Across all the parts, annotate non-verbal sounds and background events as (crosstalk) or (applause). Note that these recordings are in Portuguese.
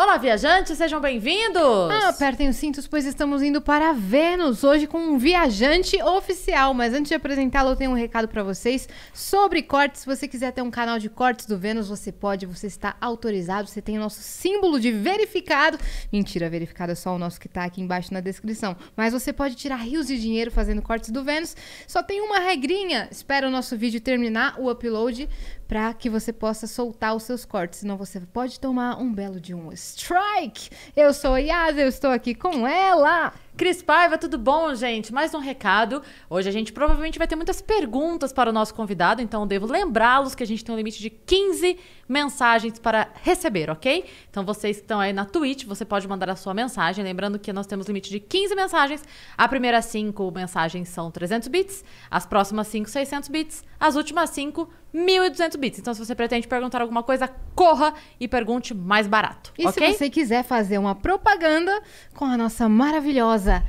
Olá, viajantes, sejam bem-vindos! Ah, apertem os cintos, pois estamos indo para Vênus hoje com um viajante oficial. Mas antes de apresentá-lo, eu tenho um recado para vocês sobre cortes. Se você quiser ter um canal de cortes do Vênus, você pode, você está autorizado. Você tem o nosso símbolo de verificado. Mentira, verificado é só o nosso que está aqui embaixo na descrição. Mas você pode tirar rios de dinheiro fazendo cortes do Vênus. Só tem uma regrinha: espera o nosso vídeo terminar o upload para que você possa soltar os seus cortes, senão você pode tomar um belo de um strike. Eu sou a Yas, eu estou aqui com ela. Cris Paiva, tudo bom, gente? Mais um recado. Hoje a gente provavelmente vai ter muitas perguntas para o nosso convidado, então devo lembrá-los que a gente tem um limite de 15 mensagens para receber, ok? Então vocês que estão aí na Twitch, você pode mandar a sua mensagem. Lembrando que nós temos limite de 15 mensagens. A primeira 5 mensagens são 300 bits, as próximas 5, 600 bits, as últimas 5, 1.200 bits. Então se você pretende perguntar alguma coisa, corra e pergunte mais barato, e ok? E se você quiser fazer uma propaganda com a nossa maravilhosa casa.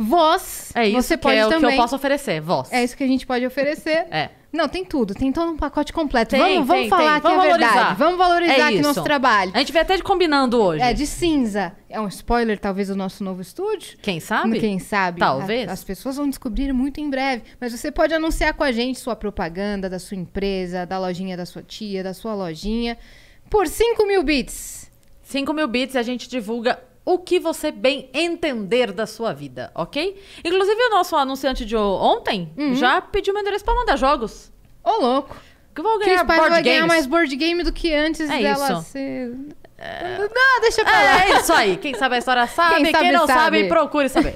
Voz. É isso você que pode é também. o que eu posso oferecer, voz. É isso que a gente pode oferecer. É. Não, tem tudo, tem todo um pacote completo. Tem, vamos vamos tem, falar tem. vamos valorizar. verdade. Vamos valorizar é aqui nosso trabalho. A gente vai até de combinando hoje. É, de cinza. É um spoiler, talvez, do nosso novo estúdio. Quem sabe? Quem sabe? Talvez. A, as pessoas vão descobrir muito em breve. Mas você pode anunciar com a gente sua propaganda da sua empresa, da lojinha da sua tia, da sua lojinha, por 5 mil bits. 5 mil bits a gente divulga o que você bem entender da sua vida, ok? Inclusive, o nosso anunciante de ontem uhum. já pediu meu endereço pra mandar jogos. Ô, louco. Que vou ganhar Cris vai games. ganhar mais board game do que antes é dela isso. ser. Não, deixa pra lá. É, é isso aí. Quem sabe a história sabe. Quem, sabe, Quem não sabe. sabe. procure saber.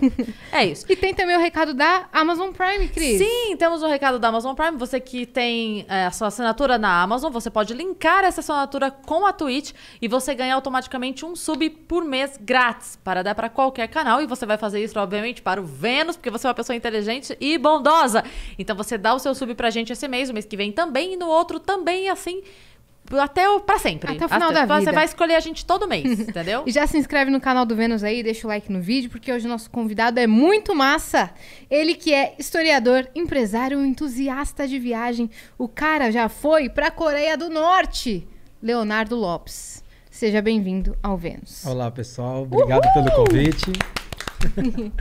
É isso. E tem também o recado da Amazon Prime, Cris. Sim, temos o um recado da Amazon Prime. Você que tem é, a sua assinatura na Amazon, você pode linkar essa assinatura com a Twitch e você ganha automaticamente um sub por mês grátis para dar para qualquer canal. E você vai fazer isso, obviamente, para o Vênus, porque você é uma pessoa inteligente e bondosa. Então você dá o seu sub pra gente esse mês, o mês que vem também e no outro também, assim até para sempre. Até o final até, da vida. Você vai escolher a gente todo mês, (laughs) entendeu? E já se inscreve no canal do Vênus aí, deixa o like no vídeo, porque hoje o nosso convidado é muito massa. Ele que é historiador, empresário, entusiasta de viagem. O cara já foi para a Coreia do Norte. Leonardo Lopes. Seja bem-vindo ao Vênus. Olá, pessoal. Obrigado Uhul! pelo convite. (laughs)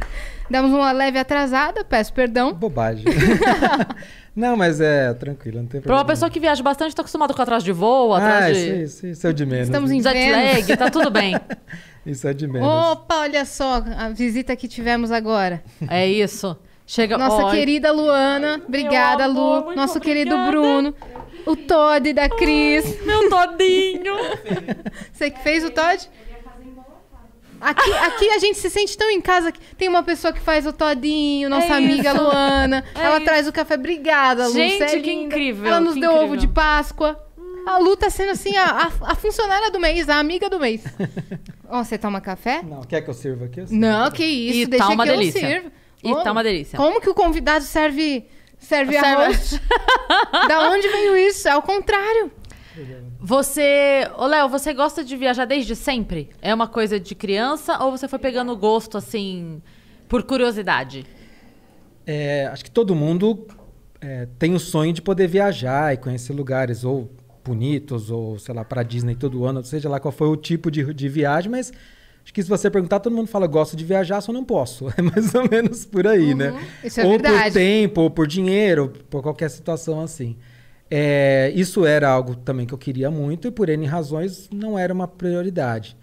Damos uma leve atrasada, peço perdão. Bobagem. (laughs) Não, mas é tranquilo, não tem problema. Pra uma pessoa que viaja bastante, tá acostumado com atrás de voo, ah, atrás ah, de. Isso, isso, isso é o de menos. Estamos né? em jet lag, tá tudo bem. (laughs) isso é de menos. Opa, olha só a visita que tivemos agora. É isso. Chega Nossa Oi. querida Luana, obrigada, amor, Lu. Nosso obrigada. querido Bruno. O Todd da Cris. meu Todinho. (laughs) Você que fez o Todd? Aqui, aqui a gente se sente tão em casa. que Tem uma pessoa que faz o todinho, nossa é amiga Luana. (laughs) É ela isso. traz o café. Obrigada, Lu. Gente, é que incrível. Ela nos deu incrível. ovo de Páscoa. A Lu tá sendo assim, a, a, funcionária do mês, a amiga do mês. (laughs) Ó, oh, você toma café? Não, quer que eu sirva aqui? Eu sirvo. Não, que isso, e tá deixa tá uma que delícia. eu E oh, tá uma delícia. Como que o convidado serve serve arroz? (laughs) da onde veio isso? É o contrário. Você. Ô, Léo, você gosta de viajar desde sempre? É uma coisa de criança ou você foi pegando gosto, assim, por curiosidade? É, acho que todo mundo é, tem o sonho de poder viajar e conhecer lugares ou bonitos ou, sei lá, para Disney todo ano, seja lá qual foi o tipo de, de viagem, mas Acho que se você perguntar, todo mundo fala, gosto de viajar, só não posso. (laughs) É mais ou menos por aí, né? uhum, né? Isso é ou verdade. por tempo, ou por dinheiro, por qualquer situação assim. É, isso era algo também que eu queria muito e por N razões não era uma prioridade.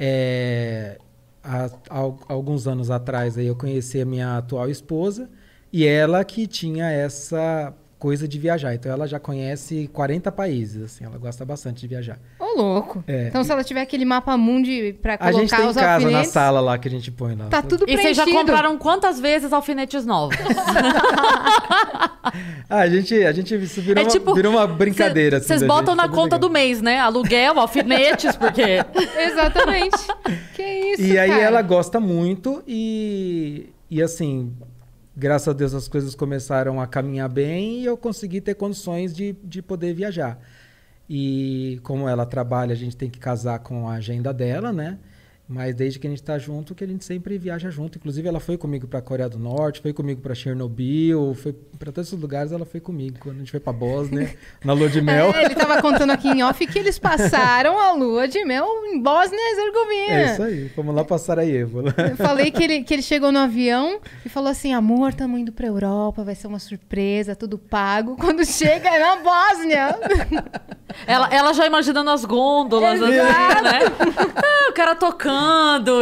É, há, há, alguns anos atrás aí eu conheci a minha atual esposa e ela que tinha essa coisa de viajar. Então ela já conhece 40 países, assim, ela gosta bastante de viajar. Ô, louco. É. Então se ela tiver aquele mapa mundi pra colocar os alfinetes... A gente tem em casa, na sala lá, que a gente põe lá. Tá tudo preenchido. E vocês já compraram quantas vezes alfinetes novos? (laughs) ah, a gente, a gente isso virou, é, tipo, virou uma brincadeira. Vocês assim, botam na é conta do mês, né? Aluguel, alfinetes, porque... (laughs) Exatamente. Que isso, E aí cara. ela gosta muito e... E assim, graças a Deus as coisas começaram a caminhar bem e eu consegui ter condições de, de poder viajar. E como ela trabalha, a gente tem que casar com a agenda dela, né? Mas desde que a gente está junto, que a gente sempre viaja junto. Inclusive, ela foi comigo para a Coreia do Norte, foi comigo para Chernobyl, foi para todos os lugares. Ela foi comigo quando a gente foi para Bósnia, (laughs) na lua de mel. É, ele estava contando aqui em off que eles passaram a lua de mel em Bósnia e Herzegovina. É isso aí, vamos lá para Sarajevo. Eu falei que ele, que ele chegou no avião e falou assim: amor, estamos indo para Europa, vai ser uma surpresa, tudo pago. Quando chega é na Bósnia. ela, ela já imaginando as gôndolas, Exato. assim, né? Ah, o cara tocando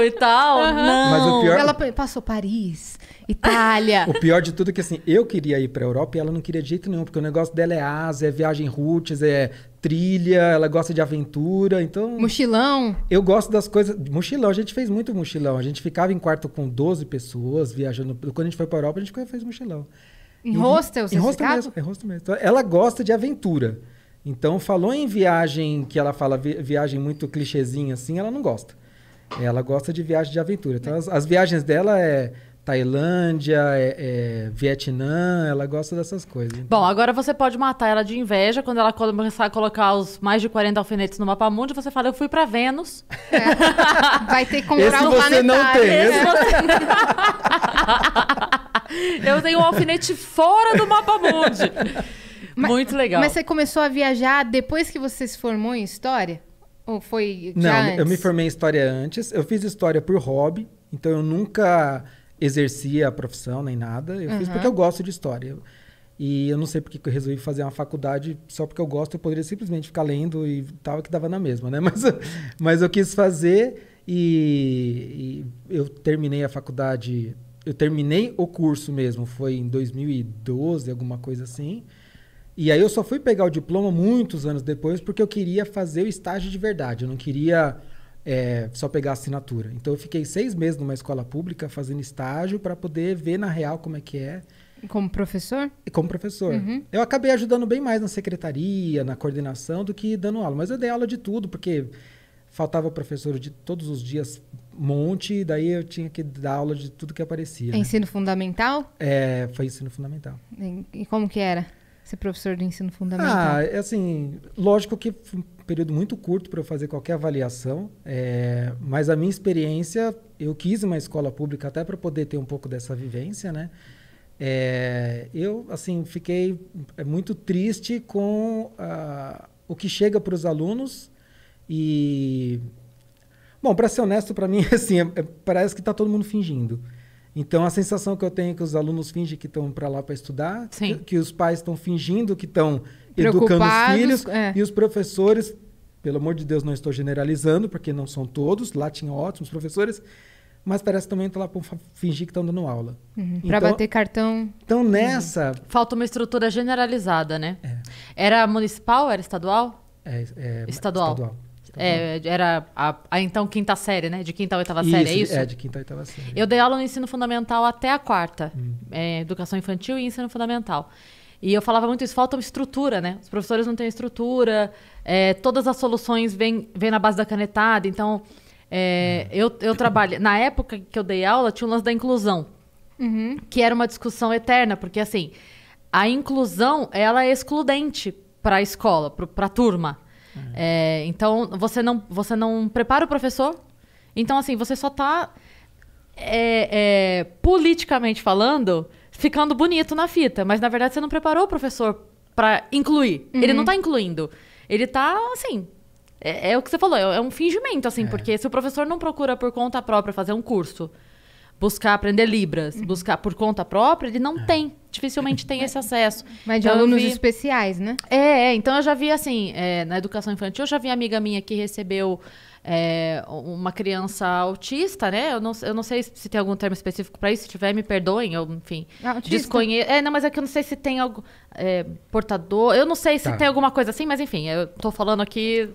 e tal. Uhum. Não. Mas o pior... Ela passou Paris, Itália. (laughs) o pior de tudo é que assim, eu queria ir pra Europa e ela não queria de jeito nenhum, porque o negócio dela é asa, é viagem roots, é trilha, ela gosta de aventura, então... Mochilão. Eu gosto das coisas... Mochilão, a gente fez muito mochilão. A gente ficava em quarto com 12 pessoas viajando. Quando a gente foi pra Europa, a gente fez mochilão. Em hostel, você Em hostel mesmo, em é hostel mesmo. Então, ela gosta de aventura. Então, falou em viagem, que ela fala vi viagem muito clichêzinha assim, ela não gosta. Ela gosta de viagem de aventura. Então, as, as viagens dela é Tailândia, é, é, Vietnã, ela gosta dessas coisas. Então. Bom, agora você pode matar ela de inveja quando ela começar a colocar os mais de 40 alfinetes no mapa mundo. Você fala, eu fui pra Vênus. É. (laughs) Vai ter que comprar Esse um você não tem. Né? Esse você... (laughs) eu tenho um alfinete fora do mapa mundo. Muito legal. Mas você começou a viajar depois que você se formou em história? Ou foi já Não, antes? eu me formei em história antes. Eu fiz história por hobby, então eu nunca exercia a profissão nem nada. Eu uhum. fiz porque eu gosto de história. E eu não sei porque que eu resolvi fazer uma faculdade só porque eu gosto. Eu poderia simplesmente ficar lendo e tal, que dava na mesma, né? (laughs) Mas, mas eu quis fazer e, e eu terminei a faculdade... Eu terminei o curso mesmo, foi em 2012, alguma coisa assim. E aí eu só fui pegar o diploma muitos anos depois porque eu queria fazer o estágio de verdade. Eu não queria é, só pegar a assinatura. Então eu fiquei seis meses numa escola pública fazendo estágio para poder ver na real como é que é. Como professor? Como professor. Uhum. Eu acabei ajudando bem mais na secretaria, na coordenação, do que dando aula. Mas eu dei aula de tudo, porque faltava professor de todos os dias monte, daí eu tinha que dar aula de tudo que aparecia. né? Ensino fundamental? É, foi ensino fundamental. e como que era? ser professor de ensino fundamental? Ah, é assim, lógico que foi um período muito curto para eu fazer qualquer avaliação, é, mas a minha experiência, eu quis uma escola pública até para poder ter um pouco dessa vivência, né? É, eu, assim, fiquei é, muito triste com uh, o que chega para os alunos e... Bom, para ser honesto, para mim, (laughs) assim, é, é, parece que está todo mundo fingindo. Então a sensação que eu tenho é que os alunos fingem que estão para lá para estudar, que, que, os pais estão fingindo que estão educando os filhos é. e os professores, pelo amor de Deus, não estou generalizando, porque não são todos, lá tinha ótimos professores, mas parece que também estão tá lá para fingir que estão dando aula. Uhum. Então, para bater cartão. Então nessa. Uhum. Falta uma estrutura generalizada, né? É. Era municipal? Era estadual? É, é estadual. estadual. É, era a, a, então quinta série, né? De quinta a oitava isso, série, é isso? É, de quinta a oitava série. Eu dei aula no ensino fundamental até a quarta. Hum. É, educação infantil e ensino fundamental. E eu falava muito isso, falta estrutura, né? Os professores não têm estrutura, é, todas as soluções vêm, vêm na base da canetada. Então, é, hum. eu, eu trabalho... Na época que eu dei aula, tinha o um lance da inclusão, uhum. que era uma discussão eterna, porque, assim, a inclusão, ela é excludente para a escola, para a turma. É, então, você não, você não prepara o professor. Então, assim, você só está é, é, politicamente falando, ficando bonito na fita. Mas, na verdade, você não preparou o professor para incluir. Uhum. Ele não está uhum. incluindo. Ele está, assim, é, é, o que você falou, é, é, um fingimento, assim, é. porque se o professor não procura por conta própria fazer um curso, buscar aprender Libras, uhum. buscar por conta própria, ele não é. tem dificilmente tem esse acesso. Mas de então, alunos vi... especiais, né? É, é, então eu já vi assim, é, na educação infantil, eu já vi amiga minha que recebeu é, uma criança autista, né? Eu não, eu não sei se tem algum termo específico para isso, se tiver, me perdoem, eu, enfim. Ah, autista. Desconheço. É, não, mas é que eu não sei se tem algo. É, portador. Eu não sei se tá. tem alguma coisa assim, mas enfim, eu tô falando aqui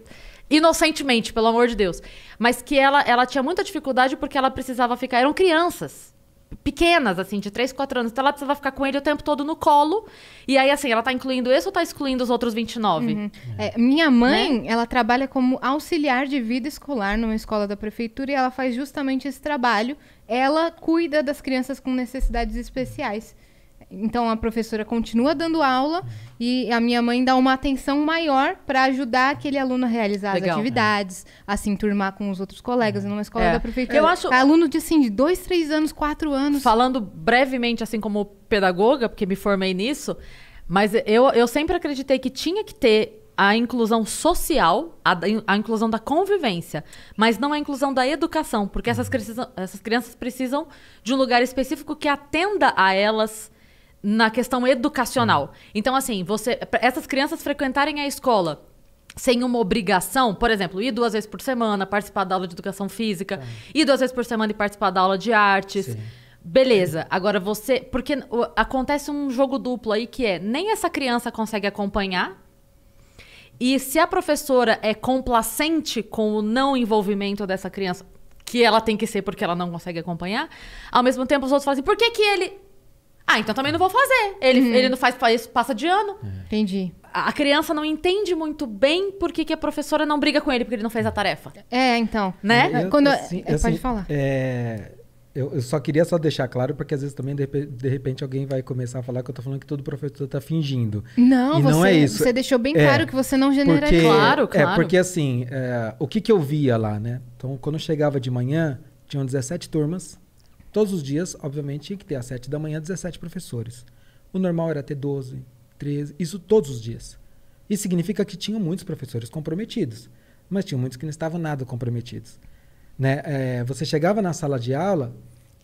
inocentemente, pelo amor de Deus. Mas que ela, ela tinha muita dificuldade porque ela precisava ficar. Eram crianças pequenas, assim, de 3, 4 anos. Então ela precisava ficar com ele o tempo todo no colo. E aí, assim, ela tá incluindo esse ou tá excluindo os outros 29? Uhum. É, minha mãe, né? ela trabalha como auxiliar de vida escolar numa escola da prefeitura e ela faz justamente esse trabalho. Ela cuida das crianças com necessidades especiais. Então a professora continua dando aula e a minha mãe dá uma atenção maior para ajudar aquele aluno a realizar Legal, as atividades, assim a se enturmar com os outros colegas uhum. numa escola é. da prefeitura. Eu acho... Aluno de assim, de dois, três anos, quatro anos. Falando brevemente, assim como pedagoga, porque me formei nisso, mas eu, eu sempre acreditei que tinha que ter a inclusão social, a, a, inclusão da convivência, mas não a inclusão da educação, porque essas, uhum. essas crianças precisam de um lugar específico que atenda a elas na questão educacional. Uhum. Então, assim, você, essas crianças frequentarem a escola sem uma obrigação, por exemplo, ir duas vezes por semana, participar da aula de educação física, é. ir duas vezes por semana e participar da aula de artes. Sim. Beleza, agora você. Porque acontece um jogo duplo aí que é nem essa criança consegue acompanhar, e se a professora é complacente com o não envolvimento dessa criança, que ela tem que ser porque ela não consegue acompanhar, ao mesmo tempo os outros falam assim: por que, que ele ah, então também não vou fazer. Ele, uhum. ele não faz, isso passa de ano. É. Entendi. A criança não entende muito bem por que, que a professora não briga com ele, porque ele não fez a tarefa. É, então. Né? Eu, é, Quando, assim, é, pode assim, falar. É, eu, eu, só queria só deixar claro, porque às vezes também, de, de, repente, alguém vai começar a falar que eu tô falando que todo professor tá fingindo. Não, e você, não é isso. você deixou bem claro é, que você não genera. Porque, claro, claro. É, porque assim, o que, que eu via lá, né? Então, quando eu chegava de manhã, tinham 17 turmas Todos os dias, obviamente, tinha que ter às 7 da manhã 17 professores. O normal era ter 12, 13, isso todos os dias. Isso significa que tinham muitos professores comprometidos, mas tinham muitos que não estavam nada comprometidos. Né? É, você chegava na sala de aula,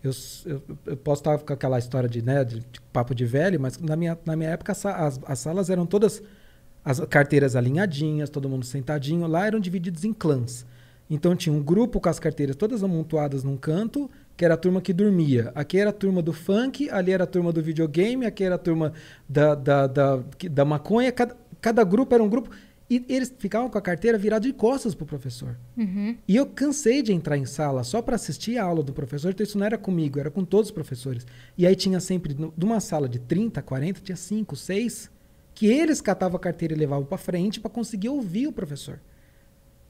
eu, eu, eu, posso estar com aquela história de, né, de, de, papo de velho, mas na minha, na minha época as, as, salas eram todas as carteiras alinhadinhas, todo mundo sentadinho, lá eram divididos em clãs. Então tinha um grupo com as carteiras todas amontoadas num canto que era a turma que dormia. Aqui era a turma do funk, ali era a turma do videogame, aqui era a turma da, da, da, da maconha. Cada, cada grupo era um grupo. E eles ficavam com a carteira virada de costas pro professor. Uhum. E eu cansei de entrar em sala só para assistir a aula do professor, então isso não era comigo, era com todos os professores. E aí tinha sempre, de uma sala de 30, 40, tinha 5, 6, que eles catavam a carteira e levavam para frente para conseguir ouvir o professor.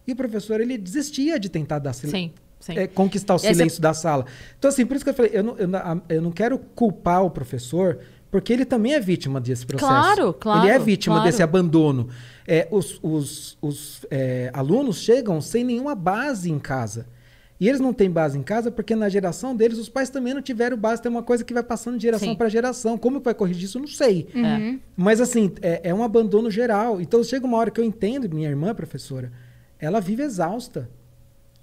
E o professor, ele desistia de tentar dar, Sim é, conquistar o silêncio da sala. Então, assim, por isso que eu falei, eu não, eu, eu não quero culpar o professor, porque ele também é vítima desse processo. Claro, claro. Ele é vítima claro. desse abandono. É, os os, os é, alunos chegam sem nenhuma base em casa. E eles não têm base em casa porque na geração deles os pais também não tiveram base. Tem uma coisa que vai passando de geração para geração. Como que vai corrigir isso? não sei. Uhum. É. Mas assim, é, é um abandono geral. Então chega uma hora que eu entendo, minha irmã, professora, ela vive exausta.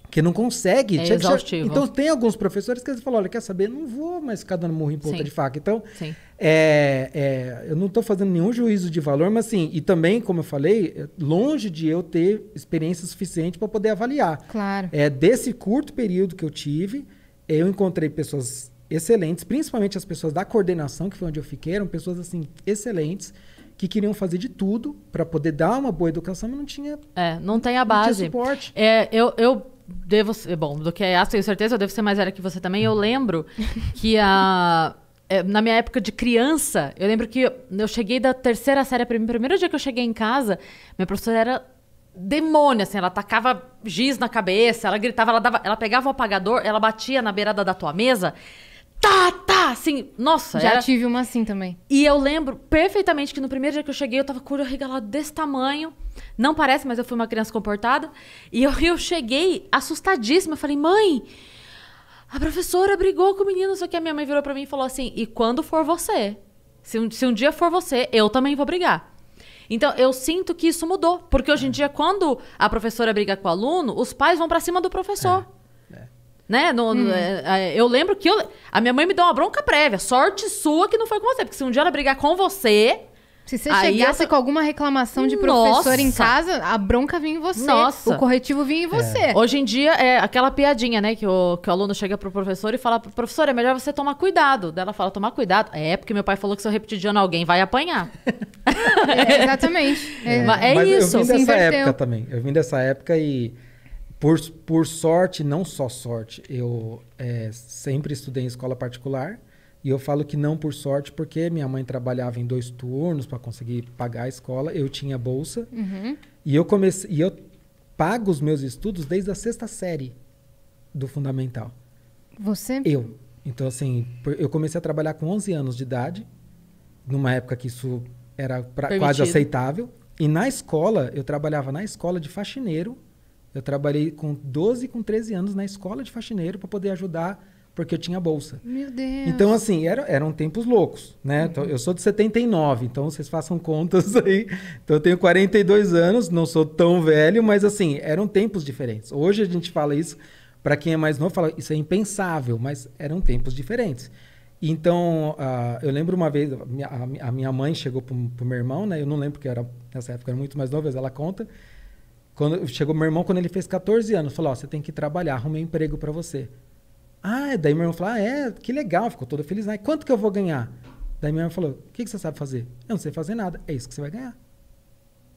Porque não consegue. É exaustivo. Então tem alguns professores que eles falam, olha, quer saber? Não vou mais ficar dando morro em ponta Sim. de faca. Então, é, é, eu não estou fazendo nenhum juízo de valor, mas assim, e também, como eu falei, é longe de eu ter experiência suficiente para poder avaliar. Claro. É, desse curto período que eu tive, eu encontrei pessoas excelentes, principalmente as pessoas da coordenação, que foi onde eu fiquei, eram pessoas assim, excelentes que queriam fazer de tudo para poder dar uma boa educação, mas não tinha. É, não tem a base. Não tinha suporte. É, eu, eu devo ser, bom, do que é Yas, tenho certeza, eu devo ser mais velha que você também. Eu lembro (laughs) que a é, na minha época de criança, eu lembro que eu cheguei da terceira série, para mim, primeiro dia que eu cheguei em casa, minha professora era demônio, assim, ela tacava giz na cabeça, ela gritava, ela dava, ela pegava o apagador, ela batia na beirada da tua mesa tá, tá, assim, nossa. Já era... tive uma assim também. E eu lembro perfeitamente que no primeiro dia que eu cheguei, eu tava com o olho arregalado desse tamanho. Não parece, mas eu fui uma criança comportada. E eu, eu cheguei assustadíssima. Eu falei, mãe, a professora brigou com o menino. Só que a minha mãe virou para mim e falou assim: e quando for você? Se um, se um dia for você, eu também vou brigar. Então, eu sinto que isso mudou. Porque hoje é. em dia, quando a professora briga com o aluno, os pais vão para cima do professor. É. É. Né? No, hum. É, é, eu lembro que eu, a minha mãe me deu uma bronca prévia. Sorte sua que não foi com você. Porque se um dia ela brigar com você, se você aí chegasse essa... com alguma reclamação de professor Nossa. em casa, a bronca vinha em você. Nossa. O corretivo vinha em é. você. É. Hoje em dia é aquela piadinha, né? Que o, que o aluno chega pro professor e fala: professor, é melhor você tomar cuidado. Daí ela fala: tomar cuidado. É, porque meu pai falou que se eu repetir de ano alguém vai apanhar. (laughs) é, exatamente. É, (laughs) é. Mas é Mas isso. Eu vim dessa época também. Eu vim dessa época e por, por sorte, não só sorte, eu é, sempre estudei em escola particular. E eu falo que não por sorte, porque minha mãe trabalhava em dois turnos para conseguir pagar a escola. Eu tinha bolsa. Uhum. E eu comecei. E eu pago os meus estudos desde a sexta série do Fundamental. Você? Eu. Então, assim, eu comecei a trabalhar com 11 anos de idade, numa época que isso era pra, quase aceitável. E na escola, eu trabalhava na escola de faxineiro eu trabalhei com 12, com 13 anos na escola de faxineiro para poder ajudar, porque eu tinha bolsa. Meu Deus! Então, assim, era, eram tempos loucos, né? Uhum. Então, eu sou de 79, então vocês façam contas aí. Então, eu tenho 42 anos, não sou tão velho, mas, assim, eram tempos diferentes. Hoje a gente fala isso, para quem é mais novo, fala isso é impensável, mas eram tempos diferentes. Então, uh, eu lembro uma vez, a, minha mãe chegou para o meu irmão, né? Eu não lembro que era, nessa época era muito mais novo, mas ela conta. Quando chegou meu irmão quando ele fez 14 anos, falou: você tem que trabalhar, arrumei um emprego para você". Ah, é? daí meu irmão falou: "Ah, é, que legal, ficou todo feliz, né? Quanto que eu vou ganhar?" Daí meu irmão falou: "O que que você sabe fazer?" "Eu não sei fazer nada". "É isso que você vai ganhar".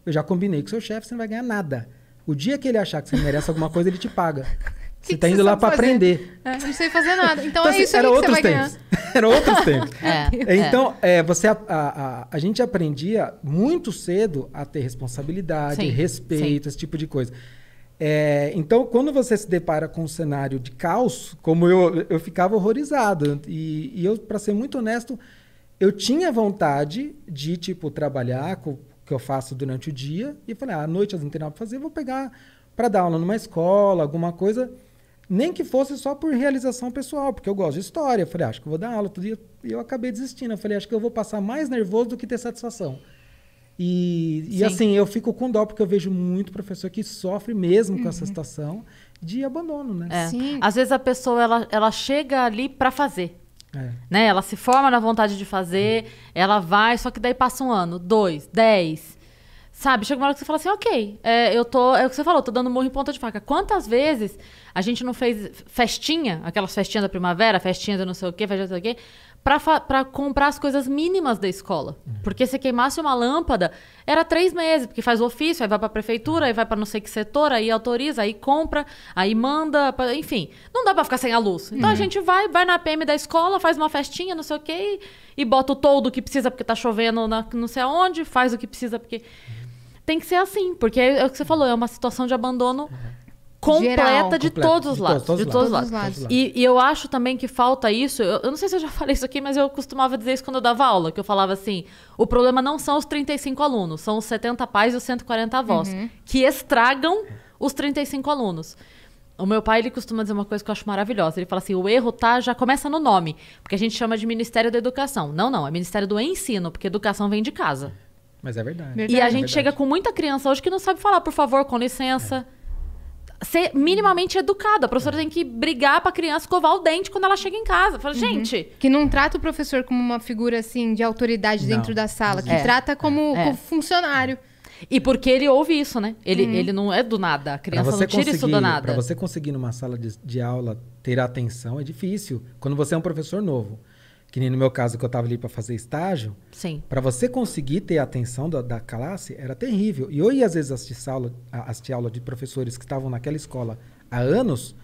Eu já combinei com seu chefe, você não vai ganhar nada. O dia que ele achar que você merece alguma coisa, ele te paga. Você está indo lá para aprender. É, não sei fazer nada. Então, então é assim, isso era aí que outros você vai tempos. ganhar. (laughs) Era outros (laughs) tempos. é, então, é, você, a, a, a, gente aprendia muito cedo a ter responsabilidade, sim, respeito, sim. esse tipo de coisa. É, então, quando você se depara com um cenário de caos, como eu, eu ficava horrorizado. E, e eu, para ser muito honesto, eu tinha vontade de, tipo, trabalhar com o que eu faço durante o dia. E falei, ah, à noite vezes não tenho nada para fazer, vou pegar para dar aula numa escola, alguma coisa. Nem que fosse só por realização pessoal, porque eu gosto de história. Eu falei, ah, acho que vou dar aula todo dia. E eu acabei desistindo. Eu falei, acho que eu vou passar mais nervoso do que ter satisfação. E, e assim, eu fico com dó, porque eu vejo muito professor que sofre mesmo uhum. com essa uhum. situação de abandono, né? É. Sim. Às vezes a pessoa, ela, ela chega ali para fazer. É. Né? Ela se forma na vontade de fazer, uhum. ela vai, só que daí passa um ano, dois, dez. Sabe, chega uma hora que você fala assim, ok, é, eu tô. É o que você falou, tô dando morro em ponta de faca. Quantas vezes a gente não fez festinha, aquelas festinhas da primavera, festinha do não sei o quê, festinha do não sei o quê, pra, pra comprar as coisas mínimas da escola. Uhum. Porque se queimasse uma lâmpada, era três meses, porque faz o ofício, aí vai pra prefeitura, aí vai pra não sei que setor, aí autoriza, aí compra, aí manda, pra, enfim. Não dá pra ficar sem a luz. Então uhum. a gente vai, vai na PM da escola, faz uma festinha, não sei o quê, e, e bota o todo que precisa porque tá chovendo na, não sei aonde, faz o que precisa porque. Uhum tem que ser assim, porque é, é o que você falou, é uma situação de abandono uhum. completa Geral, de todos os de lados. Todos, de todos, lados. lados. e, e, eu acho também que falta isso. Eu, eu, não sei se eu já (laughs) falei isso aqui, mas eu costumava dizer isso quando eu dava aula, que eu falava assim: o problema não são os 35 alunos, são os 70 pais e os 140 avós, uhum. que estragam os 35 alunos. O meu pai, ele costuma dizer uma coisa que eu acho maravilhosa. Ele fala assim: o erro tá já começa no nome, porque a gente chama de Ministério da Educação. Não, não, é Ministério do Ensino, porque educação vem de casa. Mas é verdade. verdade. E a é gente é chega com muita criança hoje que não sabe falar, por favor, com licença. É. Ser minimamente educada A professora é. tem que brigar para a criança escovar o dente quando ela chega em casa. Fala, uhum. gente. Que não trata o professor como uma figura assim de autoridade não. dentro da sala, que trata como, é. como é. funcionário. E porque ele ouve isso, né? Ele, hum. ele não é do nada. A criança não tira isso do nada. Pra você conseguir numa sala de, de aula ter atenção é difícil. Quando você é um professor novo que nem no meu caso que eu estava ali para fazer estágio, sim. Para você conseguir ter a atenção da, da, classe era terrível. E eu ia às vezes assistir aula, assistir aula de professores que estavam naquela escola há anos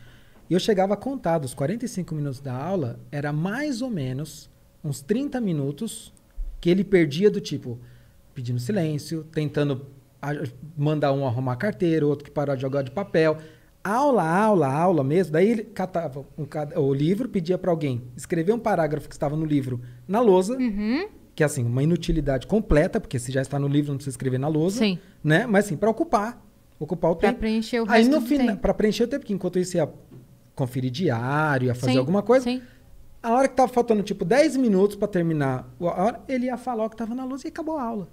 e eu chegava contado os 45 minutos da aula era mais ou menos uns 30 minutos que ele perdia do tipo pedindo silêncio, tentando mandar um arrumar carteira, outro que parou de jogar de papel aula, aula, aula mesmo. Daí ele catava um, o livro, pedia para alguém escrever um parágrafo que estava no livro na lousa, uhum. que é assim, uma inutilidade completa, porque se já está no livro não precisa escrever na lousa, Sim. né? Mas assim, para ocupar, ocupar o pra tempo. Para preencher o Aí no final, para preencher o tempo, porque enquanto isso ia conferir diário, ia fazer Sim. alguma coisa. Sim. A hora que estava faltando tipo 10 minutos para terminar, a hora, ele ia falar o que estava na lousa e acabou a aula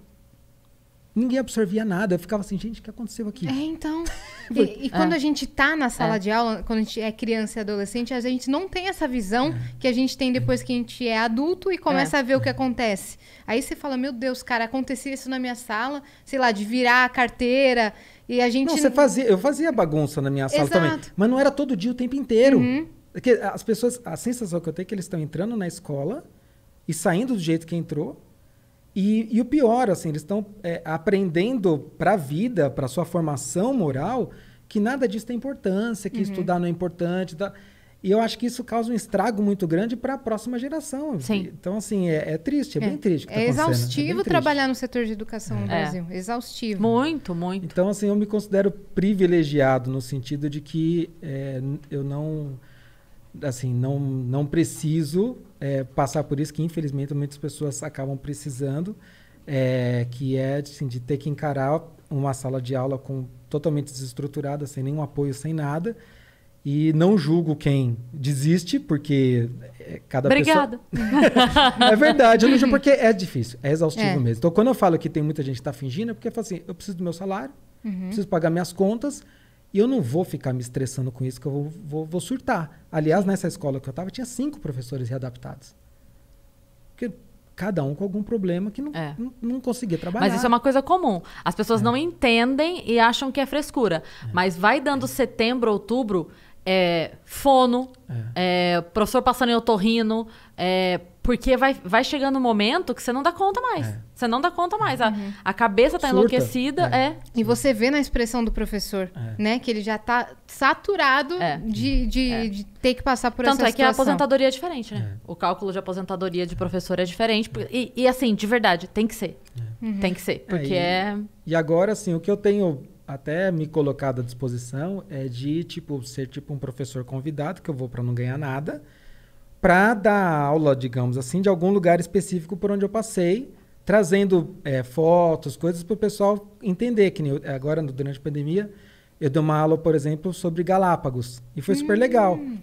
ninguém absorvia nada. Eu ficava assim, gente, o que aconteceu aqui? É, então. (laughs) e, e quando é. a gente tá na sala é. de aula, quando a gente é criança e adolescente, a gente não tem essa visão é. que a gente tem depois que a gente é adulto e começa é. a ver o que acontece. Aí você fala, meu Deus, cara, acontecia isso na minha sala, sei lá, de virar a carteira. E a gente. Não, você fazia, eu fazia bagunça na minha sala Exato. também. Mas não era todo dia o tempo inteiro. Uhum. Porque as pessoas, a sensação que eu tenho é que eles estão entrando na escola e saindo do jeito que entrou e, e o pior, assim, eles estão é, aprendendo para a vida, para sua formação moral, que nada disso tem importância, que uhum. estudar não é importante. Tá... E eu acho que isso causa um estrago muito grande para a próxima geração. Sim. Então, assim, é, é triste, é, é. Tá é, é, bem triste. Tá é exaustivo é trabalhar no setor de educação no é. Brasil. Exaustivo. Muito, muito. Então, assim, eu me considero privilegiado no sentido de que eu não assim, não, não preciso é, passar por isso, que infelizmente muitas pessoas acabam precisando, é, que é assim, de ter que encarar uma sala de aula com, totalmente desestruturada, sem nenhum apoio, sem nada. E não julgo quem desiste, porque é, cada Obrigado. pessoa. (laughs) é verdade, eu não julgo porque é difícil, é exaustivo é. mesmo. Então, quando eu falo que tem muita gente que está fingindo, é porque eu falo assim: eu preciso do meu salário, uhum. preciso pagar minhas contas, e eu não vou ficar me estressando com isso, que eu vou, vou, vou surtar. Aliás, nessa escola que eu estava, tinha cinco professores readaptados. Porque cada um com algum problema que não, é. não, não, conseguia trabalhar. Mas isso é uma coisa comum. As pessoas é. não entendem e acham que é frescura. É. Mas vai dando setembro, outubro, é, fono, é. É, professor passando em otorrino, porque vai, vai chegando um momento que você não dá conta mais. É. Você não dá conta mais. A, uhum. a cabeça tá enlouquecida. É. é. E você vê na expressão do professor, é. né? Que ele já tá saturado é. de, de, é. de, ter que passar por Tanto essa situação. Tanto é que a aposentadoria é diferente, né? É. O cálculo de aposentadoria de professor é diferente. E, e assim, de verdade, tem que ser. Uhum. Tem que ser. Porque é e, e agora, assim, o que eu tenho até me colocado à disposição é de, tipo, ser tipo um professor convidado, que eu vou para não ganhar nada para dar aula, digamos assim, de algum lugar específico por onde eu passei, trazendo é, fotos, coisas para o pessoal entender. Que eu, agora, durante a pandemia, eu dei uma aula, por exemplo, sobre Galápagos. E foi hum. super legal, hum.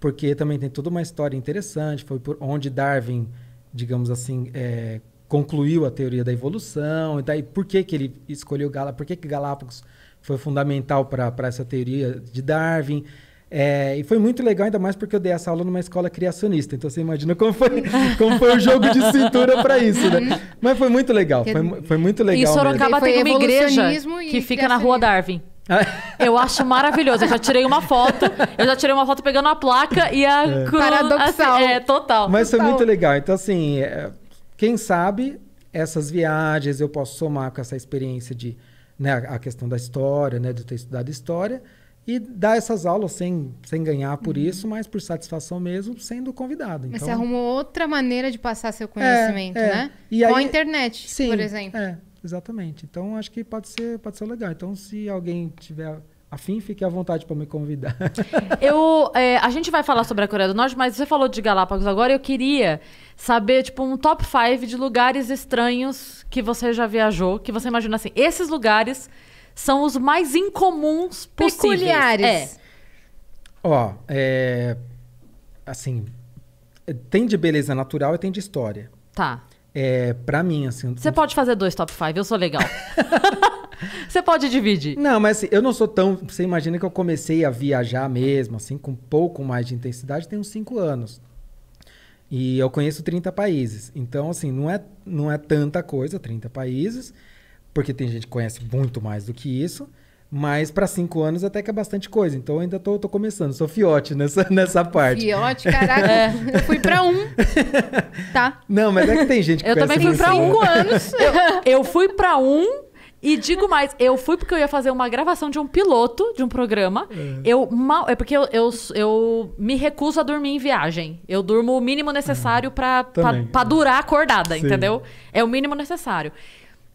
porque também tem toda uma história interessante. Foi por onde Darwin, digamos assim, é, concluiu a teoria da evolução. E daí, por que, que ele escolheu Galápagos? Por que, que Galápagos foi fundamental para essa teoria de Darwin? É, e foi muito legal, ainda mais porque eu dei essa aula numa escola criacionista. Então você imagina como foi, como foi o jogo de cintura para isso, né? Mas foi muito legal. Foi, foi muito legal. E Sorocaba tem uma igreja que fica na Rua Darwin. (laughs) Eu acho maravilhoso. Eu já tirei uma foto. Eu já tirei uma foto pegando a placa e a. É. Paradoxal. Assim, é, total. Mas total. foi muito legal. Então, assim, é, quem sabe essas viagens eu posso somar com essa experiência de. Né, a questão da história, né, de ter estudado história e dar essas aulas sem, sem ganhar por uhum. isso, mas por satisfação mesmo, sendo convidado. Então, mas você então, arrumou outra maneira de passar seu conhecimento, é, é. né? E Com aí, a internet, sim, por exemplo. É, exatamente. Então acho que pode ser, pode ser legal. Então, se alguém tiver afim, fique à vontade para me convidar. (laughs) Eu, é, a gente vai falar sobre a Coreia do Norte, mas você falou de Galápagos agora. Eu queria saber, tipo, um top 5 de lugares estranhos que você já viajou, que você imagina assim, esses lugares são os mais incomuns possíveis. Peculiares. É. Ó, é... Assim, tem de beleza natural e tem de história. Tá. É, pra mim, assim... Você um... pode fazer dois top 5, eu sou legal. (laughs) (laughs) Você pode dividir. Não, mas assim, eu não sou tão... Você imagina que eu comecei a viajar mesmo, assim, com um pouco mais de intensidade, tem uns 5 anos. E eu conheço 30 países. Então, assim, não é, não é tanta coisa, 30 países porque tem gente que conhece muito mais do que isso. Mas para cinco anos até que é bastante coisa. Então ainda tô, tô começando. Sou fiote nessa, (laughs) nessa parte. Fiote, (laughs) caraca. É. Eu fui para um. Tá. Não, mas é que tem gente que Eu também fui para um. Cinco anos. (laughs) Eu, eu fui para um. E digo mais, eu fui porque eu ia fazer uma gravação de um piloto de um programa. É. Eu mal, é porque eu, eu, eu, me recuso a dormir em viagem. Eu durmo o mínimo necessário é. para durar acordada, Sim. entendeu? É o mínimo necessário.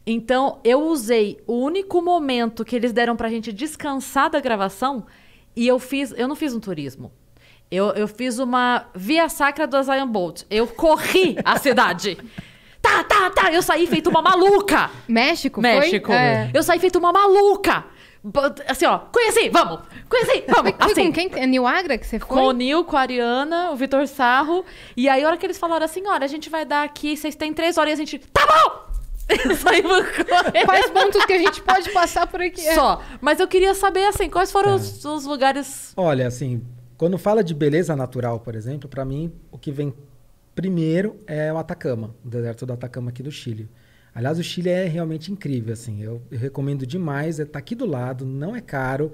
Então, eu usei o único momento que eles deram pra gente descansar da gravação e eu fiz. Eu não fiz um turismo. Eu, eu fiz uma via sacra do Zion Bolt. Eu corri a (laughs) cidade. Tá, tá, tá. Eu saí feito uma maluca. México? México. É. Eu saí feito uma maluca. Assim, ó. Conheci, vamos. Conheci, vamos. Foi assim. com quem? É New Agra que você foi? Com o Nil, com a Ariana, o Vitor Sarro. E aí, a hora que eles falaram assim, olha, a gente vai dar aqui, vocês têm três horas. E a gente, tá bom! Só (laughs) em Quais pontos que a gente pode passar por aqui? Só. Mas eu queria saber, assim, quais foram tá. os, os lugares. Olha, assim, quando fala de beleza natural, por exemplo, para mim o que vem primeiro é o Atacama, o deserto do Atacama aqui do Chile. Aliás, o Chile é realmente incrível, assim. Eu, eu recomendo demais. Está é, aqui do lado, não é caro,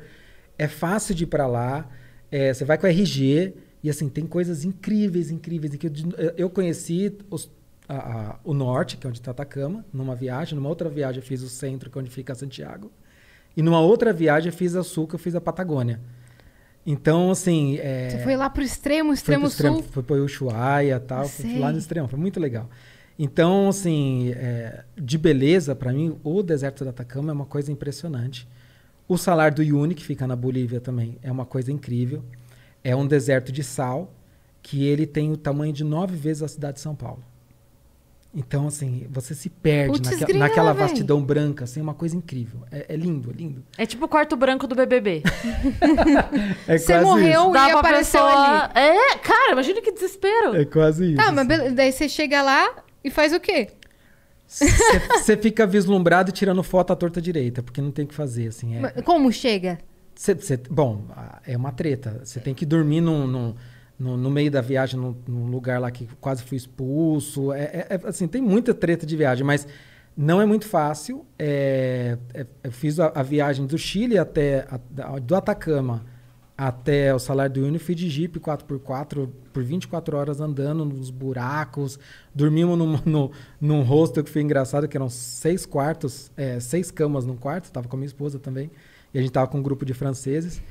é fácil de ir para lá. É, você vai com a RG e assim tem coisas incríveis, incríveis que eu, eu conheci os a, a, o norte, que é onde está Atacama, numa viagem. Numa outra viagem eu fiz o centro, que é onde fica Santiago. E numa outra viagem eu fiz a sul, que eu fiz a Patagônia. Então, assim... É... Você foi lá para o extremo, extremo foi sul? Extremo, foi para Ushuaia e tal. Fui lá no extremo, foi muito legal. Então, assim, é, de beleza, para mim, o deserto do Atacama é uma coisa impressionante. O salar do Yuni, que fica na Bolívia também, é uma coisa incrível. É um deserto de sal que ele tem o tamanho de nove vezes a cidade de São Paulo. Então, assim, você se perde naque, grila, naquela véi. vastidão branca, assim, é uma coisa incrível. É, é, lindo, é lindo. É tipo o quarto branco do BBB. (laughs) É, é você morreu isso. e Dava apareceu pessoa... ali. É, cara, imagina que desespero. É quase isso. Tá, mas assim. daí você chega lá e faz o quê? Você fica vislumbrado tirando foto à torta direita, porque não tem o que fazer, assim. É... Como chega? Cê, cê, bom, é uma treta. Você tem que dormir num, num, no, no, meio da viagem, num, num, lugar lá que quase fui expulso. É, é, é assim, tem muita treta de viagem, mas não é muito fácil. É, é eu fiz a, a, viagem do Chile até a, do Atacama até o salário do Uni, fui de Jeep 4x4 por 24 horas andando nos buracos. Dormimos num, (laughs) no, num hostel que foi engraçado, que eram seis quartos, é, seis camas num quarto. estava com a minha esposa também. E a gente tava com um grupo de franceses.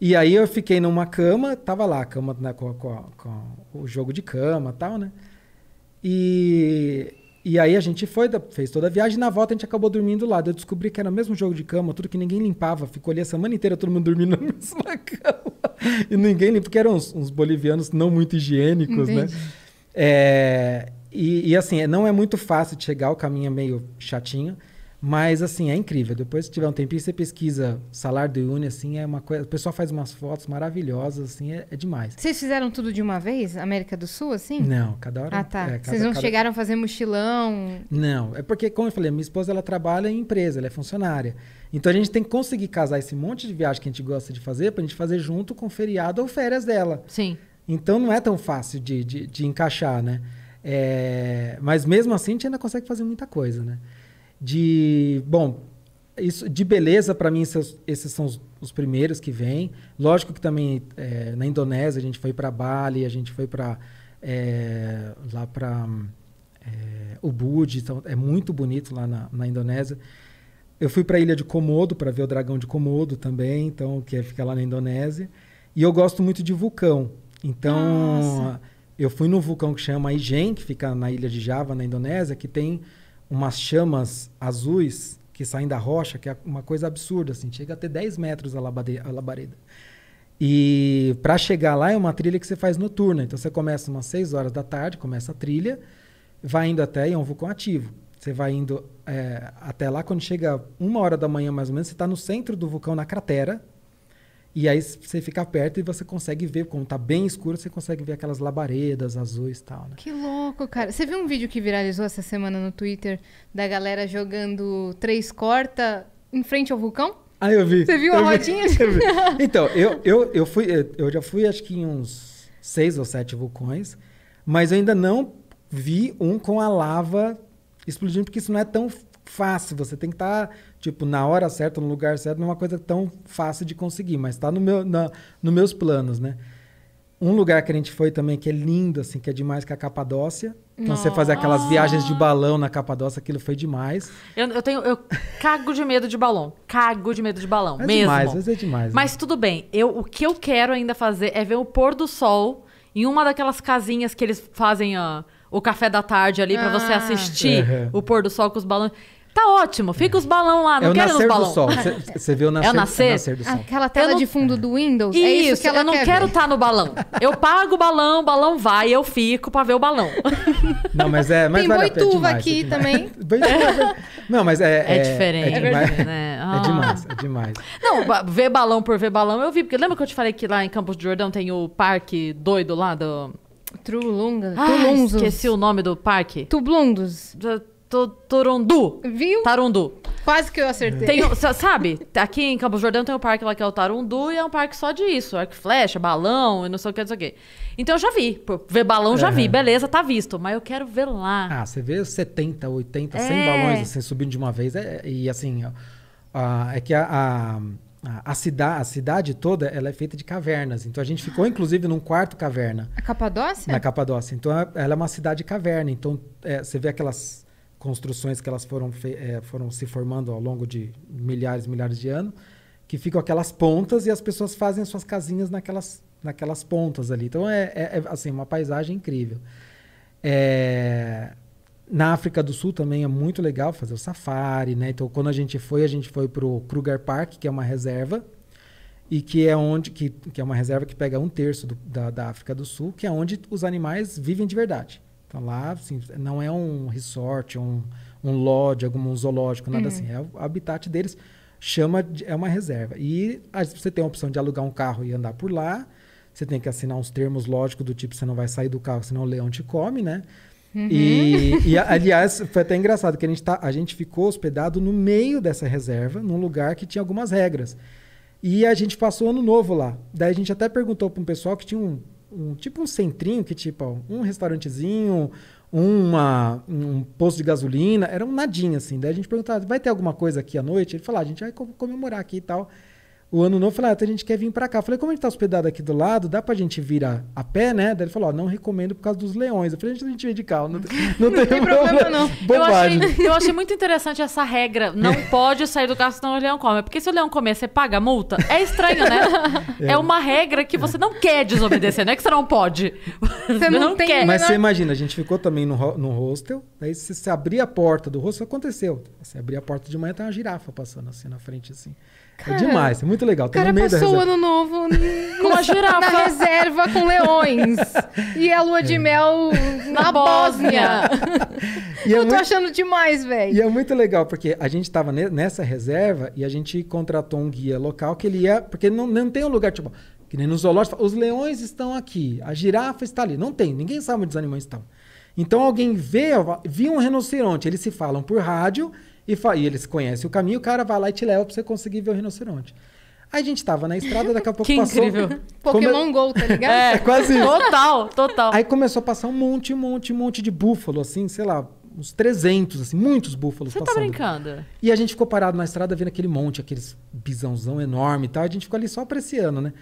E aí eu fiquei numa cama, tava lá a cama né, com, com, com, o jogo de cama tal, né? E, e aí a gente foi, fez toda a viagem, na volta a gente acabou dormindo lá. Eu descobri que era o mesmo jogo de cama, tudo que ninguém limpava. Ficou ali a semana inteira todo mundo dormindo na (laughs) mesma cama. E ninguém limpa, porque eram uns, uns bolivianos não muito higiênicos, né? Entendi. né? É, e, e assim, não é muito fácil de chegar, o caminho é meio chatinho. Mas, assim, é incrível. Depois, se tiver um tempinho, você pesquisa salário do Uni, assim, é uma coisa... O pessoal faz umas fotos maravilhosas, assim, é, é demais. Vocês fizeram tudo de uma vez? América do Sul, assim? Não, cada hora... Ah, tá. É, cada, Vocês não cada... chegaram a fazer mochilão? Não, é porque, como eu falei, minha esposa, ela trabalha em empresa, ela é funcionária. Então, a gente tem que conseguir casar esse monte de viagem que a gente gosta de fazer pra gente fazer junto com feriado ou férias dela. Sim. Então, não é tão fácil de, de, de encaixar, né? É... Mas, mesmo assim, a gente ainda consegue fazer muita coisa, né? de. Bom, isso de beleza, para mim, esses, esses são os, os, primeiros que vêm. Lógico que também é, na Indonésia a gente foi para Bali, a gente foi para. É, lá para. É, Ubud, então é muito bonito lá na, na Indonésia. Eu fui para a ilha de Komodo para ver o dragão de Komodo também, então que é, fica lá na Indonésia. E eu gosto muito de vulcão. Então, Nossa. eu fui no vulcão que chama Ijen que fica na ilha de Java, na Indonésia, que tem umas chamas azuis que saem da rocha, que é uma coisa absurda, assim, chega até 10 metros a labareda. E para chegar lá é uma trilha que você faz noturna. Então você começa umas 6 horas da tarde, começa a trilha, vai indo até e é um vulcão ativo. Você vai indo é, até lá, quando chega uma hora da manhã mais ou menos, você está no centro do vulcão, na cratera, e aí você fica perto e você consegue ver, como tá bem escuro, você consegue ver aquelas labaredas azuis e tal, né? Que louco, cara. Você viu um vídeo que viralizou essa semana no Twitter da galera jogando três corta em frente ao vulcão? Ah, eu vi. Você viu eu a vi. rodinha? (laughs) Eu então, eu, eu, eu, fui, eu já fui acho que em uns seis ou sete vulcões, mas eu ainda não vi um com a lava explodindo, porque isso não é tão fácil, você tem que estar, tá, tipo, na hora certa, no lugar certo, não é uma coisa tão fácil de conseguir, mas está no meu, na, nos meus planos, né? Um lugar que a gente foi também, que é lindo, assim, que é demais, que é a Capadócia. Então, Nossa. você fazer aquelas viagens de balão na Capadócia, aquilo foi demais. Eu, eu, tenho, eu cago de medo de balão. Cago de medo de balão, é mesmo. Demais, mas é demais. Né? Mas né? tudo bem. Eu, o que eu quero ainda fazer é ver o pôr do sol em uma daquelas casinhas que eles fazem a, ah, o café da tarde ali ah. para você assistir uhum. o pôr do sol com os balões. Tá ótimo, fica os balão lá, não é quero os balão. Você viu o nascer, é o nascer? É o nascer do sol. Aquela tela não... de fundo do Windows? É isso, é isso que ela eu não quer quero estar tá no balão. Eu pago o balão, o balão vai, eu fico pra ver o balão. Não, mas é... Mas Tem vale boituva demais, é aqui é também. (laughs) não, mas é, é... É, diferente, é demais, né? Ah. É demais, é demais. Não, ver balão por ver balão eu vi, porque lembra que eu te falei que lá em Campos do Jordão tem o parque doido lá do... Trulunga. Ah, esqueci o nome do parque. Tublundos to, Torondu. Viu? Tarundu. Quase que eu acertei. Tem, sabe? Aqui em Campo Jordão tem um parque lá que é o Tarundu e é um parque só disso. Arco flecha, balão e não sei o que, não sei o que. Então eu já vi. ver balão já vi. É. Beleza, tá visto. Mas eu quero ver lá. Ah, você vê 70, 80, 100 é. balões assim subindo de uma vez. É, e assim, é que a, a, a, cidade, a cidade toda ela é feita de cavernas. Então a gente ficou, ah. inclusive, num quarto caverna. A Capadócia? Na Capadócia. Então é, ela é uma cidade caverna. Então é, você vê aquelas construções que elas foram, é, foram se formando ao longo de milhares e milhares de anos, que ficam aquelas pontas e as pessoas fazem suas casinhas naquelas, naquelas pontas ali. Então é, é, é assim, uma paisagem incrível. É, na África do Sul também é muito legal fazer o safari, né? Então quando a gente foi, a gente foi para o Kruger Park, que é uma reserva, e que é onde que, que é uma reserva que pega um terço do, da, da África do Sul, que é onde os animais vivem de verdade. Então lá, assim, não é um resort, é um, um lodge, algum zoológico, nada uhum. assim. É o habitat deles. Chama de, é uma reserva. E aí, você tem a opção de alugar um carro e andar por lá. Você tem que assinar uns termos lógicos do tipo, você não vai sair do carro, senão o leão te come, né? Uhum. E, e, aliás, foi até engraçado que a gente, tá, a gente ficou hospedado no meio dessa reserva, num lugar que tinha algumas regras. E a gente passou ano novo lá. Daí a gente até perguntou para um pessoal que tinha um um tipo um centrinho que tipo um restaurantezinho, uma, um posto de gasolina, era um nadinha assim. Daí a gente perguntava, vai ter alguma coisa aqui à noite? Ele falou, ah, a gente vai comemorar aqui e tal o ano novo, falei, ah, a gente quer vir para cá. Eu falei, como a gente tá hospedado aqui do lado, dá pra gente vir a, a pé, né? Daí ele falou, ó, não recomendo por causa dos leões. Eu falei, a gente vem de carro, não, (laughs) não, não tem, tem problema, problema. não. Eu achei, (laughs) eu achei muito interessante essa regra, não (laughs) pode sair do carro senão o leão come. Porque se o leão comer, você paga a multa? É estranho, né? É, é uma regra que você não quer desobedecer, não é que você não pode. Você não, não tem, quer. Mas não... você imagina, a gente ficou também no, no hostel, daí se você abrir a porta do hostel, aconteceu. Você abrir a porta de manhã, tem uma girafa passando assim na frente, assim. É cara, é demais, é muito legal. O cara passou o ano novo (laughs) com a girafa. Na reserva com leões. E a lua de é. mel na Bósnia. e é Eu é tô muito... achando demais, velho. E é muito legal, porque a gente tava nessa reserva e a gente contratou um guia local que ele ia... Porque não, não tem um lugar, tipo... Que nem no zoológico, os leões estão aqui, a girafa está ali. Não tem, ninguém sabe onde os animais estão. Então alguém vê, viu um rinoceronte, eles se falam por rádio e, e eles conhecem o caminho, o cara vai lá e te leva pra você conseguir ver o rinoceronte. Aí a gente tava na estrada, daqui a pouco (laughs) que passou... incrível. (laughs) Pokémon Go, tá (laughs) ligado? É, quase isso. Total, total. Aí começou a passar um monte, um monte, um monte de búfalo, assim, sei lá, uns 300, assim, muitos búfalos Você tá passando. tá brincando? E a gente ficou parado na estrada vendo aquele monte, aqueles bisãozão enorme e tal. A gente ficou ali só apreciando, né?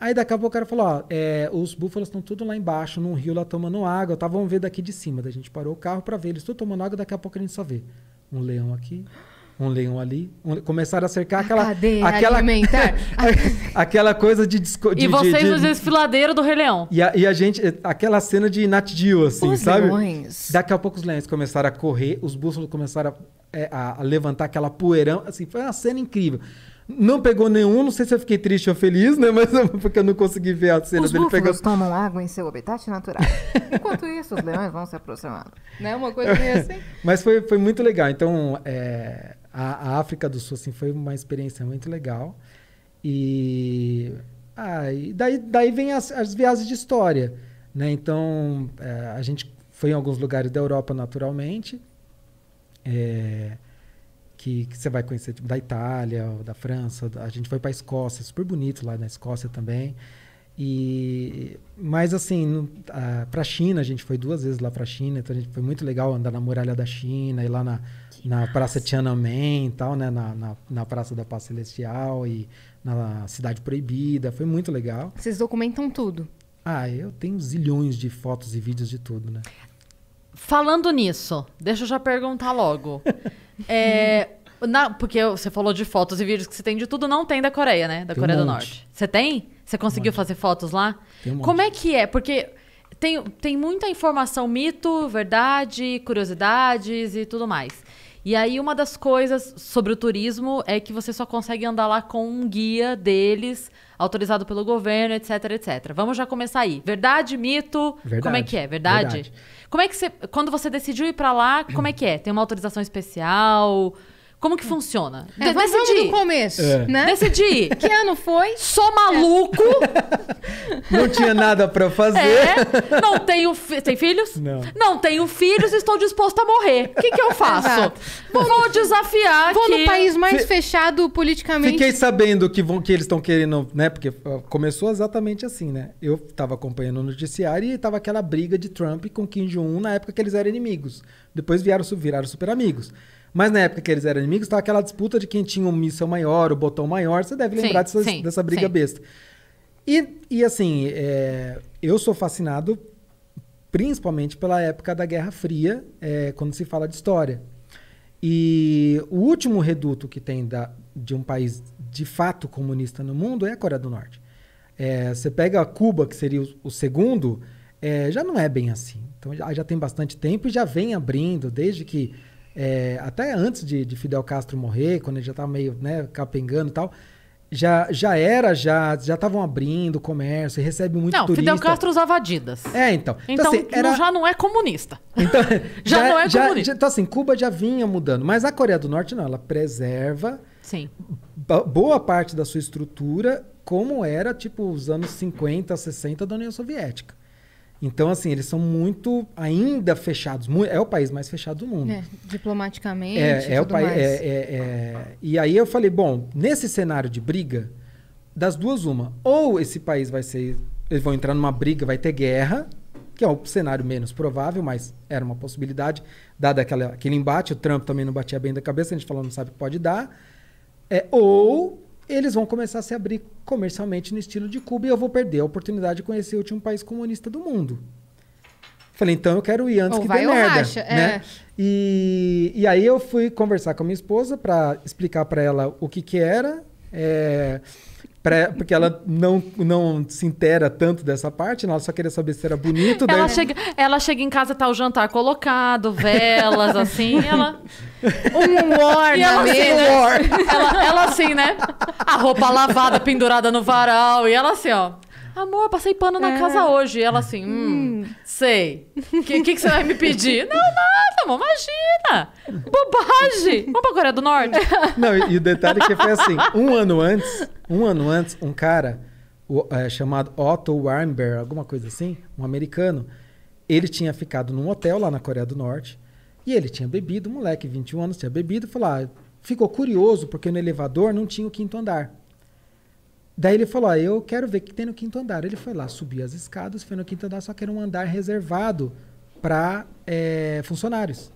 Aí daqui a pouco o cara falou, ó, é, os búfalos estão tudo lá embaixo, num rio lá tomando água, tá? Vamos ver daqui de cima. Daí a gente parou o carro para ver, eles estão tomando água, daqui a pouco a gente só vê um leão aqui, um leão ali. Um... Começaram a cercar a aquela. Cadeia aquela, alimentar. (laughs) aquela coisa de, disco, de E vocês de, de... do Rei Leão. E a, e a, gente. Aquela cena de Nat Geo, assim, os sabe? Leões. Daqui a pouco os leões começaram a correr, os búfalos começaram a, é, a, a levantar aquela poeirão. Assim, foi uma cena incrível. Não pegou nenhum, não sei se eu fiquei triste ou feliz, né? Mas porque eu não consegui ver a cena os dele pegando. Os tomam água em seu habitat natural. Enquanto isso, os leões vão se aproximando. Né? Uma coisa assim. (laughs) Mas foi, foi muito legal. Então, é, a, a, África do Sul assim, foi uma experiência muito legal. E, ah, e daí, daí vem as, as viagens de história. Né? Então, é, a gente foi em alguns lugares da Europa naturalmente. É, que, que, você vai conhecer tipo, da Itália, da França. A gente foi para a Escócia, super bonito lá na Escócia também. E mas assim, para a China a gente foi duas vezes lá para a China, então a gente foi muito legal andar na muralha da China e lá na, que na massa. Praça Tiananmen e tal, né, na, na, na Praça da Paz Celestial e na Cidade Proibida, foi muito legal. Vocês documentam tudo? Ah, eu tenho zilhões de fotos e vídeos de tudo, né? Falando nisso, deixa eu já perguntar logo. (laughs) é, na, porque você falou de fotos e vídeos que você tem de tudo, não tem da Coreia, né? Da tem Coreia um do Norte. Você tem? Você conseguiu um fazer fotos lá? Tem um monte. Como é que é? Porque tem, tem muita informação, mito, verdade, curiosidades e tudo mais. E aí, uma das coisas sobre o turismo é que você só consegue andar lá com um guia deles autorizado pelo governo, etc, etc. Vamos já começar aí. Verdade, mito? Verdade. Como é que é? Verdade? Verdade. Como é que você, quando você decidiu ir para lá, como é que é? Tem uma autorização especial? Como que funciona? É, De então, vamos, decidi. Vamos começo, é. né? Decidi. Que ano foi? Sou maluco. É. Não tinha nada para fazer. É. Não tenho... Fi... Tem filhos? Não. Não tenho filhos estou disposta a morrer. O que, que eu faço? Vou desafiar Vou que... no país mais fechado politicamente. Fiquei sabendo que, vão, que eles estão querendo... né? Porque ah, começou exatamente assim, né? Eu estava acompanhando o noticiário e estava aquela briga de Trump com Kim Jong-un na época que eles eram inimigos. Depois vieram, viraram super amigos. Mas na época que eles eram inimigos, estava aquela disputa de quem tinha o um míssel maior, o botão maior. Você deve lembrar sim, sim, dessa briga sim. besta. E, e assim, é, eu sou fascinado principalmente pela época da Guerra Fria, é, quando se fala de história. E o último reduto que tem da, de um país de fato comunista no mundo é a Coreia do Norte. É, você pega Cuba, que seria o, o segundo, é, já não é bem assim. Então já, já tem bastante tempo e já vem abrindo, desde que é, até antes de, de, Fidel Castro morrer, quando ele já estava meio né, capengando e tal, já, já era, já já estavam abrindo o comércio, recebe muito não, turista. Não, Fidel Castro usava Adidas. É, então. Então, então assim, era... já não é comunista. Então, (laughs) já, já, não é já, comunista. Já, então, assim, Cuba já vinha mudando. Mas a Coreia do Norte, não. Ela preserva Sim. boa parte da sua estrutura como era, tipo, os anos 50, 60 da União Soviética. Então, assim, eles são muito ainda fechados. é o país mais fechado do mundo. É, diplomaticamente. É, é o país. É, é, é, e aí eu falei, bom, nesse cenário de briga, das duas, uma. Ou esse país vai ser. Eles vão entrar numa briga, vai ter guerra, que é o cenário menos provável, mas era uma possibilidade, dado aquela, aquele embate. O Trump também não batia bem da cabeça, a gente falou, não sabe o que pode dar. É, ou eles vão começar a se abrir comercialmente no estilo de Cuba e eu vou perder a oportunidade de conhecer o último país comunista do mundo. Falei, então eu quero ir antes ou que vai dê merda, racha, né? É. E, e aí eu fui conversar com a minha esposa para explicar para ela o que que era. É, Pra, porque ela não, não se intera tanto dessa parte, né? ela só queria saber se era bonito. Ela, chega, ela chega em casa, tá o jantar colocado, velas, assim, ela. Um war e ela, assim, né? Ela, ela assim, né? A roupa lavada, pendurada no varal, e ela assim, ó. Amor, passei pano na é. casa hoje. E ela assim, hum, hum. sei. O que, que, que, você vai me pedir? não, nada, amor, imagina. Bobagem. Vamos pra Coreia do Norte? Não, e, e o detalhe é que foi assim, um ano antes, um ano antes, um cara o, é, chamado Otto Warmbier, alguma coisa assim, um americano, ele tinha ficado num hotel lá na Coreia do Norte e ele tinha bebido, um moleque, 21 anos, tinha bebido, falou, ah, ficou curioso porque no elevador não tinha o quinto andar. Daí ele falou: ah, Eu quero ver o que tem no quinto andar. Ele foi lá, subiu as escadas, foi no quinto andar, só que era um andar reservado para é, funcionários.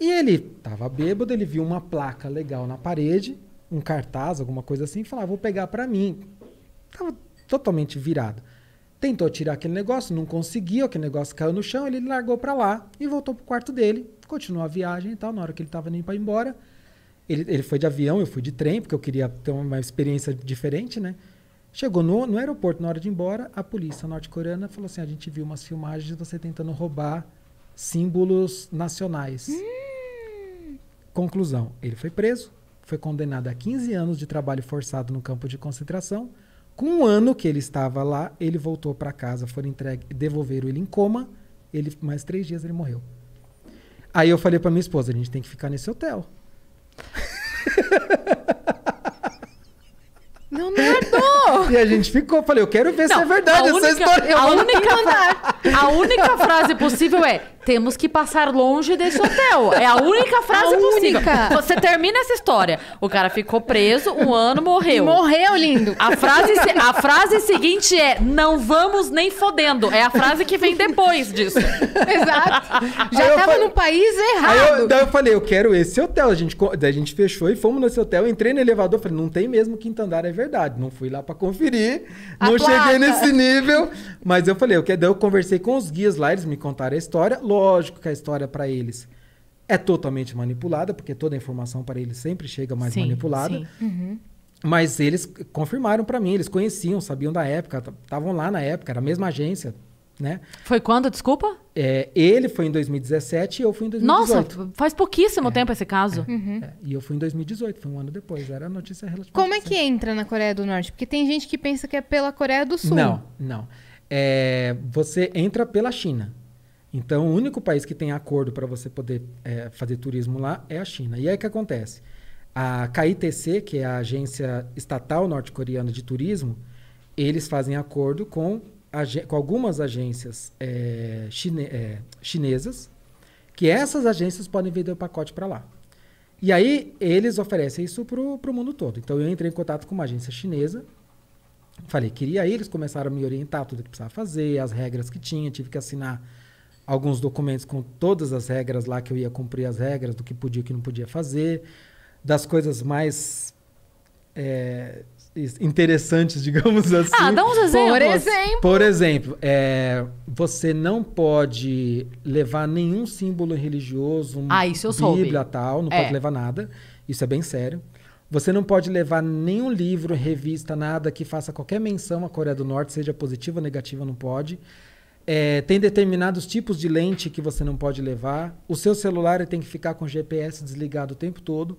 E ele estava bêbado, ele viu uma placa legal na parede, um cartaz, alguma coisa assim, e falou: ah, Vou pegar para mim. estava totalmente virado. Tentou tirar aquele negócio, não conseguiu, aquele negócio caiu no chão, ele largou para lá e voltou pro quarto dele, continuou a viagem e tal. Na hora que ele estava nem para ir embora, ele, ele foi de avião, eu fui de trem, porque eu queria ter uma experiência diferente, né? Chegou no, no aeroporto, na hora de ir embora, a polícia norte-coreana falou assim: a gente viu umas filmagens de você tentando roubar símbolos nacionais. Hum. Conclusão: ele foi preso, foi condenado a 15 anos de trabalho forçado no campo de concentração. Com um ano que ele estava lá, ele voltou para casa, foram entregue, devolveram ele em coma. Ele mais três dias ele morreu. Aí eu falei para minha esposa: a gente tem que ficar nesse hotel. (laughs) Não, Leonardo! E a gente ficou, falei, eu quero ver não, se é verdade essa única, história. A única, a única frase possível é: temos que passar longe desse hotel. É a única frase a possível. Única. Você termina essa história. O cara ficou preso, um ano morreu. Morreu, lindo. A frase, a frase seguinte é: não vamos nem fodendo. É a frase que vem depois disso. Exato. Já aí tava falei, no país errado. Aí eu, daí eu falei: eu quero esse hotel. A gente, daí a gente fechou e fomos nesse hotel. Entrei no elevador, falei: não tem mesmo quinto andar, é verdade. Não fui lá para conferir. A não placa. cheguei nesse nível. Mas eu falei: eu, quero, daí eu conversei com os guias lá, eles me contaram a história lógico que a história para eles é totalmente manipulada, porque toda a informação para eles sempre chega mais sim, manipulada. Sim. Uhum. Mas eles confirmaram para mim, eles conheciam, sabiam da época, estavam lá na época, era a mesma agência, né? Foi quando, desculpa? É, ele foi em 2017 e eu fui em 2018. Nossa, faz pouquíssimo é, tempo esse caso. Uhum. É, uhum. e eu fui em 2018, foi um ano depois, era a notícia relativa. Como é que entra na Coreia do Norte? Porque tem gente que pensa que é pela Coreia do Sul. Não, não. É, você entra pela China. Então, o único país que tem acordo para você poder é, fazer turismo lá é a China. E aí o que acontece? A KITC, que é a agência estatal norte-coreana de turismo, eles fazem acordo com, com algumas agências é, chine é, chinesas, que essas agências podem vender o pacote para lá. E aí eles oferecem isso para o mundo todo. Então eu entrei em contato com uma agência chinesa, falei, queria ir, eles começaram a me orientar tudo que precisava fazer, as regras que tinha, tive que assinar alguns documentos com todas as regras lá que eu ia cumprir as regras do que podia e que não podia fazer, das coisas mais é, interessantes, (laughs) digamos assim. Ah, dá uns exemplos. Por exemplo, Por exemplo é, você não pode levar nenhum símbolo religioso, ah, isso eu Bíblia soube. tal, não é. pode levar nada. Isso é bem sério. Você não pode levar nenhum livro, revista, nada que faça qualquer menção à Coreia do Norte, seja positiva ou negativa, não pode. É, tem determinados tipos de lente que você não pode levar. O seu celular tem que ficar com o GPS desligado o tempo todo.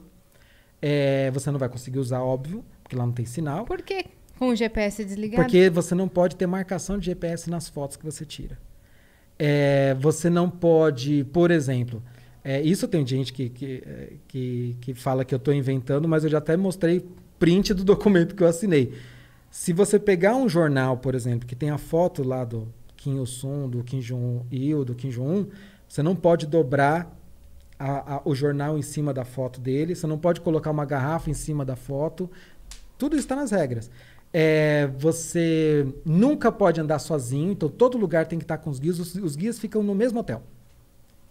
É, você não vai conseguir usar, óbvio, porque lá não tem sinal. Por quê? Com o GPS desligado? Porque você não pode ter marcação de GPS nas fotos que você tira. É, você não pode, por exemplo, é, isso tem gente que, que, é, que, que fala que eu estou inventando, mas eu já até mostrei print do documento que eu assinei. Se você pegar um jornal, por exemplo, que tem a foto lá do, Kim Il-sung, do Kim Jong-il, do Kim Jong-un, você não pode dobrar a, a, o jornal em cima da foto dele, você não pode colocar uma garrafa em cima da foto. Tudo está nas regras. É, você nunca pode andar sozinho, então todo lugar tem que estar com os guias. Os, os guias ficam no mesmo hotel.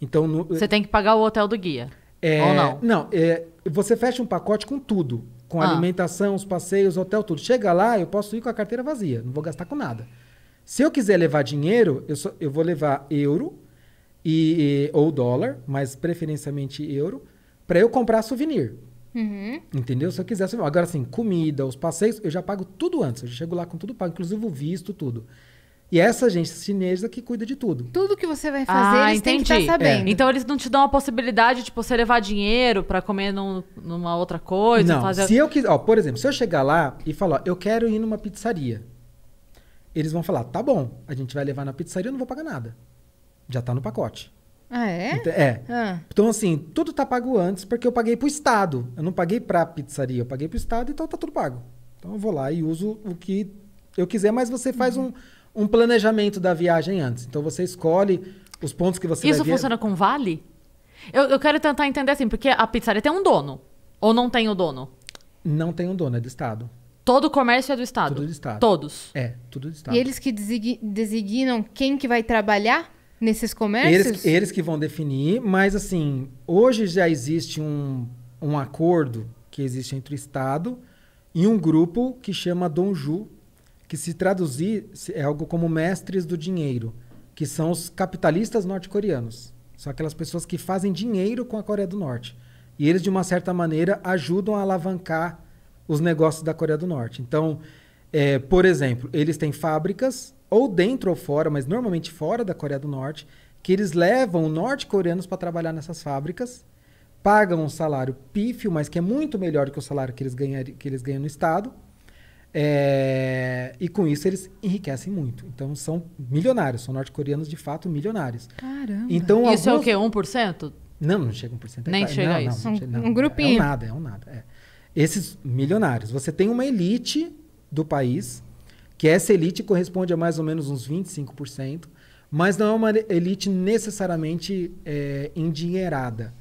Então no, você tem que pagar o hotel do guia. É, ou não? Não, é, você fecha um pacote com tudo, com ah. alimentação, os passeios, hotel, tudo. Chega lá, eu posso ir com a carteira vazia, não vou gastar com nada. Se eu quiser levar dinheiro, eu, só, eu vou levar euro e, ou dólar, mas preferencialmente euro, para eu comprar souvenir. Uhum. Entendeu? Se eu quiser souvenir. Agora, assim, comida, os passeios, eu já pago tudo antes. Eu chego lá com tudo pago, inclusive o visto, tudo. E essa gente chinesa que cuida de tudo. Tudo que você vai fazer, ah, eles entendi. têm que tá estar sabendo. É. Então eles não te dão a possibilidade de tipo, você levar dinheiro para comer num, numa outra coisa. Não, fazer... se eu quiser... Ó, por exemplo, se eu chegar lá e falar, eu quero ir numa pizzaria eles vão falar: tá bom, a gente vai levar na pizzaria, eu não vou pagar nada. Já tá no pacote. Ah, é? Então, é. Ah. Então, assim, tudo tá pago antes porque eu paguei pro Estado. Eu não paguei pra pizzaria, eu paguei pro Estado, então tá tudo pago. Então eu vou lá e uso o que eu quiser, mas você faz uhum. um, um planejamento da viagem antes. Então você escolhe os pontos que você Isso funciona com vale? Eu, eu quero tentar entender assim, porque a pizzaria tem um dono. Ou não tem o dono? Não tem um dono, é do Estado. Todo o comércio é do Estado? Tudo do Estado. Todos? É, tudo do Estado. E eles que designam quem que vai trabalhar nesses comércios? Eles, eles que vão definir, mas assim, hoje já existe um, um acordo que existe entre o Estado e um grupo que chama Donju, que se traduzir é algo como mestres do dinheiro, que são os capitalistas norte-coreanos. São aquelas pessoas que fazem dinheiro com a Coreia do Norte. E eles, de uma certa maneira, ajudam a alavancar os negócios da Coreia do Norte. Então, é, por exemplo, eles têm fábricas, ou dentro ou fora, mas normalmente fora da Coreia do Norte, que eles levam norte-coreanos para trabalhar nessas fábricas, pagam um salário pífio, mas que é muito melhor que o salário que eles, ganhar, que eles ganham no Estado. É, e com isso eles enriquecem muito. Então são milionários, são norte-coreanos de fato milionários. Caramba. Então, isso alguns... é o quê? 1%? Não, não chega a 1%. É Nem claro. chega não, a isso. Não, não, um, não, um grupinho. É um nada, é um nada. É. Esses milionários. Você tem uma elite do país, que essa elite corresponde a mais ou menos uns 25%, mas não é uma elite necessariamente é, endinheirada.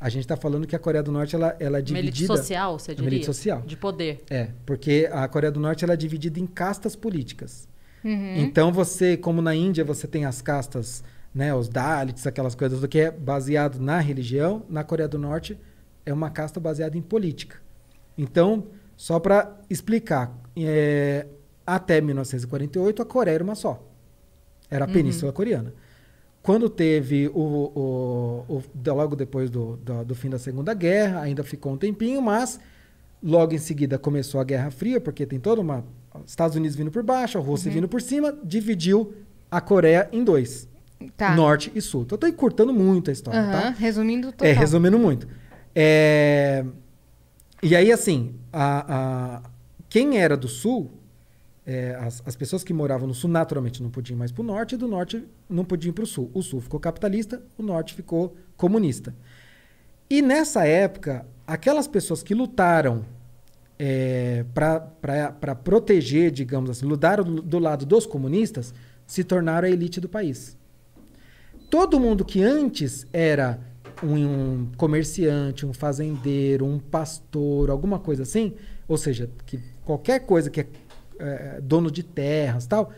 A gente está falando que a Coreia do Norte ela, ela é dividida... Uma elite social, você é diria? Uma elite social. De poder. É, porque a Coreia do Norte ela é dividida em castas políticas. Uhum. Então você, como na Índia, você tem as castas, né, os Dalits, aquelas coisas do que é baseado na religião, na Coreia do Norte é uma casta baseada em política. Então, só para explicar, é, até 1948 a Coreia era uma só. Era a uhum. Península uhum. Coreana. Quando teve o, o, o logo depois do, do, do, fim da Segunda Guerra, ainda ficou um tempinho, mas logo em seguida começou a Guerra Fria, porque tem toda uma Estados Unidos vindo por baixo, a Rússia uhum. vindo por cima, dividiu a Coreia em dois, tá. norte e sul. Então, eu estou encurtando muito a história, uhum. tá? Resumindo é, total. É, resumindo muito. É... E aí, assim, a, a, quem era do sul, é, as, as, pessoas que moravam no sul naturalmente não podiam mais para o norte, e do norte não podiam para o sul. O sul ficou capitalista, o norte ficou comunista. E nessa época, aquelas pessoas que lutaram é, para proteger, digamos assim, lutaram do lado dos comunistas, se tornaram a elite do país. Todo mundo que antes era um, comerciante, um fazendeiro, um pastor, alguma coisa assim, ou seja, que qualquer coisa que é, é dono de terras tal,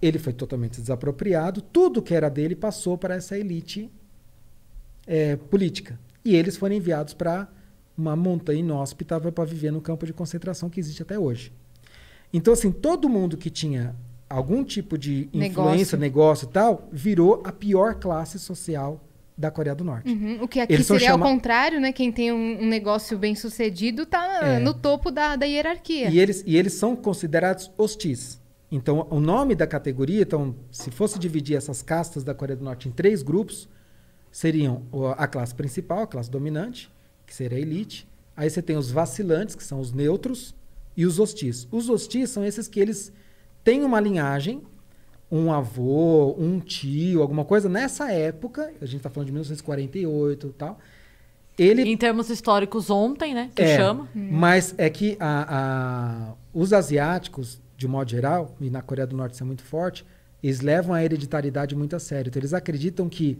ele foi totalmente desapropriado, tudo que era dele passou para essa elite é, política. E eles foram enviados para uma montanha inóspita para viver no campo de concentração que existe até hoje. Então, assim, todo mundo que tinha algum tipo de influência, negócio, negócio e tal, virou a pior classe social da Coreia do Norte. Uhum, o que aqui Eles seria ao contrário, né? Quem tem um, um negócio bem sucedido está é. no topo da, da hierarquia. E eles, e eles são considerados hostis. Então, o nome da categoria, então, se fosse dividir essas castas da Coreia do Norte em três grupos, seriam a classe principal, a classe dominante, que seria a elite. Aí você tem os vacilantes, que são os neutros, e os hostis. Os hostis são esses que eles têm uma linhagem, um avô, um tio, alguma coisa, nessa época, a gente está falando de 1948 e tal. Ele... Em termos históricos, ontem, né? Que é, chama. Mas é que a, a, os asiáticos, de modo geral, e na Coreia do Norte isso é muito forte, eles levam a hereditariedade muito a sério. Então, eles acreditam que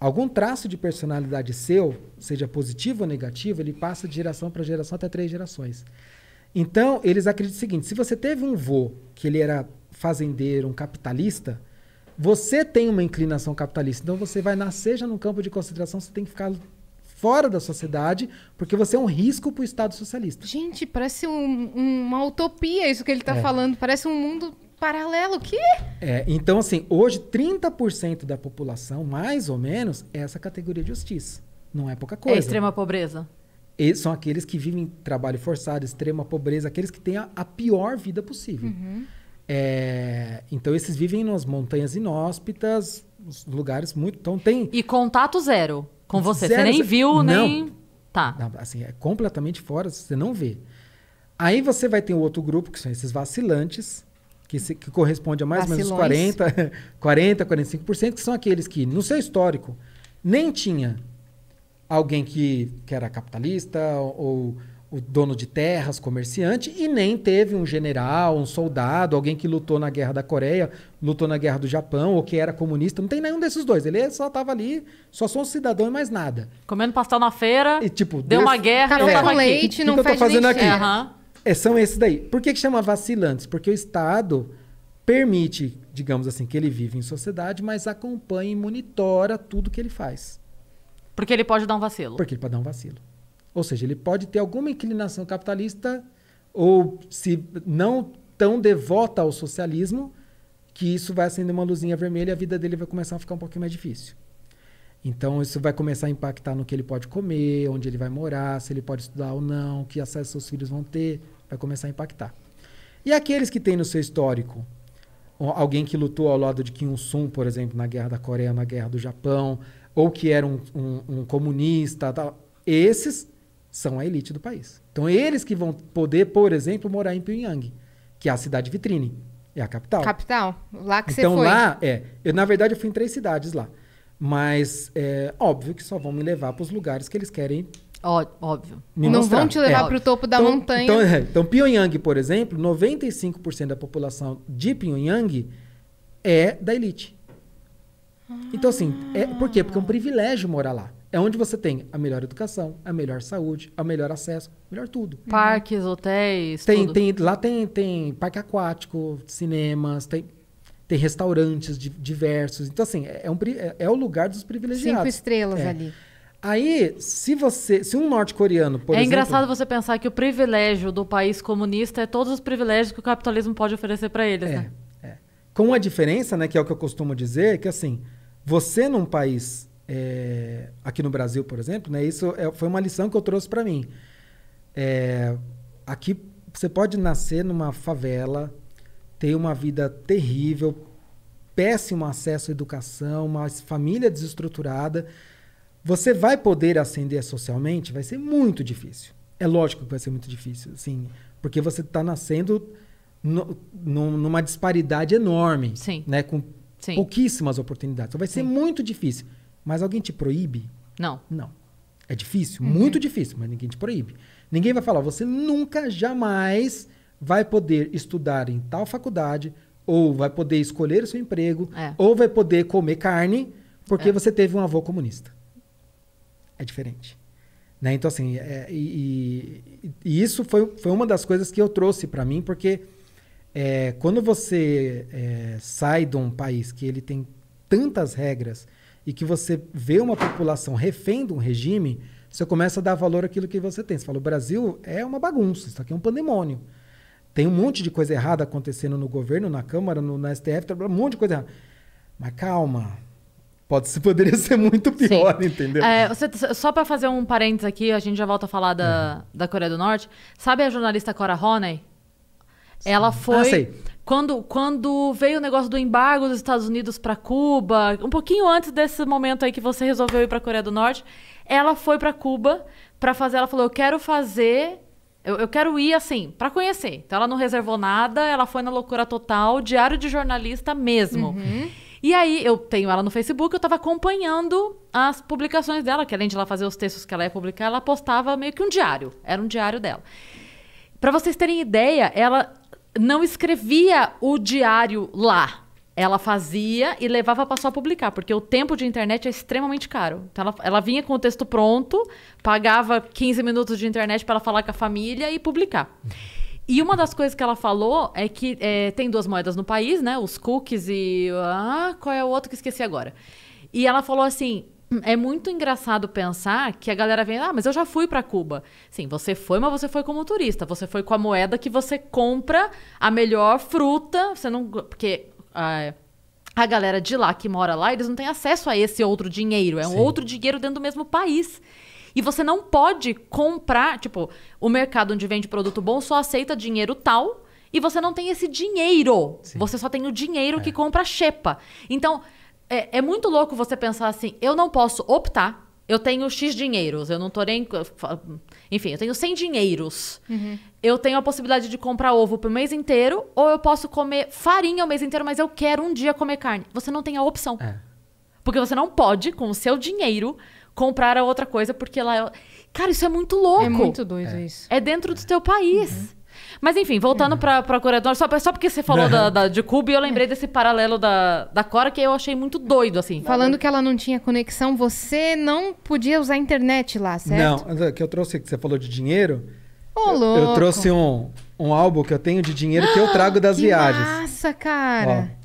algum traço de personalidade seu, seja positivo ou negativo, ele passa de geração para geração até três gerações. Então, eles acreditam o seguinte: se você teve um vô que ele era fazendeiro, um capitalista, você tem uma inclinação capitalista. Então você vai nascer já num campo de concentração, você tem que ficar fora da sociedade, porque você é um risco para o Estado socialista. Gente, parece um, uma utopia isso que ele está é. falando. Parece um mundo paralelo. que? É, então, assim, hoje 30% da população, mais ou menos, é essa categoria de justiça. Não é pouca coisa. É extrema pobreza. E são aqueles que vivem trabalho forçado, extrema pobreza, aqueles que têm a, a pior vida possível. Uhum. É, então esses vivem nas montanhas inóspitas, lugares muito. Então tem. E contato zero com você. Zero, você nem viu, não. nem. Tá. Não, assim, é completamente fora, você não vê. Aí você vai ter um outro grupo, que são esses vacilantes, que, se, que corresponde a mais ou menos 40, 40, 45%, que são aqueles que, no seu histórico, nem tinha alguém que, que era capitalista ou, o dono de terras, comerciante, e nem teve um general, um soldado, alguém que lutou na guerra da Coreia, lutou na guerra do Japão, ou que era comunista. Não tem nenhum desses dois. Ele só estava ali, só sou um cidadão e mais nada. Comendo pastel na feira, e, tipo, deu uma guerra, café eu leite, não que, que eu tô fazendo aqui? Uhum. É, são esses daí. Por que, que chama vacilantes? Porque o Estado permite, digamos assim, que ele vive em sociedade, mas acompanha e monitora tudo que ele faz. Porque ele pode dar um vacilo. Porque ele pode dar um vacilo. Ou seja, ele pode ter alguma inclinação capitalista ou se não tão devota ao socialismo que isso vai acender uma luzinha vermelha e a vida dele vai começar a ficar um pouquinho mais difícil. Então isso vai começar a impactar no que ele pode comer, onde ele vai morar, se ele pode estudar ou não, que acesso seus filhos vão ter, vai começar a impactar. E aqueles que têm no seu histórico alguém que lutou ao lado de Kim Il-sung, por exemplo, na Guerra da Coreia, na Guerra do Japão, ou que era um, um, um comunista, tal, esses são a elite do país. Então eles que vão poder, por exemplo, morar em Pyongyang, que é a cidade vitrine, é a capital. Capital, lá que então, você foi. Então lá, é, eu, na verdade eu fui em três cidades lá, mas é óbvio que só vão me levar para os lugares que eles querem. Ó, óbvio. Não mostrar. vão te levar é. para o topo da então, montanha. Então, é, então Pyongyang, por exemplo, 95% da população de Pyongyang é da elite. Ah. Então assim, é, por quê? Porque é um privilégio morar lá. É onde você tem a melhor educação, a melhor saúde, o melhor acesso, melhor tudo. Uhum. Parques, hotéis, tem, tudo. tem lá tem tem parque aquático, cinemas, tem tem restaurantes de, diversos. Então assim é, é um, é, é, o lugar dos privilegiados. Cinco estrelas é. ali. Aí, se você, se um norte-coreano, por é exemplo, engraçado você pensar que o privilégio do país comunista é todos os privilégios que o capitalismo pode oferecer para eles, é, né? É. Com a diferença, né, que é o que eu costumo dizer, que assim, você num país é, aqui no Brasil, por exemplo, né? Isso é, foi uma lição que eu trouxe para mim. É, aqui você pode nascer numa favela, ter uma vida terrível, péssimo acesso à educação, uma família desestruturada. Você vai poder ascender socialmente? Vai ser muito difícil. É lógico que vai ser muito difícil, sim, porque você está nascendo no, numa disparidade enorme, sim. né? Com sim. oportunidades. Então vai ser sim. muito difícil. Mas alguém te proíbe? Não. Não. É difícil, uhum. muito difícil, mas ninguém te proíbe. Ninguém vai falar, você nunca, jamais vai poder estudar em tal faculdade, ou vai poder escolher o seu emprego, é. ou vai poder comer carne, porque é. você teve um avô comunista. É diferente. Né? Então, assim, é, e, e, e, isso foi, foi uma das coisas que eu trouxe para mim, porque é, quando você é, sai de um país que ele tem tantas regras e que você vê uma população refém de um regime, você começa a dar valor àquilo que você tem. Você fala, o Brasil é uma bagunça, isso aqui é um pandemônio. Tem um monte de coisa errada acontecendo no governo, na Câmara, no, na STF, tá um monte de coisa errada. Mas calma, Pode, (laughs) poderia ser muito pior, Sim. entendeu? É, você, só para fazer um parênteses aqui, a gente já volta a falar da, uhum. da Coreia do Norte. Sabe a jornalista Cora Honey? Ela ah, foi. Ah, sei. Quando, quando veio o negócio do embargo dos Estados Unidos para Cuba, um pouquinho antes desse momento aí que você resolveu ir para a Coreia do Norte, ela foi para Cuba para fazer. Ela falou: Eu quero fazer eu, eu, quero ir assim, para conhecer. Então ela não reservou nada, ela foi na loucura total, diário de jornalista mesmo. Uhum. E aí eu tenho ela no Facebook, eu tava acompanhando as publicações dela, que além de ela fazer os textos que ela ia publicar, ela postava meio que um diário. Era um diário dela. Para vocês terem ideia, ela não escrevia o diário lá. Ela fazia e levava para só publicar, porque o tempo de internet é extremamente caro. Então ela, ela vinha com o texto pronto, pagava 15 minutos de internet para ela falar com a família e publicar. E uma das coisas que ela falou é que é, tem duas moedas no país, né? Os cookies e. Ah, qual é o outro que esqueci agora? E ela falou assim: é muito engraçado pensar que a galera vem, ah, mas eu já fui para Cuba. Sim, você foi, mas você foi como turista. Você foi com a moeda que você compra a melhor fruta. Você não. Porque. Ah, a galera de lá que mora lá, eles não têm acesso a esse outro dinheiro. É um outro dinheiro dentro do mesmo país. E você não pode comprar, tipo, o mercado onde vende produto bom só aceita dinheiro tal e você não tem esse dinheiro. Sim. Você só tem o dinheiro é. que compra a xepa. Então, é, é muito louco você pensar assim, eu não posso optar eu tenho X dinheiros, eu não tô nem. Enfim, eu tenho 100 dinheiros. Uhum. Eu tenho a possibilidade de comprar ovo pro mês inteiro, ou eu posso comer farinha o mês inteiro, mas eu quero um dia comer carne. Você não tem a opção. É. Porque você não pode, com o seu dinheiro, comprar a outra coisa, porque lá. Eu... É cara, isso é muito louco. É muito doido é. isso. É dentro do teu país. Uhum. Mas enfim, voltando é. pra Norte só, só porque você falou (laughs) da, da, de Cuba, eu lembrei desse paralelo da, da Cora que eu achei muito doido, assim. Falando que ela não tinha conexão, você não podia usar a internet lá, certo? Não, é que eu trouxe, que você falou de dinheiro. Ô, eu, eu, trouxe um, um álbum que eu tenho de dinheiro que eu ah, trago das que viagens. Nossa, cara! Ó.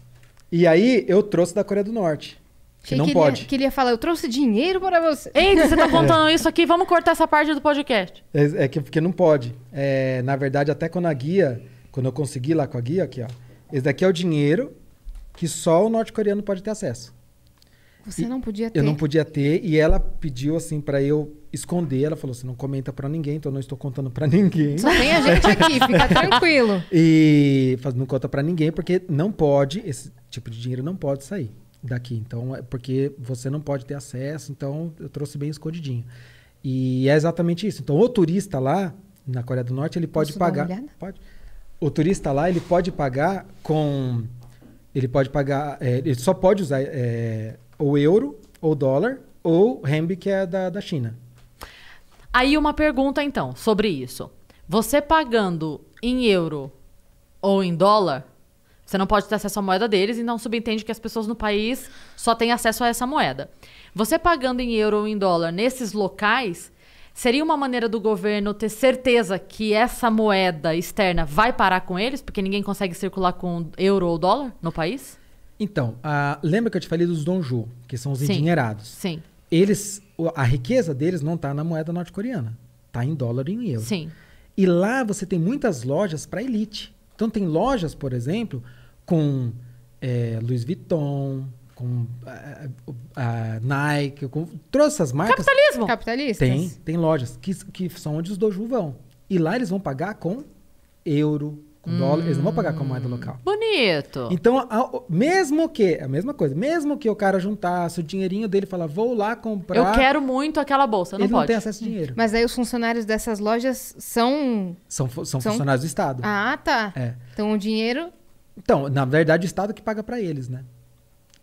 E aí eu trouxe da Coreia do Norte. Que não que pode. Ele, que ele ia falar, eu trouxe dinheiro para você. Eita, você tá (laughs) contando é. isso aqui, vamos cortar essa parte do podcast. É, é que porque não pode. É, na verdade, até quando a guia, quando eu consegui lá com a guia, aqui, ó. Esse daqui é o dinheiro que só o norte-coreano pode ter acesso. Você e não podia ter. Eu não podia ter e ela pediu assim para eu esconder. Ela falou: "Você assim, não comenta para ninguém, então eu não estou contando para ninguém". Só tem a gente aqui, (laughs) fica tranquilo. E não conta para ninguém porque não pode esse tipo de dinheiro não pode sair daqui. Então, é porque você não pode ter acesso, então eu trouxe bem escondidinho. E é exatamente isso. Então, o turista lá na Coreia do Norte, ele pode Posso pagar. Pode. O turista lá, ele pode pagar com ele pode pagar, é, ele só pode usar é, o euro, ou dólar, ou renminbi, que é da, da China. Aí uma pergunta então sobre isso. Você pagando em euro ou em dólar, você não pode ter acesso à moeda deles, então subentende que as pessoas no país só têm acesso a essa moeda. Você pagando em euro ou em dólar nesses locais, seria uma maneira do governo ter certeza que essa moeda externa vai parar com eles, porque ninguém consegue circular com euro ou dólar no país? Então, lembra que eu te falei dos donju, que são os sim, endinheirados? Sim. Eles, a riqueza deles não está na moeda norte-coreana, está em dólar e em euro. Sim. E lá você tem muitas lojas para elite. Então tem lojas, por exemplo, com é, Louis Vuitton, com a, a Nike, com essas marcas. Capitalismo! Capitalistas. Tem, tem lojas que, que são onde os doju vão. E lá eles vão pagar com euro, com hum. dólar, eles não vão pagar com a moeda hum. local. Bonito! Então, a, mesmo que, é a mesma coisa, mesmo que o cara juntasse o dinheirinho dele e falar, vou lá comprar... Eu quero muito aquela bolsa, não ele pode. não tem acesso a dinheiro. Mas aí os funcionários dessas lojas são... São, são, são funcionários do Estado. Ah, tá. É. Então o dinheiro então, na verdade, o Estado que paga para eles, né?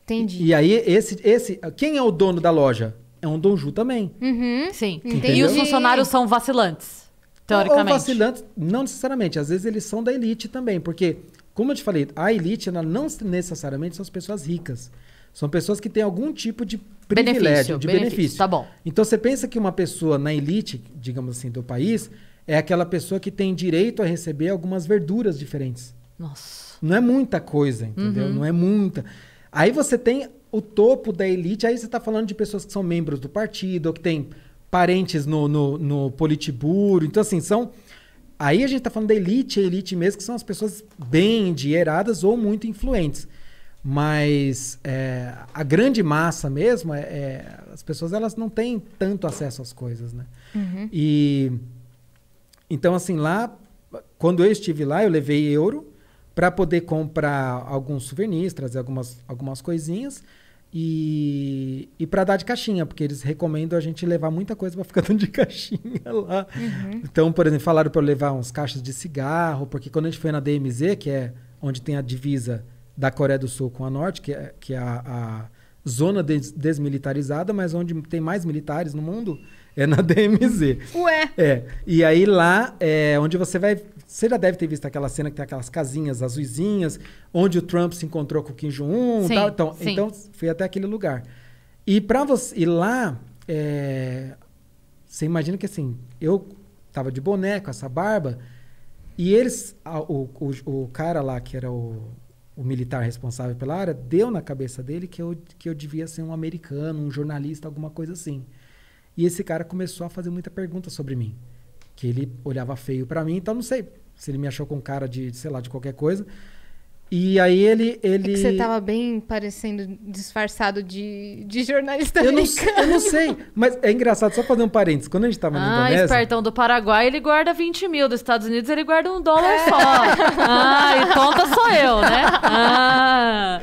Entendi. E, e, aí, esse, esse, quem é o dono da loja? É um donju também. Uhum, sim. Entendeu? E os funcionários são vacilantes, teoricamente. Ou vacilantes, não necessariamente. Às vezes eles são da elite também, porque, como eu te falei, a elite ela não necessariamente são as pessoas ricas. São pessoas que têm algum tipo de privilégio, benefício, de benefício. benefício. Tá bom. Então você pensa que uma pessoa na elite, digamos assim, do país, é aquela pessoa que tem direito a receber algumas verduras diferentes. Nossa. Não é muita coisa, entendeu? Uhum. Não é muita. Aí você tem o topo da elite, aí você está falando de pessoas que são membros do partido, ou que tem parentes no, no, no Politburo. Então, assim, são. Aí a gente está falando da elite, elite mesmo, que são as pessoas bem endieradas ou muito influentes. Mas é, a grande massa mesmo, é, é, as pessoas elas não têm tanto acesso às coisas, né? Uhum. E então assim lá, quando eu estive lá, eu levei euro, para poder comprar alguns souvenirs, trazer algumas, algumas coisinhas e, e para dar de caixinha, porque eles recomendam a gente levar muita coisa para ficar (laughs) dando de caixinha lá. Uhum. Então, por exemplo, falaram para eu levar uns caixas de cigarro, porque quando a gente foi na DMZ, que é onde tem a divisa da Coreia do Sul com a Norte, que é, que é a, a zona des desmilitarizada, mas onde tem mais militares no mundo, é na DMZ. Ué. É. E aí lá é onde você vai. Você já deve ter visto aquela cena que tem aquelas casinhas azuizinhas, onde o Trump se encontrou com o Kim Jong-un tal. Então, então, fui até aquele lugar. E para você. E lá. É, você imagina que assim, eu tava de boneco, essa barba, e eles. A, o, o, o cara lá que era o, o militar responsável pela área deu na cabeça dele que eu, que eu devia ser um americano, um jornalista, alguma coisa assim. E esse cara começou a fazer muita pergunta sobre mim. Que ele olhava feio para mim, então não sei se ele me achou com cara de, sei lá, de qualquer coisa. E aí ele. É ele... É você tava bem parecendo disfarçado de, de jornalista eu não, eu não sei, mas é engraçado, só fazer um parênteses. Quando a gente tava na ah, Indonésia. Ah, espertão do Paraguai, ele guarda 20 mil. Dos Estados Unidos, ele guarda um dólar é. só. ah, e tonta sou eu, né? (laughs) Ah.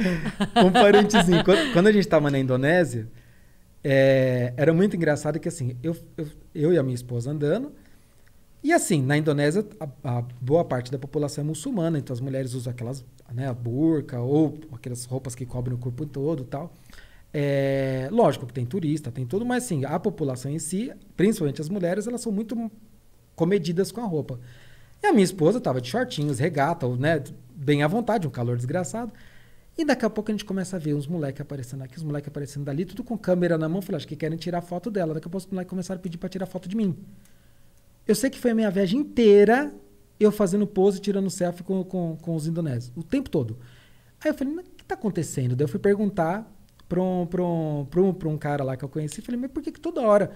Um parênteses. Quando, quando a gente tava na Indonésia, é, era muito engraçado que assim, eu, eu, eu e a minha esposa andando, e assim, na Indonésia, a, a, boa parte da população é muçulmana, então as mulheres usam aquelas, né, a burca ou aquelas roupas que cobrem o corpo todo tal. É, lógico que tem turista, tem tudo, mas assim, a população em si, principalmente as mulheres, elas são muito comedidas com a roupa. E a minha esposa estava de shortinhos, regata, ou, né, bem à vontade, um calor desgraçado. E daqui a pouco a gente começa a ver uns moleques aparecendo aqui, uns moleques aparecendo dali, tudo com câmera na mão, falando, acho que querem tirar foto dela. Daqui a pouco os moleques começaram a pedir para tirar foto de mim. Eu sei que foi a minha viagem inteira eu fazendo pose, tirando selfie com, com, com os indonésios, o tempo todo. Aí eu falei, o que está acontecendo? Daí eu fui perguntar para um, pra um, pra um, pra um cara lá que eu conheci, falei, mas por que, que toda hora?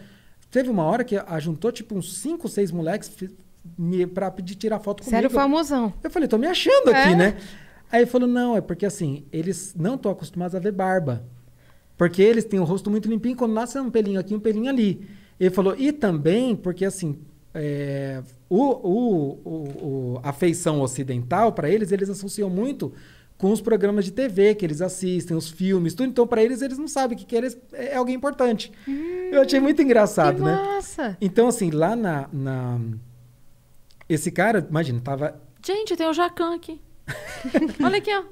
Teve uma hora que ajuntou tipo uns cinco, seis moleques para pra pedir tirar foto comigo. Sério, famosão. Eu falei, tô me achando é? aqui, né? Aí ele falou, não, é porque assim, eles não estão acostumados a ver barba. Porque eles têm o rosto muito limpinho, quando nasce um pelinho aqui, um pelinho ali. Ele falou, e também porque assim, é, o, o, o, a feição ocidental, para eles, eles associam muito com os programas de TV que eles assistem, os filmes, tudo. Então, para eles, eles não sabem que, que eles é, é alguém importante. Hum, Eu achei hum, muito engraçado, que né? Então, assim, lá na, na... Esse cara, imagina, tava... Gente, tem o Jacan aqui. (laughs) Olha aqui, ó.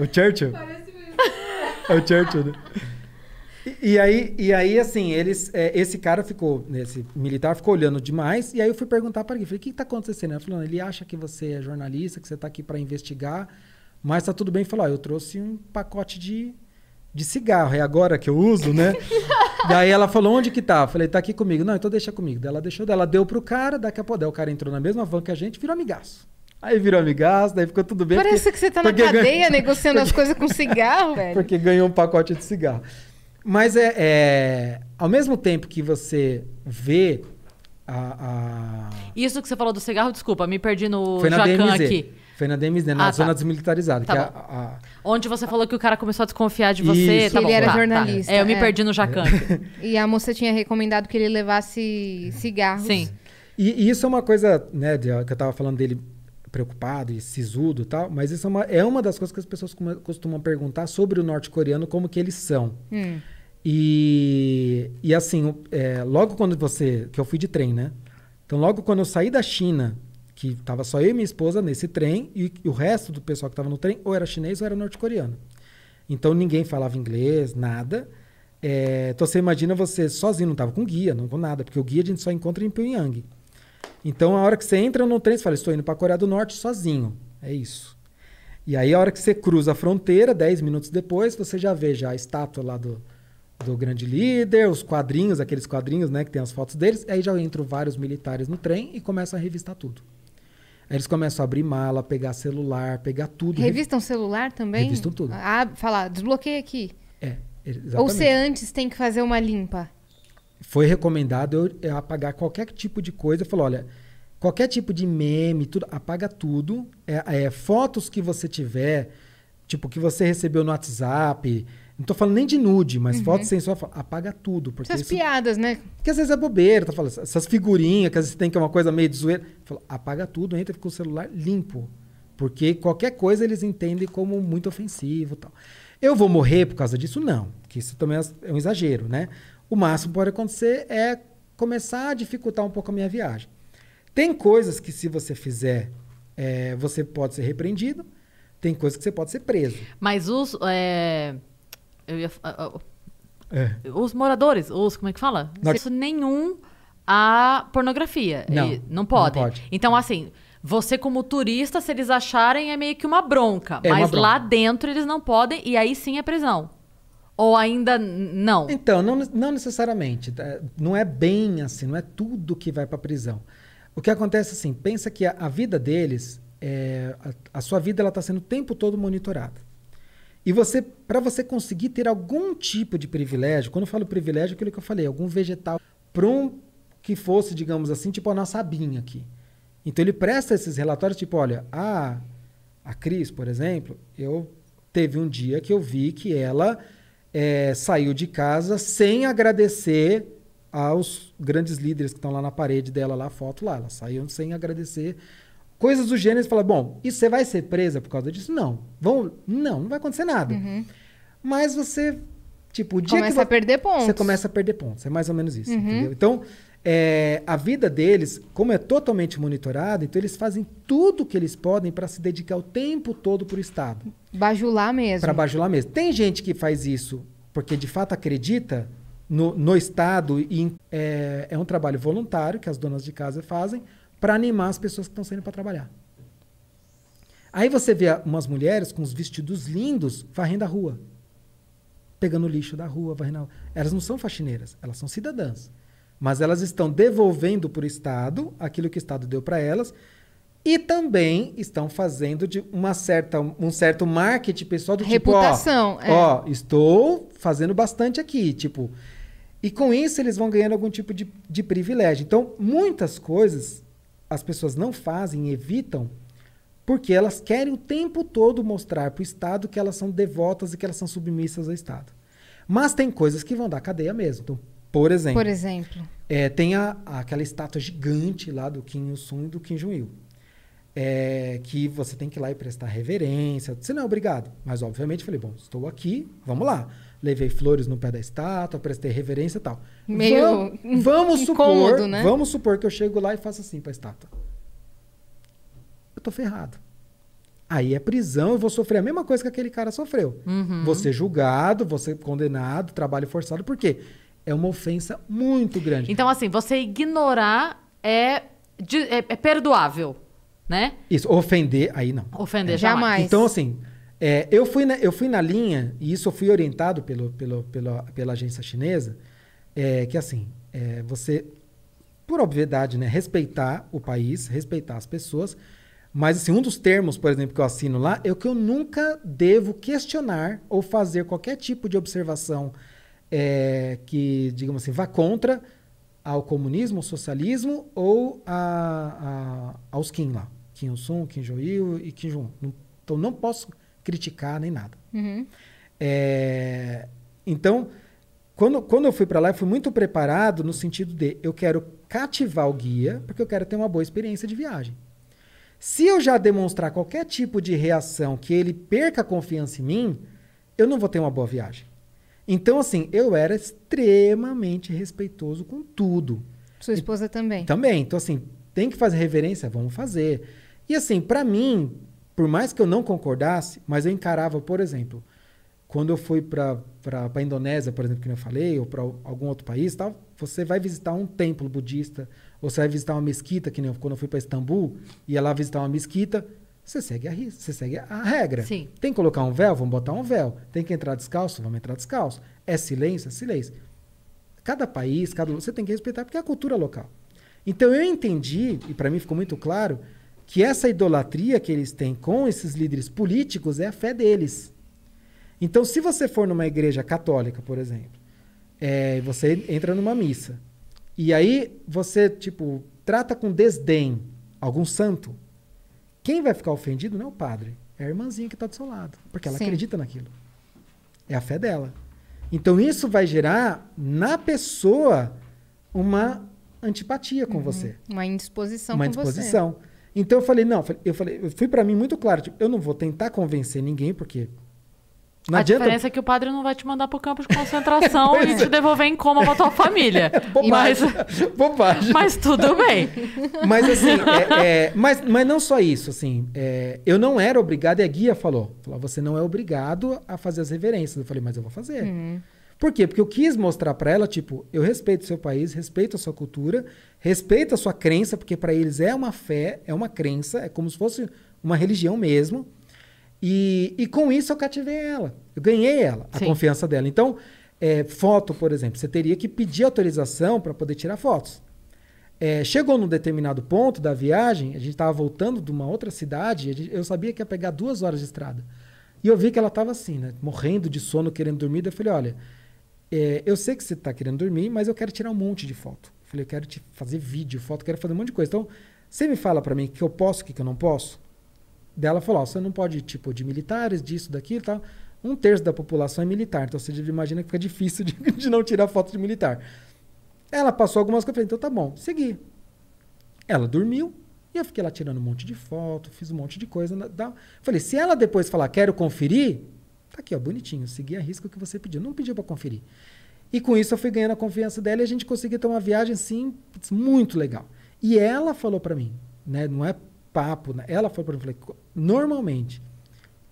o Churchill? Parece mesmo. É o Churchill, né? E, aí, e aí, assim, eles, é, esse cara ficou, né, esse militar ficou olhando demais, e aí eu fui perguntar para ele, falei, o que está acontecendo? Ele falou, ele acha que você é jornalista, que você está aqui para investigar, mas tá tudo bem. Ele falou, ah, eu trouxe um pacote de, de cigarro, é agora que eu uso, né? (laughs) Daí ela falou, onde que tá? Eu falei, tá aqui comigo. Não, então deixa comigo. Daí ela deixou, ela deu pro cara, daqui a pouco daí o cara entrou na mesma van que a gente, virou amigaço. Aí virou amigaço, daí ficou tudo bem. Parece porque, que você tá na cadeia negociando (laughs) porque... as coisas com cigarro, velho. Porque ganhou um pacote de cigarro. Mas é, é, ao mesmo tempo que você vê a, a... Isso que você falou do cigarro, desculpa, me perdi no Foi na Jacan aqui. Foi na DMZ, na ah, zona tá. desmilitarizada. Tá que é a, a, Onde você falou que o cara começou a desconfiar de você. Isso. Tá bom, ele era tá, tá. jornalista. Tá. É, eu me é. perdi no Jacan. (laughs) e a moça tinha recomendado que ele levasse cigarros. Sim. E, e isso é uma coisa, né, de, que eu tava falando dele preocupado e sisudo e tal, mas isso é uma, é uma das coisas que as pessoas costumam perguntar sobre o norte-coreano, como que eles são. Hum. E, e assim, é, logo quando você... Que eu fui de trem, né? Então, logo quando eu saí da China que estava só eu e minha esposa nesse trem e, e o resto do pessoal que estava no trem ou era chinês ou era norte-coreano. Então ninguém falava inglês, nada. É, então você imagina você sozinho, não estava com guia, não com nada, porque o guia a gente só encontra em Pyongyang. Então a hora que você entra no trem, você fala, estou indo para a Coreia do Norte sozinho. É isso. E aí a hora que você cruza a fronteira, 10 minutos depois, você já vê já a estátua lá do, do grande líder, os quadrinhos, aqueles quadrinhos, né, que tem as fotos deles. Aí já entram vários militares no trem e começam a revistar tudo. Aí eles começam a abrir mala, pegar celular, pegar tudo. Revistam Revi... celular também? Revistam tudo. Ah, falar, desbloqueia aqui. É, exatamente. Ou você antes tem que fazer uma limpa? Foi recomendado eu apagar qualquer tipo de coisa. Eu falo, olha, qualquer tipo de meme, tudo, apaga tudo. É, é, fotos que você tiver, tipo, que você recebeu no WhatsApp, não tô falando nem de nude, mas uhum. foto sensual, apaga tudo. Porque essas isso, piadas, né? Que às vezes é bobeira, tá falando, essas figurinhas que às vezes tem que é uma coisa meio de zoeira. Falo, apaga tudo, entra com o celular limpo. Porque qualquer coisa eles entendem como muito ofensivo tal. Eu vou morrer por causa disso? Não. Que isso também é, é um exagero, né? O máximo que pode acontecer é começar a dificultar um pouco a minha viagem. Tem coisas que se você fizer, é, você pode ser repreendido. Tem coisas que você pode ser preso. Mas os... É eu ia. Uh, uh, é. Os moradores, os. Como é que fala? Não acesso nenhum à pornografia. Não, e, não podem. Não pode. Então, assim. Você, como turista, se eles acharem, é meio que uma bronca. É mas uma bronca. lá dentro eles não podem, e aí sim é prisão. Ou ainda não? Então, não, não necessariamente. Tá? Não é bem assim, não é tudo que vai para prisão. O que acontece assim, pensa que a, a vida deles, é, a, a, sua vida ela está sendo o tempo todo monitorada. E você, para você conseguir ter algum tipo de privilégio, quando eu falo privilégio, é aquilo que eu falei, algum vegetal para um que fosse, digamos assim, tipo a nossa abinha aqui. Então ele presta esses relatórios, tipo, olha, a, a Cris, por exemplo, eu teve um dia que eu vi que ela é, saiu de casa sem agradecer aos grandes líderes que estão lá na parede dela, lá a foto lá. Ela saiu sem agradecer coisas do gênero, e fala, bom, isso você vai ser presa por causa disso? Não. Vão, não, não vai acontecer nada. Uhum. Mas você, tipo, o dia começa que... Começa a perder pontos. Você começa a perder pontos. É mais ou menos isso, uhum. entendeu? Então, é, a vida deles, como é totalmente monitorada, então eles fazem tudo o que eles podem para se dedicar o tempo todo para o Estado. Bajular mesmo. Para bajular mesmo. Tem gente que faz isso porque de fato acredita no, no Estado e é, é um trabalho voluntário que as donas de casa fazem, para animar as pessoas que estão saindo para trabalhar. Aí você vê umas mulheres com os vestidos lindos varrendo a rua. Pegando lixo da rua, varrendo a Elas não são faxineiras, elas são cidadãs. Mas elas estão devolvendo para o Estado aquilo que o Estado deu para elas e também estão fazendo de uma certa, um certo marketing pessoal do Reputação, tipo, ó, é. ó, estou fazendo bastante aqui, tipo. E com isso eles vão ganhando algum tipo de, de privilégio. Então, muitas coisas as pessoas não fazem, evitam, porque elas querem o tempo todo mostrar para o Estado que elas são devotas e que elas são submissas ao Estado. Mas tem coisas que vão dar cadeia mesmo. Então, por exemplo. Por exemplo. É, tem a, aquela estátua gigante lá do Kim Il-sung e do Kim Jong-il. É, que você tem que ir lá e prestar reverência. Você não é obrigado. Mas, obviamente, eu falei, bom, estou aqui, vamos lá levei flores no pé da estátua, prestei reverência e tal. Meio vamos, vamos incômodo, supor, né? Vamos supor que eu chego lá e faço assim pra estátua. Eu tô ferrado. Aí é prisão, eu vou sofrer a mesma coisa que aquele cara sofreu. Uhum. Você julgado, você condenado, trabalho forçado, por quê? É uma ofensa muito grande. Então, assim, você ignorar é, de, é, é perdoável, né? Isso, ofender, aí não. Ofender, é. jamais. Então, assim, é, eu, fui na, eu fui na linha, e isso eu fui orientado pelo, pelo, pela, pela agência chinesa, é, que assim, é, você, por obviedade, né, respeitar o país, respeitar as pessoas, mas assim, um dos termos, por exemplo, que eu assino lá é que eu nunca devo questionar ou fazer qualquer tipo de observação é, que, digamos assim, vá contra ao comunismo, ao socialismo ou a, a, aos Kim lá. Kim Il-sung, Kim Jong-il e Kim Jong-un. Então não posso criticar nem nada. Uhum. É, então, quando, quando eu fui para lá, eu fui muito preparado no sentido de eu quero cativar o guia, porque eu quero ter uma boa experiência de viagem. Se eu já demonstrar qualquer tipo de reação que ele perca a confiança em mim, eu não vou ter uma boa viagem. Então, assim, eu era extremamente respeitoso com tudo. Sua esposa e, também. Também. Então, assim, tem que fazer reverência? Vamos fazer. E, assim, para mim, por mais que eu não concordasse, mas eu encarava, por exemplo, quando eu fui para a Indonésia, por exemplo, que eu falei, ou para algum outro país, tal, você vai visitar um templo budista, ou você vai visitar uma mesquita, que nem eu, quando eu fui para Istambul, ia lá visitar uma mesquita, você segue a, você segue a regra. Sim. Tem que colocar um véu? Vamos botar um véu. Tem que entrar descalço? Vamos entrar descalço. É silêncio? É silêncio. Cada país, cada você tem que respeitar, porque é a cultura local. Então eu entendi, e para mim ficou muito claro, que essa idolatria que eles têm com esses líderes políticos é a fé deles. Então, se você for numa igreja católica, por exemplo, é, você entra numa missa e aí você tipo trata com desdém algum santo, quem vai ficar ofendido não é o padre, é a irmãzinha que está do seu lado, porque ela Sim. acredita naquilo. É a fé dela. Então isso vai gerar na pessoa uma antipatia com uhum. você. Uma indisposição uma com indisposição. você. Uma então eu falei, não, eu falei, eu fui para mim muito claro, tipo, eu não vou tentar convencer ninguém, porque não a adianta... diferença é que o padre não vai te mandar pro campo de concentração (laughs) e é. te devolver em coma pra tua família. (laughs) É bobagem. Mas... (laughs) É bobagem. Mas tudo bem. Mas assim, é, é, mas, mas não só isso, assim, é, eu não era obrigado, e a guia falou, falou, você não é obrigado a fazer as reverências. Eu falei, mas eu vou fazer. Uhum. Por quê? Porque eu quis mostrar para ela, tipo, eu respeito o seu país, respeito a sua cultura, respeito a sua crença, porque para eles é uma fé, é uma crença, é como se fosse uma religião mesmo. E, e com isso eu cativei ela, eu ganhei ela, a Sim. confiança dela. Então, é, foto, por exemplo, você teria que pedir autorização para poder tirar fotos. É, chegou num determinado ponto da viagem, a gente estava voltando de uma outra cidade, eu sabia que ia pegar duas horas de estrada. E eu vi que ela estava assim, né, morrendo de sono, querendo dormir. Daí eu falei: olha, é, eu sei que você está querendo dormir, mas eu quero tirar um monte de foto. Eu falei, eu quero te fazer vídeo, foto, quero fazer um monte de coisa. Então, você me fala para mim o que eu posso, o que eu não posso? Dela falou, você não pode, tipo, de militares, disso, daquilo e tal. Um terço da população é militar, então você imagina que fica difícil de, (laughs) de não tirar foto de militar. Ela passou algumas coisas, então tá bom, segui. Ela dormiu, e eu fiquei lá tirando um monte de foto, fiz um monte de coisa. Da... Falei, se ela depois falar, quero conferir, Tá aqui, ó, bonitinho. Segui a risca que você pediu. Não pediu para conferir. E com isso eu fui ganhando a confiança dela e a gente conseguiu ter uma viagem, sim, muito legal. E ela falou para mim, né? Não é papo. Né? Ela falou para mim, falei, normalmente,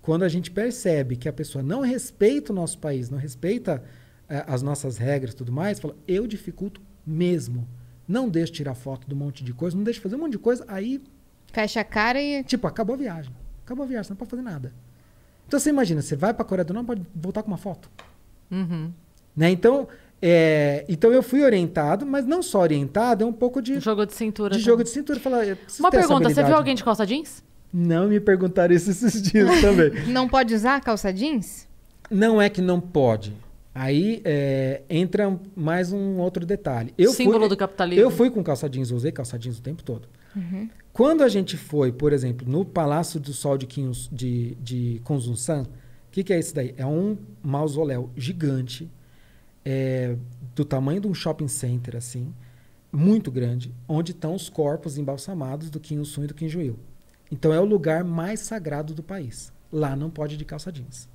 quando a gente percebe que a pessoa não respeita o nosso país, não respeita eh, as nossas regras e tudo mais, fala, eu dificulto mesmo. Não deixo tirar foto de um monte de coisa, não deixo fazer um monte de coisa, aí... Fecha a cara e... Tipo, acabou a viagem. Acabou a viagem, você não pode fazer nada. Então você imagina, você vai para a Coreia do Norte, pode voltar com uma foto. Uhum. Né? Então, é, então eu fui orientado, mas não só orientado, é um pouco de. Jogo de cintura. De também. jogo de cintura. Falar, uma pergunta: você viu alguém de calça jeans? Não me perguntaram isso esses dias também. (laughs) não pode usar calça jeans? Não é que não pode. Aí é, entra mais um outro detalhe. Eu Símbolo fui, do capitalismo. Eu fui com calça jeans, usei calça jeans o tempo todo. Uhum. Quando a gente foi, por exemplo, no Palácio do Sol de, Quinhos, de, de o que, que é isso daí? É um mausoléu gigante, é, do tamanho de um shopping center, assim, muito grande, onde estão os corpos embalsamados do Kim Il-sung e do Kim il Então é o lugar mais sagrado do país. Lá não pode de calça jeans.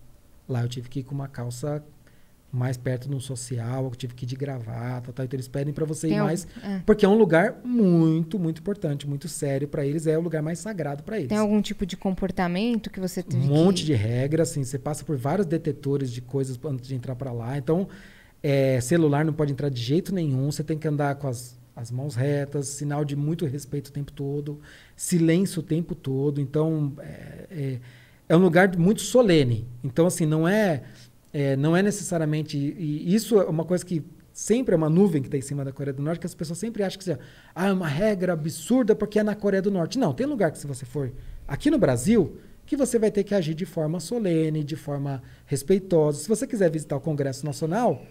Lá eu tive que ir com uma calça mais perto de um social, eu tive que ir de gravata, então eles pedem para você Tem ir mais, é. porque é um lugar muito, muito importante, muito sério para eles, é o lugar mais sagrado para eles. Tem algum tipo de comportamento que você teve Um monte que... de regras, assim, você passa por vários detetores de coisas antes de entrar para lá, então é, celular não pode entrar de jeito nenhum, você tem que andar com as, as mãos retas, sinal de muito respeito o tempo todo, silêncio o tempo todo, então é, é, é um lugar muito solene, então assim, não é é, não é necessariamente. E isso é uma coisa que sempre é uma nuvem que está em cima da Coreia do Norte, que as pessoas sempre acham que assim, ah, é uma regra absurda porque é na Coreia do Norte. Não, tem lugar que se você for aqui no Brasil, que você vai ter que agir de forma solene, de forma respeitosa. Se você quiser visitar o Congresso Nacional,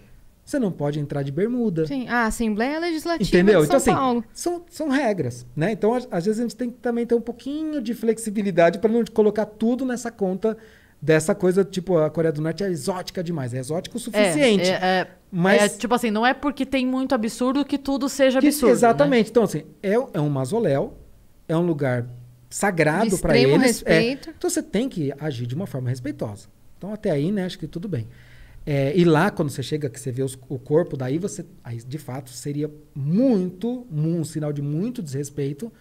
você não pode entrar de bermuda. Sim, a Assembleia Legislativa Entendeu? de então, São então, Paulo. são, são regras, né? Então, às vezes, a gente tem que também ter um pouquinho de flexibilidade para não colocar tudo nessa conta dessa coisa, tipo, a Coreia do Norte é exótica demais, é exótico o suficiente. É, é, é mas é, tipo assim, não é porque tem muito absurdo que tudo seja que, absurdo. Exatamente. Né? Então, assim, é, é um mausoléu, é um lugar sagrado para eles. É respeito. É, então você tem que agir de uma forma respeitosa. Então, até aí, né, acho que tudo bem. É, e lá, quando você chega, que você vê os, o corpo, daí você. Aí, de fato, seria muito, um sinal de muito desrespeito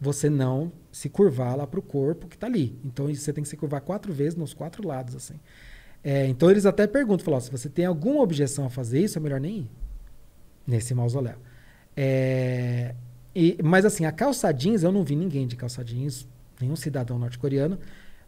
você não se curvar lá para o corpo que está ali. Então você tem que se curvar quatro vezes nos quatro lados, assim. É, então eles até perguntam, falam, se você tem alguma objeção a fazer isso, é melhor nem ir nesse mausoléu. É, e, mas assim, a calça jeans, eu não vi ninguém de calça jeans, nenhum cidadão norte-coreano,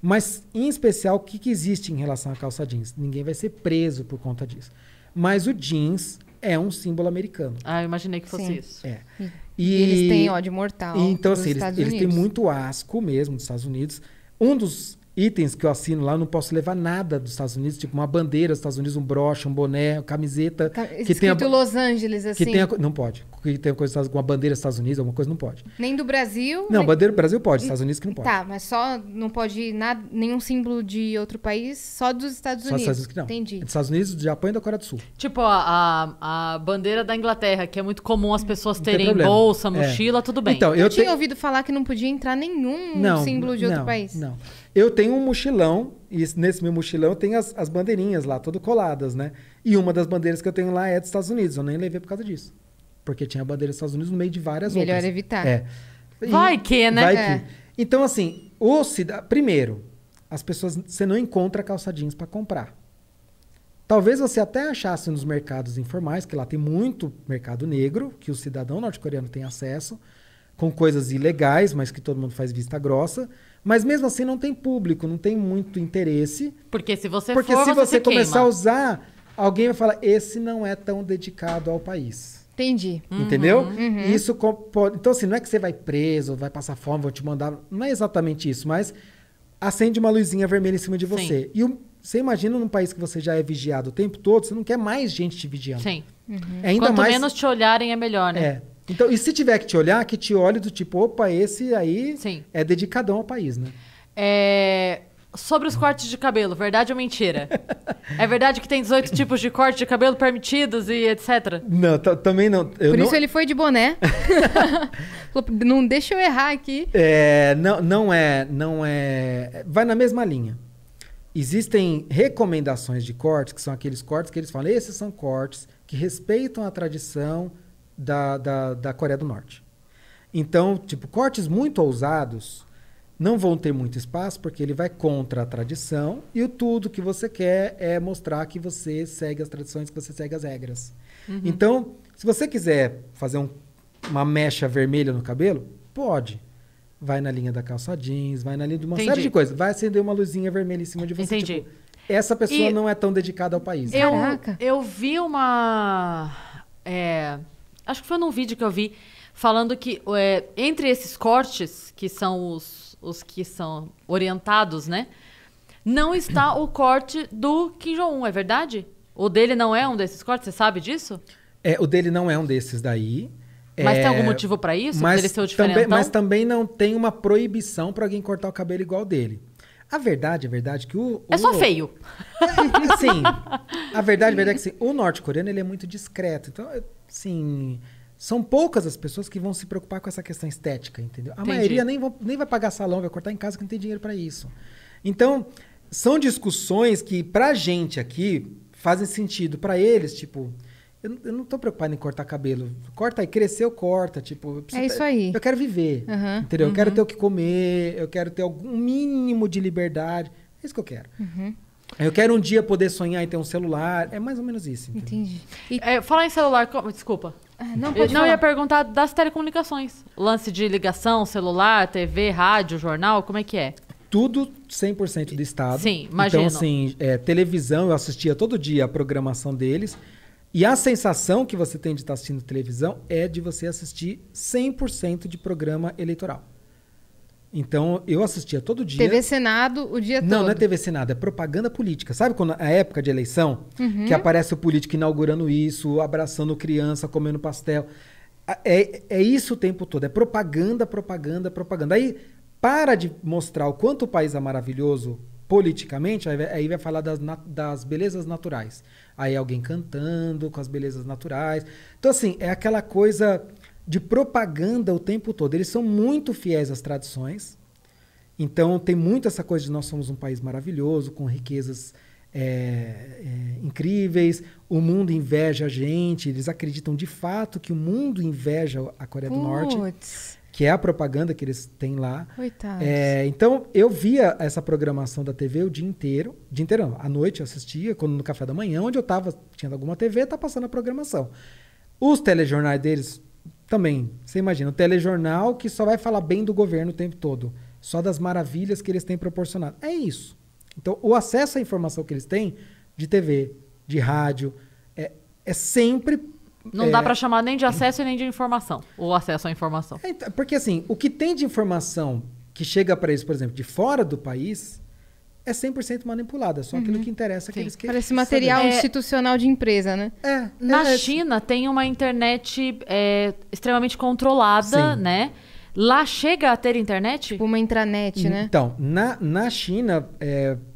mas em especial o que, que existe em relação à calça jeans? Ninguém vai ser preso por conta disso. Mas o jeans é um símbolo americano. Ah, eu imaginei que fosse Sim. isso. É. Hum. E, eles têm ódio mortal. E, então, assim, eles, eles, têm muito asco mesmo dos Estados Unidos. Um dos itens que eu assino lá, eu não posso levar nada dos Estados Unidos, tipo uma bandeira dos Estados Unidos, um broche, um boné, uma camiseta. Tá, que escrito tenha, Los Angeles, assim. Que tenha, não pode. Que tenha coisa, uma bandeira dos Estados Unidos, alguma coisa, não pode. Nem do Brasil? Não, nem... bandeira do Brasil pode, Estados Unidos que não pode. Tá, mas só não pode nada, nenhum símbolo de outro país, só dos Estados Unidos. Só dos Estados Unidos que não. Entendi. Dos Estados Unidos, do Japão e da Coreia do Sul. Tipo, a, a, bandeira da Inglaterra, que é muito comum as pessoas terem bolsa, é. mochila, é. tudo bem. Então, eu, eu te... tinha ouvido falar que não podia entrar nenhum não, símbolo de outro não, país. Não, não. Eu tenho um mochilão, e nesse meu mochilão tem as, as bandeirinhas lá, todas coladas, né? E uma das bandeiras que eu tenho lá é dos Estados Unidos. Eu nem levei por causa disso. Porque tinha a bandeira dos Estados Unidos no meio de várias Melhor outras. Melhor evitar. É. vai que, né? Vai é. que. Então, assim, o cida... primeiro, as pessoas. Você não encontra calça jeans para comprar. Talvez você até achasse nos mercados informais, que lá tem muito mercado negro, que o cidadão norte-coreano tem acesso, com coisas ilegais, mas que todo mundo faz vista grossa. Mas mesmo assim não tem público, não tem muito interesse. Porque se você Porque for, se você, você começar a usar, alguém vai falar: esse não é tão dedicado ao país. Entendi. Uhum. Entendeu? Uhum. Isso então assim, não é que você vai preso, vai passar fome, vou te mandar, não é exatamente isso, mas acende uma luzinha vermelha em cima de você. Sim. E o, você imagina num país que você já é vigiado o tempo todo, você não quer mais gente te vigiando. Sim. Uhum. É ainda Quanto mais... menos te olharem é melhor, né? É. Então, e se tiver que te olhar, que te olhe do tipo, opa, esse aí Sim. é dedicadão ao país, né? É... Sobre os cortes de cabelo, verdade ou mentira? é verdade que tem 18 tipos de corte de cabelo permitidos e etc? Não, também não. Eu Por não... isso ele foi de boné. (laughs) não deixa eu errar aqui. É, não, não é, não é. Vai na mesma linha. Existem recomendações de cortes, que são aqueles cortes que eles falam, esses são cortes que respeitam a tradição da, da, da Coreia do Norte. Então, tipo, cortes muito ousados não vão ter muito espaço porque ele vai contra a tradição e o tudo que você quer é mostrar que você segue as tradições, que você segue as regras. Uhum. Então, se você quiser fazer um, uma mecha vermelha no cabelo, pode. Vai na linha da calça jeans, vai na linha de uma Entendi. série de coisas. Vai acender uma luzinha vermelha em cima de você. Entendi. Tipo, essa pessoa e não é tão dedicada ao país. Eu, Caraca. eu vi uma. É Acho que foi num vídeo que eu vi falando que é, entre esses cortes, que são os, os que são orientados, né? Não está o corte do Kim Jong-un, é verdade? O dele não é um desses cortes, você sabe disso? É, o dele não é um desses daí. Mas é, tem algum motivo para isso? Mas, ele ser o também, mas também não tem uma proibição para alguém cortar o cabelo igual dele. A verdade, a verdade que o, o É só feio. (laughs) sim. A verdade, a verdade é que sim, o norte-coreano ele é muito discreto. Então, sim, são poucas as pessoas que vão se preocupar com essa questão estética, entendeu? A Entendi. maioria nem, vão, nem vai pagar salão, vai cortar em casa que não tem dinheiro para isso. Então, são discussões que pra gente aqui fazem sentido, para eles, tipo, eu, eu não tô preocupado em cortar cabelo. Corta aí, cresceu, corta. Tipo, é isso ter, aí. Eu quero viver. Uhum, entendeu? Uhum. Eu quero uhum. ter o que comer, eu quero ter algum mínimo de liberdade. É isso que eu quero. Uhum. Eu quero um dia poder sonhar e ter um celular. É mais ou menos isso. Entendeu? Entendi. E... É, falar em celular, desculpa. Ah, não, pode eu, não ia perguntar das telecomunicações. Lance de ligação, celular, TV, rádio, jornal, como é que é? Tudo 100% do Estado. Sim, imagino. Então, assim, é, televisão, eu assistia todo dia a programação deles. E a sensação que você tem de estar assistindo televisão é de você assistir 100% de programa eleitoral. Então, eu assistia todo dia. TV Senado o dia não, todo. Não, não é TV Senado, é propaganda política. Sabe quando é a época de eleição, uhum. que aparece o político inaugurando isso, abraçando criança, comendo pastel. É, é isso o tempo todo, é propaganda, propaganda, propaganda. Aí para de mostrar o quanto o país é maravilhoso politicamente, aí vai falar das, das belezas naturais. Aí alguém cantando com as belezas naturais. Então, assim, é aquela coisa de propaganda o tempo todo. Eles são muito fiéis às tradições. Então, tem muito essa coisa de nós somos um país maravilhoso, com riquezas é, é, incríveis, o mundo inveja a gente, eles acreditam de fato que o mundo inveja a Coreia Puts. do Norte que é a propaganda que eles têm lá. Coitados. É, então, eu via essa programação da TV o dia inteiro. Dia inteiro não, à noite eu assistia, quando no café da manhã, onde eu estava tinha alguma TV, tá passando a programação. Os telejornais deles também, você imagina, um telejornal que só vai falar bem do governo o tempo todo, só das maravilhas que eles têm proporcionado. É isso. Então, o acesso à informação que eles têm de TV, de rádio, é, é sempre não é... dá para chamar nem de acesso e nem de informação, o acesso à informação. É, então, porque assim, o que tem de informação que chega para eles, por exemplo, de fora do país, é 100% manipulada, é só uhum. aquilo que interessa aqueles que Parece material saber. É. institucional de empresa, né? É. Na é, China tem uma internet extremamente controlada, Sim. né? Lá chega a ter internet? Tipo uma intranet, né? Então, na, na China,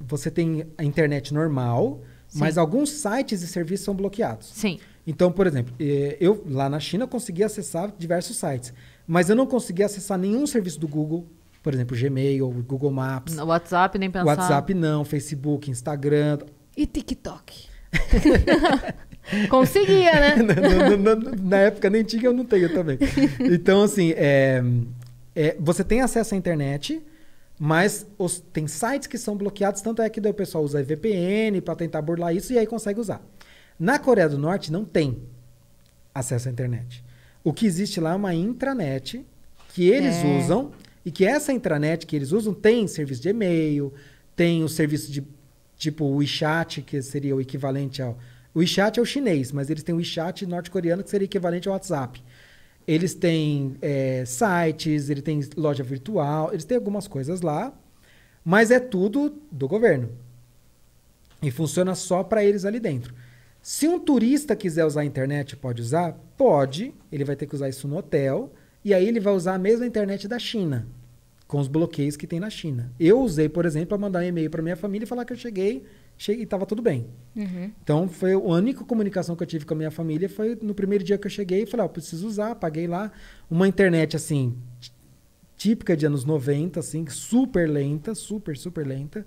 você tem a internet normal, Sim. mas alguns sites e serviços são bloqueados. Sim. Então, por exemplo, é, eu lá na China consegui acessar diversos sites, mas eu não consegui acessar nenhum serviço do Google, por exemplo, Gmail, Google Maps. No WhatsApp nem pensar. WhatsApp não, Facebook, Instagram. E TikTok. (laughs) Conseguia, né? na, na, na, na, época nem tinha, eu não tenho também. Então, assim, é, é, você tem acesso à internet, mas os, tem sites que são bloqueados, tanto é que daí o pessoal usa VPN para tentar burlar isso e aí consegue usar. Na Coreia do Norte não tem acesso à internet. O que existe lá é uma intranet que eles é. usam e que essa intranet que eles usam tem serviço de e-mail, tem o serviço de tipo WeChat, que seria o equivalente ao. O WeChat é o chinês, mas eles têm o WeChat norte-coreano, que seria equivalente ao WhatsApp. Eles têm é, sites, ele tem loja virtual, eles têm algumas coisas lá, mas é tudo do governo. E funciona só para eles ali dentro. Se um turista quiser usar a internet, pode usar? Pode, ele vai ter que usar isso no hotel, e aí ele vai usar a mesma internet da China, com os bloqueios que tem na China. Eu usei, por exemplo, para mandar um e-mail para minha família e falar que eu cheguei, cheguei e estava tudo bem. Uhum. Então, foi a única comunicação que eu tive com a minha família foi no primeiro dia que eu cheguei e falei, oh, preciso usar, paguei lá. Uma internet, assim, típica de anos 90, assim, super lenta, super, super lenta.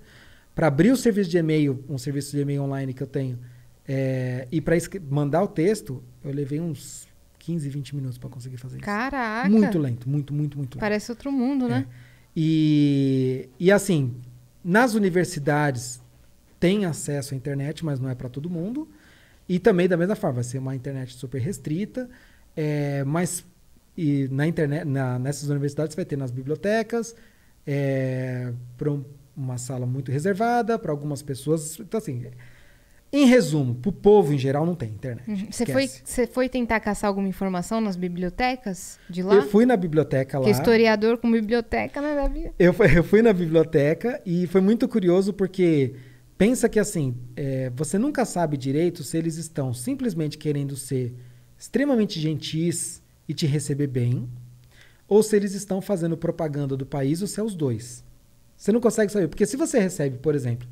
Para abrir o serviço de e-mail, um serviço de e-mail online que eu tenho, é, e para mandar o texto, eu levei uns 15, 20 minutos para conseguir fazer isso. Caraca! Muito lento, muito, muito, muito lento. Parece outro mundo, né? É. E, e assim, nas universidades tem acesso à internet, mas não é para todo mundo. E também, da mesma forma, vai ser uma internet super restrita, é, mas e na internet, na, nessas universidades vai ter nas bibliotecas, é, para um, uma sala muito reservada, para algumas pessoas. Então, assim, em resumo, para o povo em geral não tem internet. Uhum. Você foi, foi tentar caçar alguma informação nas bibliotecas de lá? Eu fui na biblioteca é lá. Que historiador com biblioteca, né, Davi? Eu, (laughs) eu fui na biblioteca e foi muito curioso porque pensa que assim, é, você nunca sabe direito se eles estão simplesmente querendo ser extremamente gentis e te receber bem, ou se eles estão fazendo propaganda do país ou se é os dois. Você não consegue saber. Porque se você recebe, por exemplo,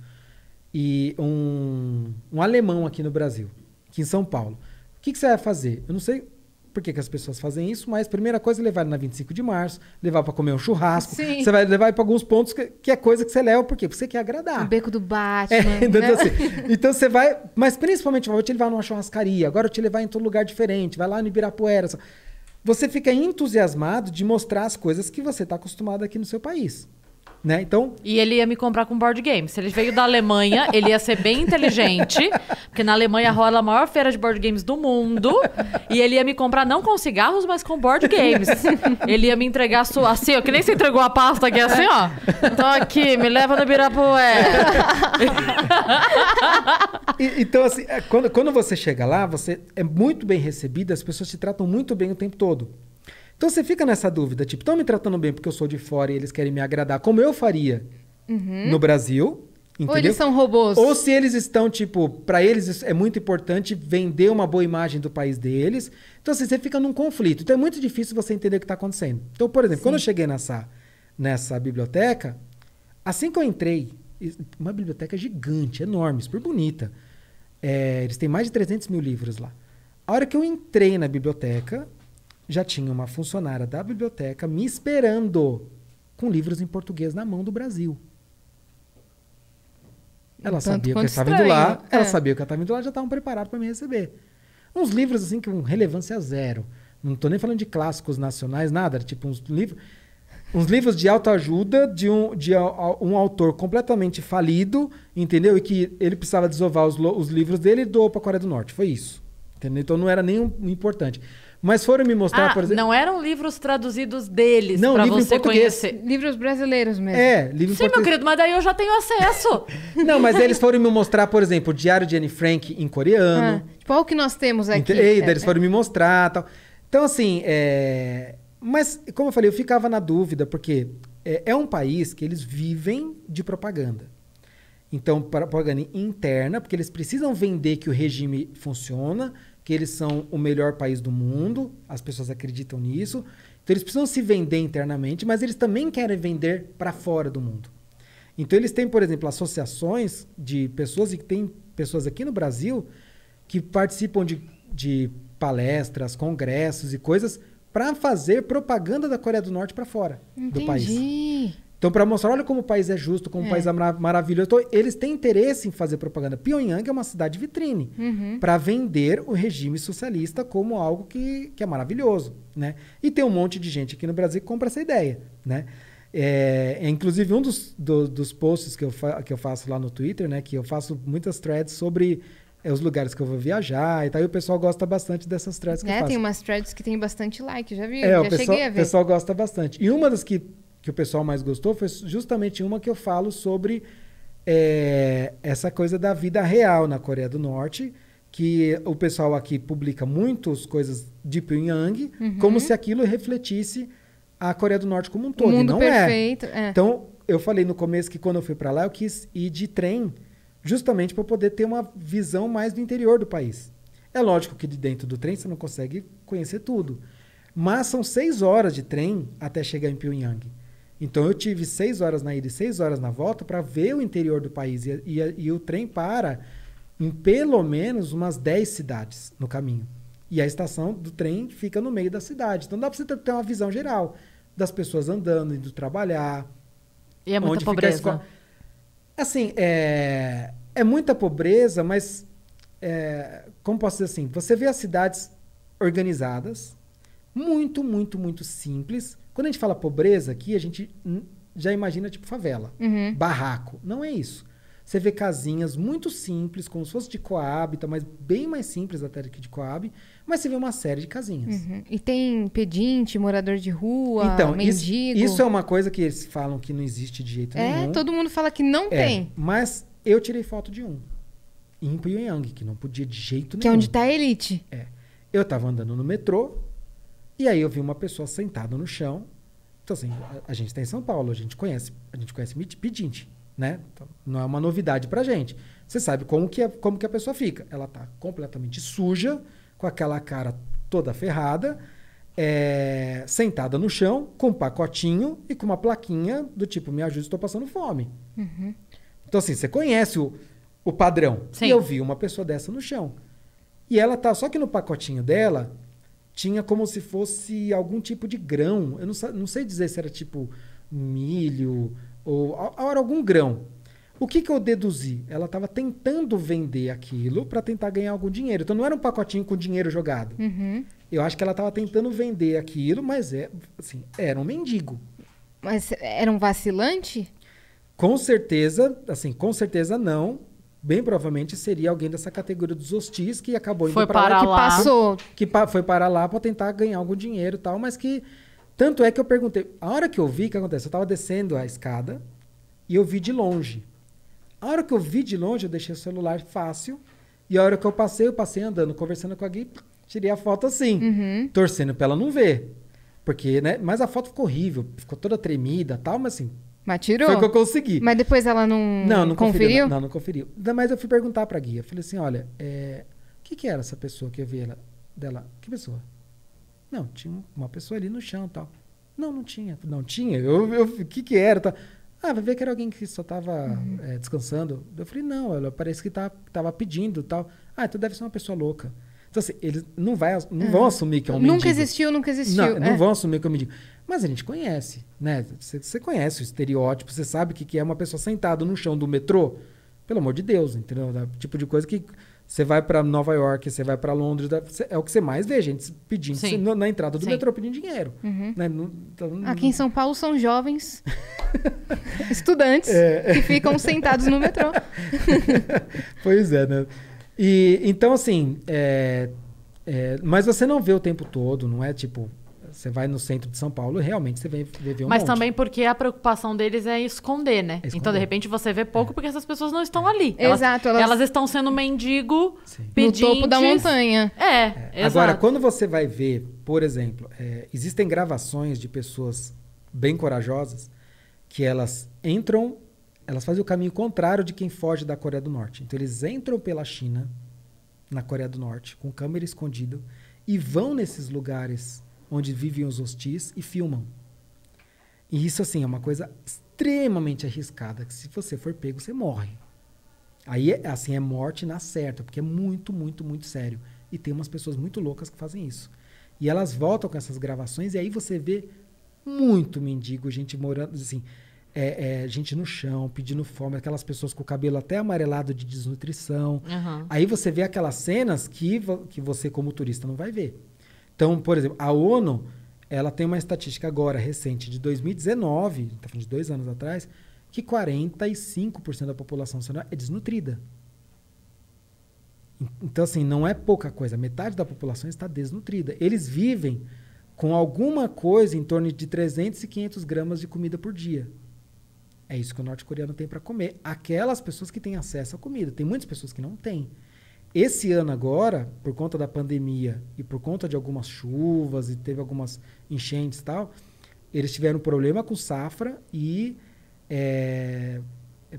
e um, um alemão aqui no Brasil, aqui em São Paulo. O que, que você vai fazer? Eu não sei por que, que, as pessoas fazem isso, mas primeira coisa é levar ele na 25 de março, levar para comer um churrasco. Sim. Você vai levar para alguns pontos que, que, é coisa que você leva, por quê? Porque você quer agradar. O beco do Batman. É, então, assim, então você vai. Mas principalmente, vou te levar numa churrascaria, agora eu te levar em todo lugar diferente, vai lá no Ibirapuera. Você fica entusiasmado de mostrar as coisas que você está acostumado aqui no seu país. Né? Então... E ele ia me comprar com board game. Se ele veio da Alemanha, ele ia ser bem inteligente, porque na Alemanha rola a maior feira de board games do mundo, e ele ia me comprar não com cigarros, mas com board games. ele ia me entregar sua, assim, ó, que nem se entregou a pasta aqui, assim, ó. Tô aqui, me leva no Birapué. então, assim, é, quando, quando você chega lá, você é muito bem recebido, as pessoas te tratam muito bem o tempo todo. Então você fica nessa dúvida, tipo, estão me tratando bem porque eu sou de fora e eles querem me agradar, como eu faria uhum. no Brasil, Entendeu? Ou eles são robôs. Ou se eles estão, tipo, para eles é muito importante vender uma boa imagem do país deles. Então, assim, você fica num conflito. Então, é muito difícil você entender o que está acontecendo. Então, por exemplo, Sim. quando eu cheguei nessa, nessa biblioteca, assim que eu entrei, uma biblioteca gigante, enorme, super bonita. É, eles têm mais de 300 mil livros lá. A hora que eu entrei na biblioteca, já tinha uma funcionária da biblioteca me esperando com livros em português na mão do Brasil. Ela Tanto sabia que eu estava indo lá, né? é. ela sabia que eu estava indo lá, já estavam preparados para me receber. Uns livros assim com relevância zero. Não estou nem falando de clássicos nacionais, nada, tipo uns livros uns livros de autoajuda de um, de um autor completamente falido, entendeu? E que ele precisava desovar os, os livros dele e doou para a Coreia do Norte. Foi isso. Entendeu? Então não era nem importante. Mas foram me mostrar, ah, por exemplo. Não eram livros traduzidos deles para você conhecer. Livros brasileiros mesmo. É, livros Sim, meu querido, mas daí eu já tenho acesso. (laughs) não, mas eles foram me mostrar, por exemplo, o Diário de Anne Frank em coreano. Ah, tipo, o que nós temos aqui. É, eles foram é. me mostrar tal. Então, assim, é... mas, como eu falei, eu ficava na dúvida, porque é, é um país que eles vivem de propaganda. Então, propaganda interna, porque eles precisam vender que o regime funciona que eles são o melhor país do mundo, as pessoas acreditam nisso. Então eles precisam se vender internamente, mas eles também querem vender para fora do mundo. Então eles têm, por exemplo, associações de pessoas e tem pessoas aqui no Brasil que participam de, de palestras, congressos e coisas para fazer propaganda da Coreia do Norte para fora Entendi. do país. Então, para mostrar, olha como o país é justo, como é. o país é mar maravilhoso. Então, eles têm interesse em fazer propaganda. Pyongyang é uma cidade vitrine uhum. para vender o regime socialista como algo que, que é maravilhoso, né? E tem um monte de gente aqui no Brasil que compra essa ideia, né? É, é inclusive, um dos, do, dos posts que eu, que eu faço lá no Twitter, né? Que eu faço muitas threads sobre é os lugares que eu vou viajar e tal. E o pessoal gosta bastante dessas threads que é, eu faço. É, tem umas threads que tem bastante like, já vi, é, já o pessoal, cheguei a ver. o pessoal gosta bastante. E uma das que que o pessoal mais gostou foi justamente uma que eu falo sobre é, essa coisa da vida real na Coreia do Norte, que o pessoal aqui publica muitas coisas de Pyongyang, uhum. como se aquilo refletisse a Coreia do Norte como um todo. O mundo não é. perfeito, é. é. Então, eu falei no começo que quando eu fui para lá, eu quis ir de trem, justamente para poder ter uma visão mais do interior do país. É lógico que de dentro do trem você não consegue conhecer tudo. Mas são seis horas de trem até chegar em Pyongyang. Então eu tive seis horas na ida e seis horas na volta para ver o interior do país. E, e, e, o trem para em pelo menos umas dez cidades no caminho. E a estação do trem fica no meio da cidade. Então dá para você ter uma visão geral das pessoas andando, indo trabalhar. E é muita pobreza. Assim, é, é muita pobreza, mas é, como posso dizer assim? Você vê as cidades organizadas, muito, muito, muito simples quando a gente fala pobreza aqui, a gente já imagina tipo favela, uhum. barraco. Não é isso. Você vê casinhas muito simples, como se fosse de Coab, tá, mas bem mais simples até do que de Coab, mas você vê uma série de casinhas. Uhum. E tem pedinte, morador de rua, então, mendigo. Isso, isso, é uma coisa que eles falam que não existe de jeito é, nenhum. É, todo mundo fala que não é, tem. Mas eu tirei foto de um. Em Pyongyang, que não podia de jeito que nenhum. Que é onde está a elite. É. Eu estava andando no metrô, e aí eu vi uma pessoa sentada no chão. Então, assim, a, gente está em São Paulo, a gente conhece, a gente conhece pedinte, né? Então, não é uma novidade pra gente. Você sabe como que, é, como que a pessoa fica. Ela tá completamente suja, com aquela cara toda ferrada, é, sentada no chão, com um pacotinho e com uma plaquinha do tipo, me ajude, estou passando fome. Uhum. Então, assim, você conhece o, o padrão. Sim. E eu vi uma pessoa dessa no chão. E ela tá, só que no pacotinho dela tinha como se fosse algum tipo de grão. Eu não, não sei dizer se era tipo milho ou era algum grão. O que, que eu deduzi? Ela estava tentando vender aquilo para tentar ganhar algum dinheiro. Então não era um pacotinho com dinheiro jogado. Uhum. Eu acho que ela estava tentando vender aquilo, mas é, assim, era um mendigo. Mas era um vacilante? Com certeza, assim, com certeza não bem provavelmente seria alguém dessa categoria dos hostis que acabou indo foi para, lá, lá. Que passou. Que pa foi para lá para tentar ganhar algum dinheiro e tal, mas que. Tanto é que eu perguntei. A hora que eu vi o que acontece, eu estava descendo a escada e eu vi de longe. A hora que eu vi de longe, eu deixei o celular fácil. E a hora que eu passei, eu passei andando, conversando com a Gui, tirei a foto assim, uhum. torcendo para ela não ver. Porque, né? Mas a foto ficou horrível, ficou toda tremida tal, mas assim, mas tirou? Foi o que eu consegui. Mas depois ela não, não, não conferiu? conferiu? Não, não conferiu. Mas eu fui perguntar pra guia. Falei assim, olha, é, o que, que era essa pessoa que eu vi ela, dela? Que pessoa? Não, tinha uma pessoa ali no chão e tal. Não, não tinha. Não tinha? O que, que era? Tal. Ah, vai ver que era alguém que só estava uhum. é, descansando. Eu falei, não, ela parece que tá, tava pedindo tal. Ah, então deve ser uma pessoa louca. Então, assim, eles não, vai, não uhum. vão assumir que é um nunca mendigo. Nunca existiu, nunca existiu. Não, é. não vão assumir que é um mendigo. Mas a gente conhece, né? Você conhece o estereótipo, você sabe o que, que é uma pessoa sentada no chão do metrô. Pelo amor de Deus, entendeu? Da, é tipo de coisa que você vai para Nova York, você vai para Londres, é o que você mais vê, gente pedindo cê, na, na, entrada do Sim. metrô pedindo dinheiro. Uhum. Né? Então, Aqui em São Paulo são jovens (laughs) estudantes é. que ficam sentados no metrô. (laughs) pois é, né? E, então, assim, é, é, mas você não vê o tempo todo, não é tipo. Você vai no centro de São Paulo e realmente você vê, vê um Mas monte. também porque a preocupação deles é esconder, né? É esconder. Então, de repente, você vê pouco é. porque essas pessoas não estão ali. Exato. Elas, elas... elas estão sendo mendigo, pedindo No topo da montanha. É, é. Agora, quando você vai ver, por exemplo, é, existem gravações de pessoas bem corajosas que elas entram elas fazem o caminho contrário de quem foge da Coreia do Norte. Então eles entram pela China, na Coreia do Norte, com câmera escondida, e vão nesses lugares onde vivem os hostis e filmam. E isso, assim, é uma coisa extremamente arriscada, que se você for pego, você morre. Aí, é, assim, é morte na certa, porque é muito, muito, muito sério. E tem umas pessoas muito loucas que fazem isso. E elas voltam com essas gravações, e aí você vê muito mendigo, gente morando, assim, é, é, gente no chão, pedindo fome, aquelas pessoas com o cabelo até amarelado de desnutrição. Uhum. Aí você vê aquelas cenas que, que você, como turista, não vai ver. Então, por exemplo, a ONU ela tem uma estatística agora, recente, de 2019, tá falando de dois anos atrás, que 45% da população nacional é, é desnutrida. Então, assim, não é pouca coisa. Metade da população está desnutrida. Eles vivem com alguma coisa em torno de 300 e 500 gramas de comida por dia. É isso que o norte-coreano tem para comer. Aquelas pessoas que têm acesso à comida. Tem muitas pessoas que não têm. Esse ano agora, por conta da pandemia e por conta de algumas chuvas e teve algumas enchentes e tal, eles tiveram problema com safra e é,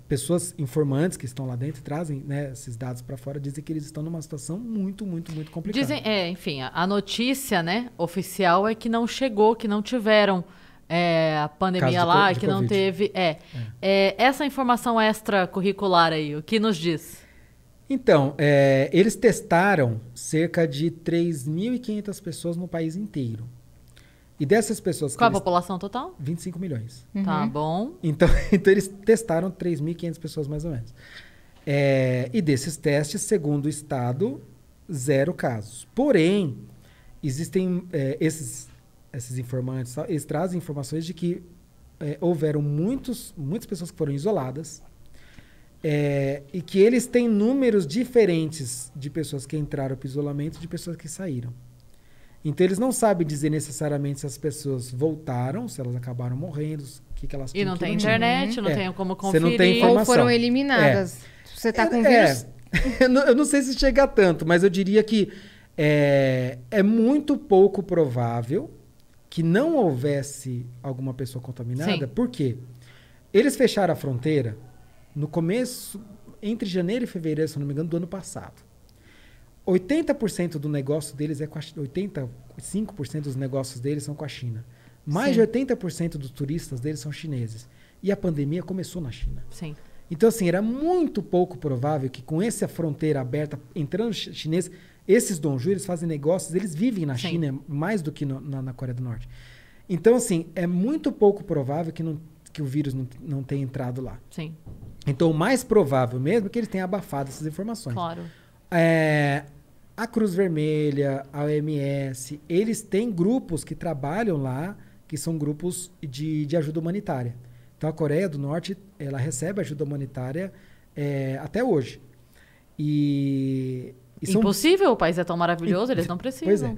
pessoas informantes que estão lá dentro trazem né, esses dados para fora dizem que eles estão numa situação muito, muito, muito complicada. Dizem, é, enfim, a notícia né, oficial é que não chegou, que não tiveram é, a pandemia lá, de, de que COVID. não teve. É. é, é. Essa informação extracurricular aí, o que nos diz? Então, é, eles testaram cerca de 3.500 pessoas no país inteiro. E dessas pessoas... Qual a eles... população total? 25 milhões. Tá uhum. Tá bom. Então, (laughs) então eles testaram 3.500 pessoas mais ou menos. É, e desses testes, segundo o Estado, zero casos. Porém, existem é, esses esses informantes, tá? eles trazem informações de que é, houveram muitos, muitas pessoas que foram isoladas é, e que eles têm números diferentes de pessoas que entraram para isolamento de pessoas que saíram. Então eles não sabem dizer necessariamente se as pessoas voltaram, se elas acabaram morrendo, o que, que elas E não tem internet, não é. tem como conferir. Você não tem Ou foram eliminadas. É. Você está é, com é. vírus. (laughs) eu, não, eu não sei se chega tanto, mas eu diria que é, é muito pouco provável que não houvesse alguma pessoa contaminada, Sim. por quê? Eles fecharam a fronteira no começo, entre janeiro e fevereiro, se não me engano, do ano passado. 80% do negócio deles é com a China. 85% dos negócios deles são com a China. Mais Sim. de 80% dos turistas deles são chineses. E a pandemia começou na China. Sim. Então, assim, era muito pouco provável que com essa fronteira aberta, entrando chinês, esses donju, eles fazem negócios, eles vivem na Sim. China mais do que no, na, na, Coreia do Norte. Então, assim, é muito pouco provável que, não, que o vírus não, não tenha entrado lá. Sim. Então, o mais provável mesmo é que eles tenham abafado essas informações. Claro. É, a Cruz Vermelha, a OMS, eles têm grupos que trabalham lá, que são grupos de, de ajuda humanitária. Então, a Coreia do Norte, ela recebe ajuda humanitária é, até hoje. E são... Impossível, o país é tão maravilhoso, e... eles não precisam. Pois é.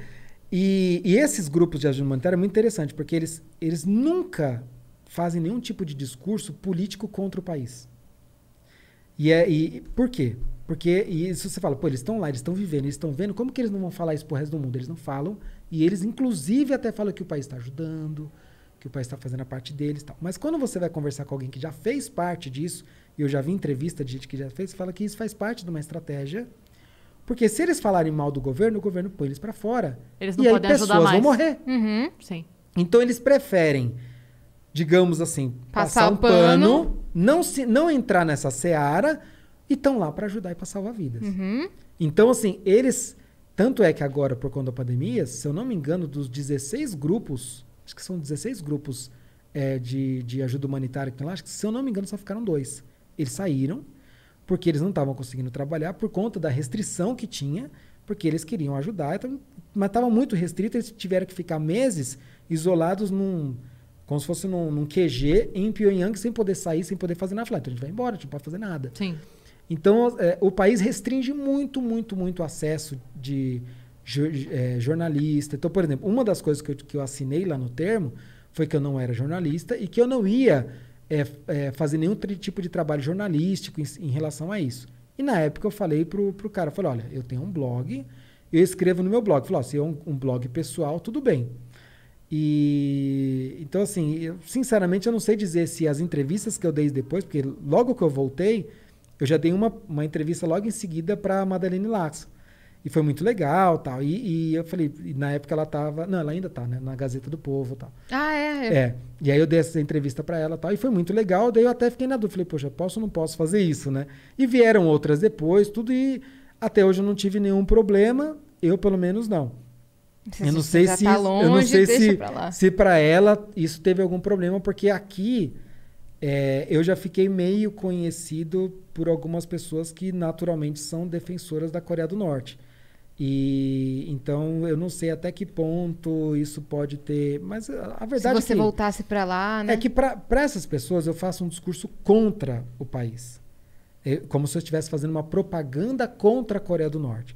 E, e, esses grupos de ajuda humanitária é muito interessante, porque eles, eles nunca fazem nenhum tipo de discurso político contra o país. E, é, e por quê? Porque isso você fala, pô, eles estão lá, eles estão vivendo, eles estão vendo, como que eles não vão falar isso pro resto do mundo? Eles não falam, e eles inclusive até falam que o país está ajudando, que o país está fazendo a parte deles tal. Mas quando você vai conversar com alguém que já fez parte disso, e eu já vi entrevista de gente que já fez, fala que isso faz parte de uma estratégia porque se eles falarem mal do governo, o governo põe eles para fora. Eles não e podem aí pessoas vão morrer. Uhum, sim. Então eles preferem, digamos assim, passar, passar um pano, pano, não, se, não entrar nessa seara e estão lá para ajudar e para salvar vidas. Uhum. Então, assim, eles. Tanto é que agora, por conta da pandemia, se eu não me engano, dos 16 grupos, acho que são 16 grupos é, de, de ajuda humanitária que tem lá, acho que, se eu não me engano, só ficaram dois. Eles saíram porque eles não estavam conseguindo trabalhar por conta da restrição que tinha, porque eles queriam ajudar, então, mas estava muito restrito, eles tiveram que ficar meses isolados num como se fosse num, num QG em Pyongyang sem poder sair, sem poder fazer nada. Ah, então a gente vai embora, a gente não pode fazer nada. Sim. Então é, o país restringe muito, muito, muito o acesso de é, jornalista. Então, por exemplo, uma das coisas que eu, que eu assinei lá no termo foi que eu não era jornalista e que eu não ia é, é, fazer nenhum tipo de trabalho jornalístico em, em, relação a isso. E na época eu falei pro, pro cara, falei, olha, eu tenho um blog, eu escrevo no meu blog. Falou, se é um, um, blog pessoal, tudo bem. E então assim, eu, sinceramente eu não sei dizer se as entrevistas que eu dei depois, porque logo que eu voltei, eu já dei uma, uma entrevista logo em seguida para Madalene Lattes. E foi muito legal tal. E, e eu falei, na época ela estava Não, ela ainda está né? Na Gazeta do Povo tal. Ah, é? É. E aí eu dei essa entrevista para ela tal. E foi muito legal. Daí eu até fiquei na dúvida. Falei, poxa, posso ou não posso fazer isso, né? E vieram outras depois, tudo. E até hoje eu não tive nenhum problema. Eu, pelo menos, não. Tá eu não sei se. Tá longe, eu não sei se se para ela isso teve algum problema, porque aqui. É, eu já fiquei meio conhecido por algumas pessoas que naturalmente são defensoras da Coreia do Norte. E então eu não sei até que ponto isso pode ter, mas a verdade Se é você voltasse para lá, né? É que para essas pessoas eu faço um discurso contra o país. É, como se eu estivesse fazendo uma propaganda contra a Coreia do Norte.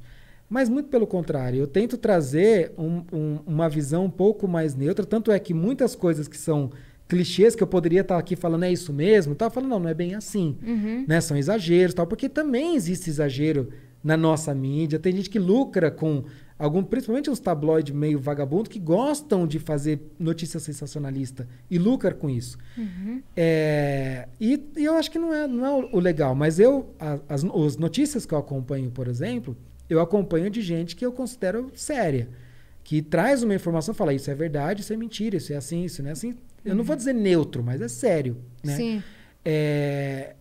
Mas muito pelo contrário, eu tento trazer um, um, uma visão um pouco mais neutra, tanto é que muitas coisas que são clichês que eu poderia estar aqui falando é isso mesmo, tá falando não, não é bem assim, uhum. né? São exageros, tal, porque também existe exagero na nossa mídia, tem gente que lucra com algum, principalmente uns tabloides meio vagabundo que gostam de fazer notícia sensacionalista e lucra com isso. Uhum. É, e, e, eu acho que não é, não é o legal, mas eu, as, os notícias que eu acompanho, por exemplo, eu acompanho de gente que eu considero séria, que traz uma informação, fala isso é verdade, isso é mentira, isso é assim, isso não é assim. Eu não vou uhum. dizer neutro, mas é sério, né? Sim. É,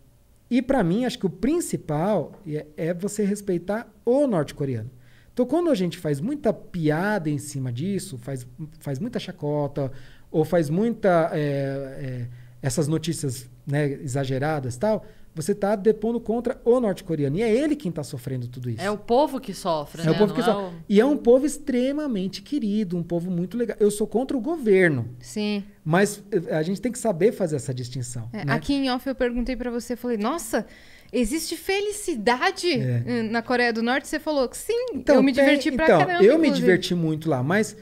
e para mim, acho que o principal é, é você respeitar o norte-coreano. Então, quando a gente faz muita piada em cima disso, faz, faz muita chacota, ou faz muita. É, é, essas notícias né, exageradas tal, você está depondo contra o norte-coreano. E é ele quem está sofrendo tudo isso. É o povo que sofre, é né? O povo que é sofre. o... E é um povo extremamente querido, um povo muito legal. Eu sou contra o governo. Sim. Mas eh, a gente tem que saber fazer essa distinção. É, né? Aqui em off eu perguntei para você, falei, nossa, existe felicidade é. na Coreia do Norte? Você falou, sim, então, eu me diverti diverti pra então, caramba. Eu inclusive. me diverti muito lá, mas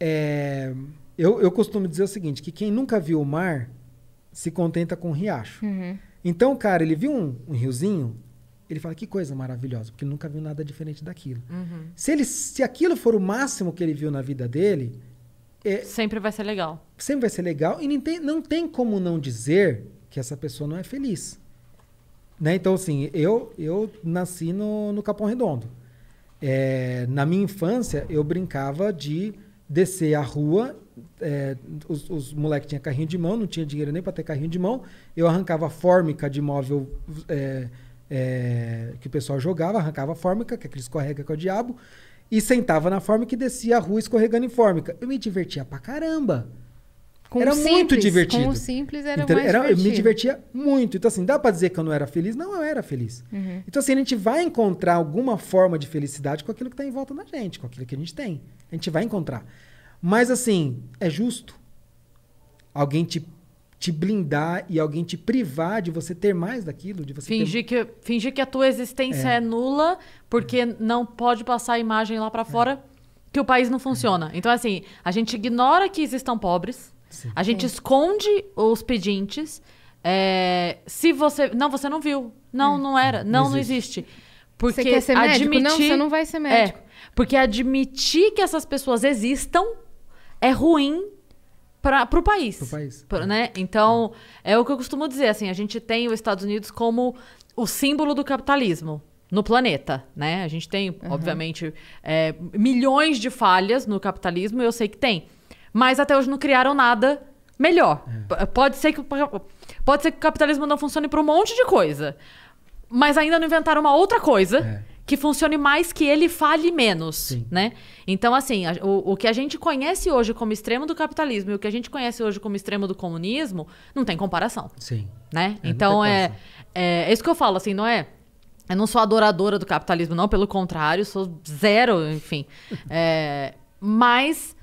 eh, eu, eu costumo dizer o seguinte, que quem nunca viu o mar se contenta com o riacho. Uhum. Então, cara, ele viu um, um, riozinho, ele fala que coisa maravilhosa, porque ele nunca viu nada diferente daquilo. Uhum. Se, ele, se aquilo for o máximo que ele viu na vida dele. É, sempre vai ser legal. Sempre vai ser legal. E não tem, não tem como não dizer que essa pessoa não é feliz. Né? Então, assim, eu, eu nasci no, no Capão Redondo. É, na minha infância, eu brincava de descer a rua é, os, os moleques tinham carrinho de mão, não tinha dinheiro nem para ter carrinho de mão. Eu arrancava fórmica de móvel é, é, que o pessoal jogava, arrancava fórmica, que é aquele escorrega que é o diabo, e sentava na fórmica e descia a rua escorregando em fórmica. Eu me divertia pra caramba. Com era simples, muito divertido. Com o simples era então, mais era, divertido. Eu me divertia muito. Então, assim, dá pra dizer que eu não era feliz? Não, eu era feliz. Uhum. Então, assim, a gente vai encontrar alguma forma de felicidade com aquilo que tá em volta da gente, com aquilo que a gente tem. A gente vai encontrar. Mas assim, é justo alguém te, te blindar e alguém te privar de você ter mais daquilo, de você fingir ter... que fingir que a tua existência é, é nula porque é. não pode passar a imagem lá para é. fora é. que o país não funciona. Então assim, a gente ignora que existam pobres, Sim. a gente esconde os pedintes. É, se você não você não viu, não é. não era, não não existe. Não existe. Porque você quer ser admitir... médico? Não, você não vai ser médico. Porque admitir que essas pessoas existam é ruim para o país. Pro país. Pra, é. né? Então, é o que eu costumo dizer, assim, a gente tem os Estados Unidos como o símbolo do capitalismo no planeta, né? A gente tem, uhum. obviamente, é, milhões de falhas no capitalismo, eu sei que tem. Mas até hoje não criaram nada melhor. É. Pode, ser que, pode ser que o capitalismo não funcione para um monte de coisa. Mas ainda não inventaram uma outra coisa. É que funcione mais, que ele fale menos, Sim. né? Então, assim, a, o, o que a gente conhece hoje como extremo do capitalismo e o que a gente conhece hoje como extremo do comunismo, não tem comparação. Sim. Né? É, então, é, é, é isso que eu falo, assim, não é... Eu não sou adoradora do capitalismo, não. Pelo contrário, sou zero, enfim. (laughs) é, mas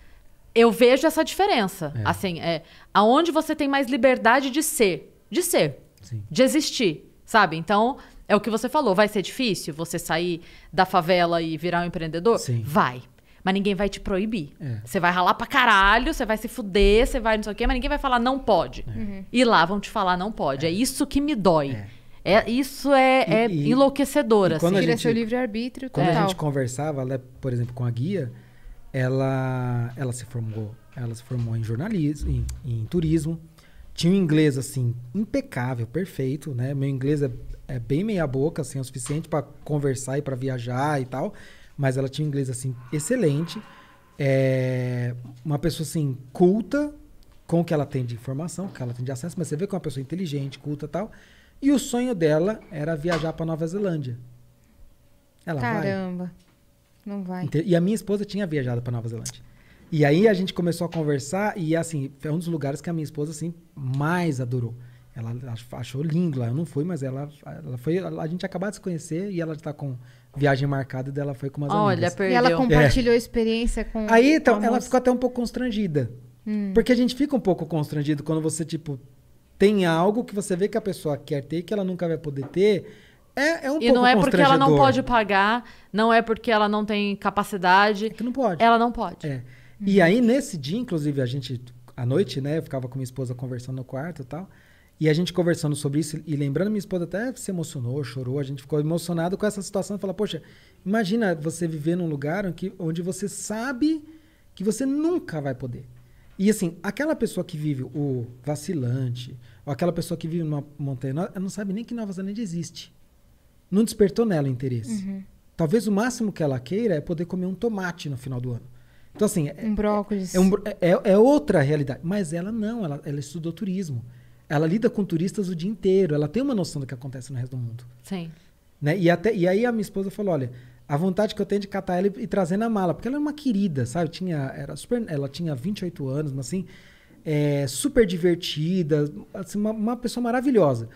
eu vejo essa diferença. É. Assim, é, aonde você tem mais liberdade de ser. De ser. Sim. De existir, sabe? Então, é o que você falou. Vai ser difícil você sair da favela e virar um empreendedor? Sim. Vai. Mas ninguém vai te proibir. É. Você vai ralar pra caralho, você vai se fuder, você vai não sei o quê, mas ninguém vai falar não pode. É. Uhum. E lá vão te falar não pode. É, é isso que me dói. É, é isso é, e, é e, enlouquecedor. E quando assim. a gente, seu livre-arbítrio Quando a gente conversava, por exemplo, com a guia, ela, ela se formou. Ela se formou em jornalismo, em, em turismo. Tinha um inglês, assim, impecável, perfeito, né? Meu inglês é é bem meia boca, assim, é o suficiente para conversar e para viajar e tal. Mas ela tinha um inglês, assim, excelente. É uma pessoa, assim, culta com o que ela tem de informação, com o que ela tem de acesso. Mas você vê que é uma pessoa inteligente, culta e tal. E o sonho dela era viajar para Nova Zelândia. Ela Caramba. Vai. Não vai. E a minha esposa tinha viajado para Nova Zelândia. E aí a gente começou a conversar e assim, é um dos lugares que a minha esposa assim mais adorou. Ela achou lindo lá, eu não fui, mas ela, ela foi. A gente acabou de se conhecer e ela está com viagem marcada dela foi com umas Olha, amigas. Perdeu. E ela é. compartilhou a é. experiência com. Aí então, com ela ficou até um pouco constrangida. Hum. Porque a gente fica um pouco constrangido quando você, tipo, tem algo que você vê que a pessoa quer ter e que ela nunca vai poder ter. É, é um e pouco não é porque ela não pode pagar, não é porque ela não tem capacidade. É que não pode. Ela não pode. É. Hum. E aí, nesse dia, inclusive, a gente, à noite, né, eu ficava com minha esposa conversando no quarto e tal. E a gente conversando sobre isso e lembrando, minha esposa até se emocionou, chorou, a gente ficou emocionado com essa situação. Fala, poxa, imagina você viver num lugar onde, onde você sabe que você nunca vai poder. E assim, aquela pessoa que vive o vacilante, ou aquela pessoa que vive numa montanha, ela não sabe nem que Nova Zelândia existe. Não despertou nela o interesse. Uhum. Talvez o máximo que ela queira é poder comer um tomate no final do ano. Então, assim. Um brócolis. É, é, um, é, é outra realidade. Mas ela não, ela, ela estudou turismo ela lida com turistas o dia inteiro, ela tem uma noção do que acontece no resto do mundo. Sim. Né? E, até, e aí a minha esposa falou: olha, a vontade que eu tenho de catar ela e, e trazer na mala, porque ela é uma querida, sabe? Tinha, era super, ela tinha 28 anos, mas assim, é, super divertida, assim, uma, uma, pessoa maravilhosa.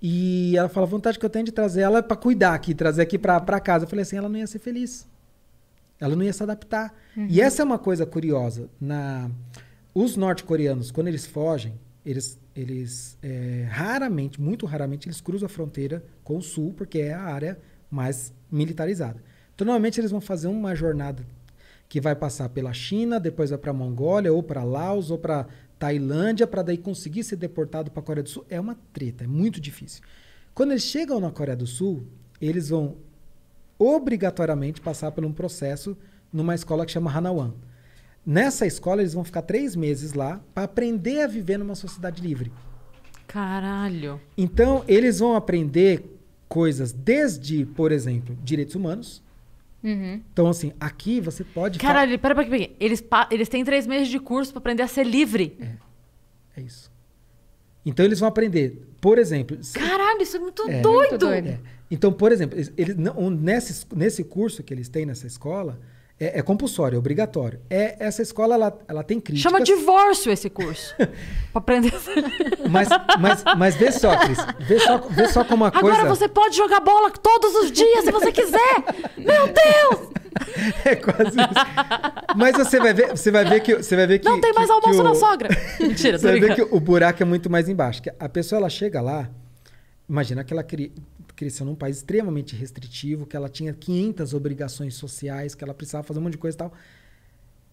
E ela falou a vontade que eu tenho de trazer ela é para cuidar aqui, trazer aqui para casa. Eu falei assim: ela não ia ser feliz. Ela não ia se adaptar. Uhum. E essa é uma coisa curiosa. Na, os norte-coreanos, quando eles fogem, eles eles é, raramente, muito raramente, eles cruzam a fronteira com o sul, porque é a área mais militarizada. Então, normalmente, eles vão fazer uma jornada que vai passar pela China, depois vai para a Mongólia, ou para Laos, ou para Tailândia, para daí conseguir ser deportado para a Coreia do Sul. É uma treta, é muito difícil. Quando eles chegam na Coreia do Sul, eles vão obrigatoriamente passar por um processo numa escola que chama Hanawan. Nessa escola, eles vão ficar três meses lá para aprender a viver numa sociedade livre. Caralho. Então, eles vão aprender coisas desde, por exemplo, direitos humanos. Uhum. Então, assim, aqui você pode. Caralho, pera, pera, pera. Eles, eles têm três meses de curso para aprender a ser livre. É. É isso. Então, eles vão aprender, por exemplo. Caralho, isso é muito é, doido! Muito doido. É. Então, por exemplo, eles, eles, nesse, nesse curso que eles têm nessa escola, é, é, compulsório, é obrigatório. É, essa escola ela, ela tem críticas. Chama divórcio esse curso. (laughs) pra aprender. Mas, mas, mas vê só, Cris. Vê só, vê só como uma Agora coisa. Agora você pode jogar bola todos os dias se você quiser. Meu Deus! (laughs) É quase isso. Mas você vai ver, você vai ver que você vai ver que não tem mais que, almoço que o... na sogra. (laughs) Mentira. Você vai ver que o buraco é muito mais embaixo. a pessoa ela chega lá, imagina que ela queria cresceu num país extremamente restritivo, que ela tinha 500 obrigações sociais, que ela precisava fazer um monte de coisa e tal.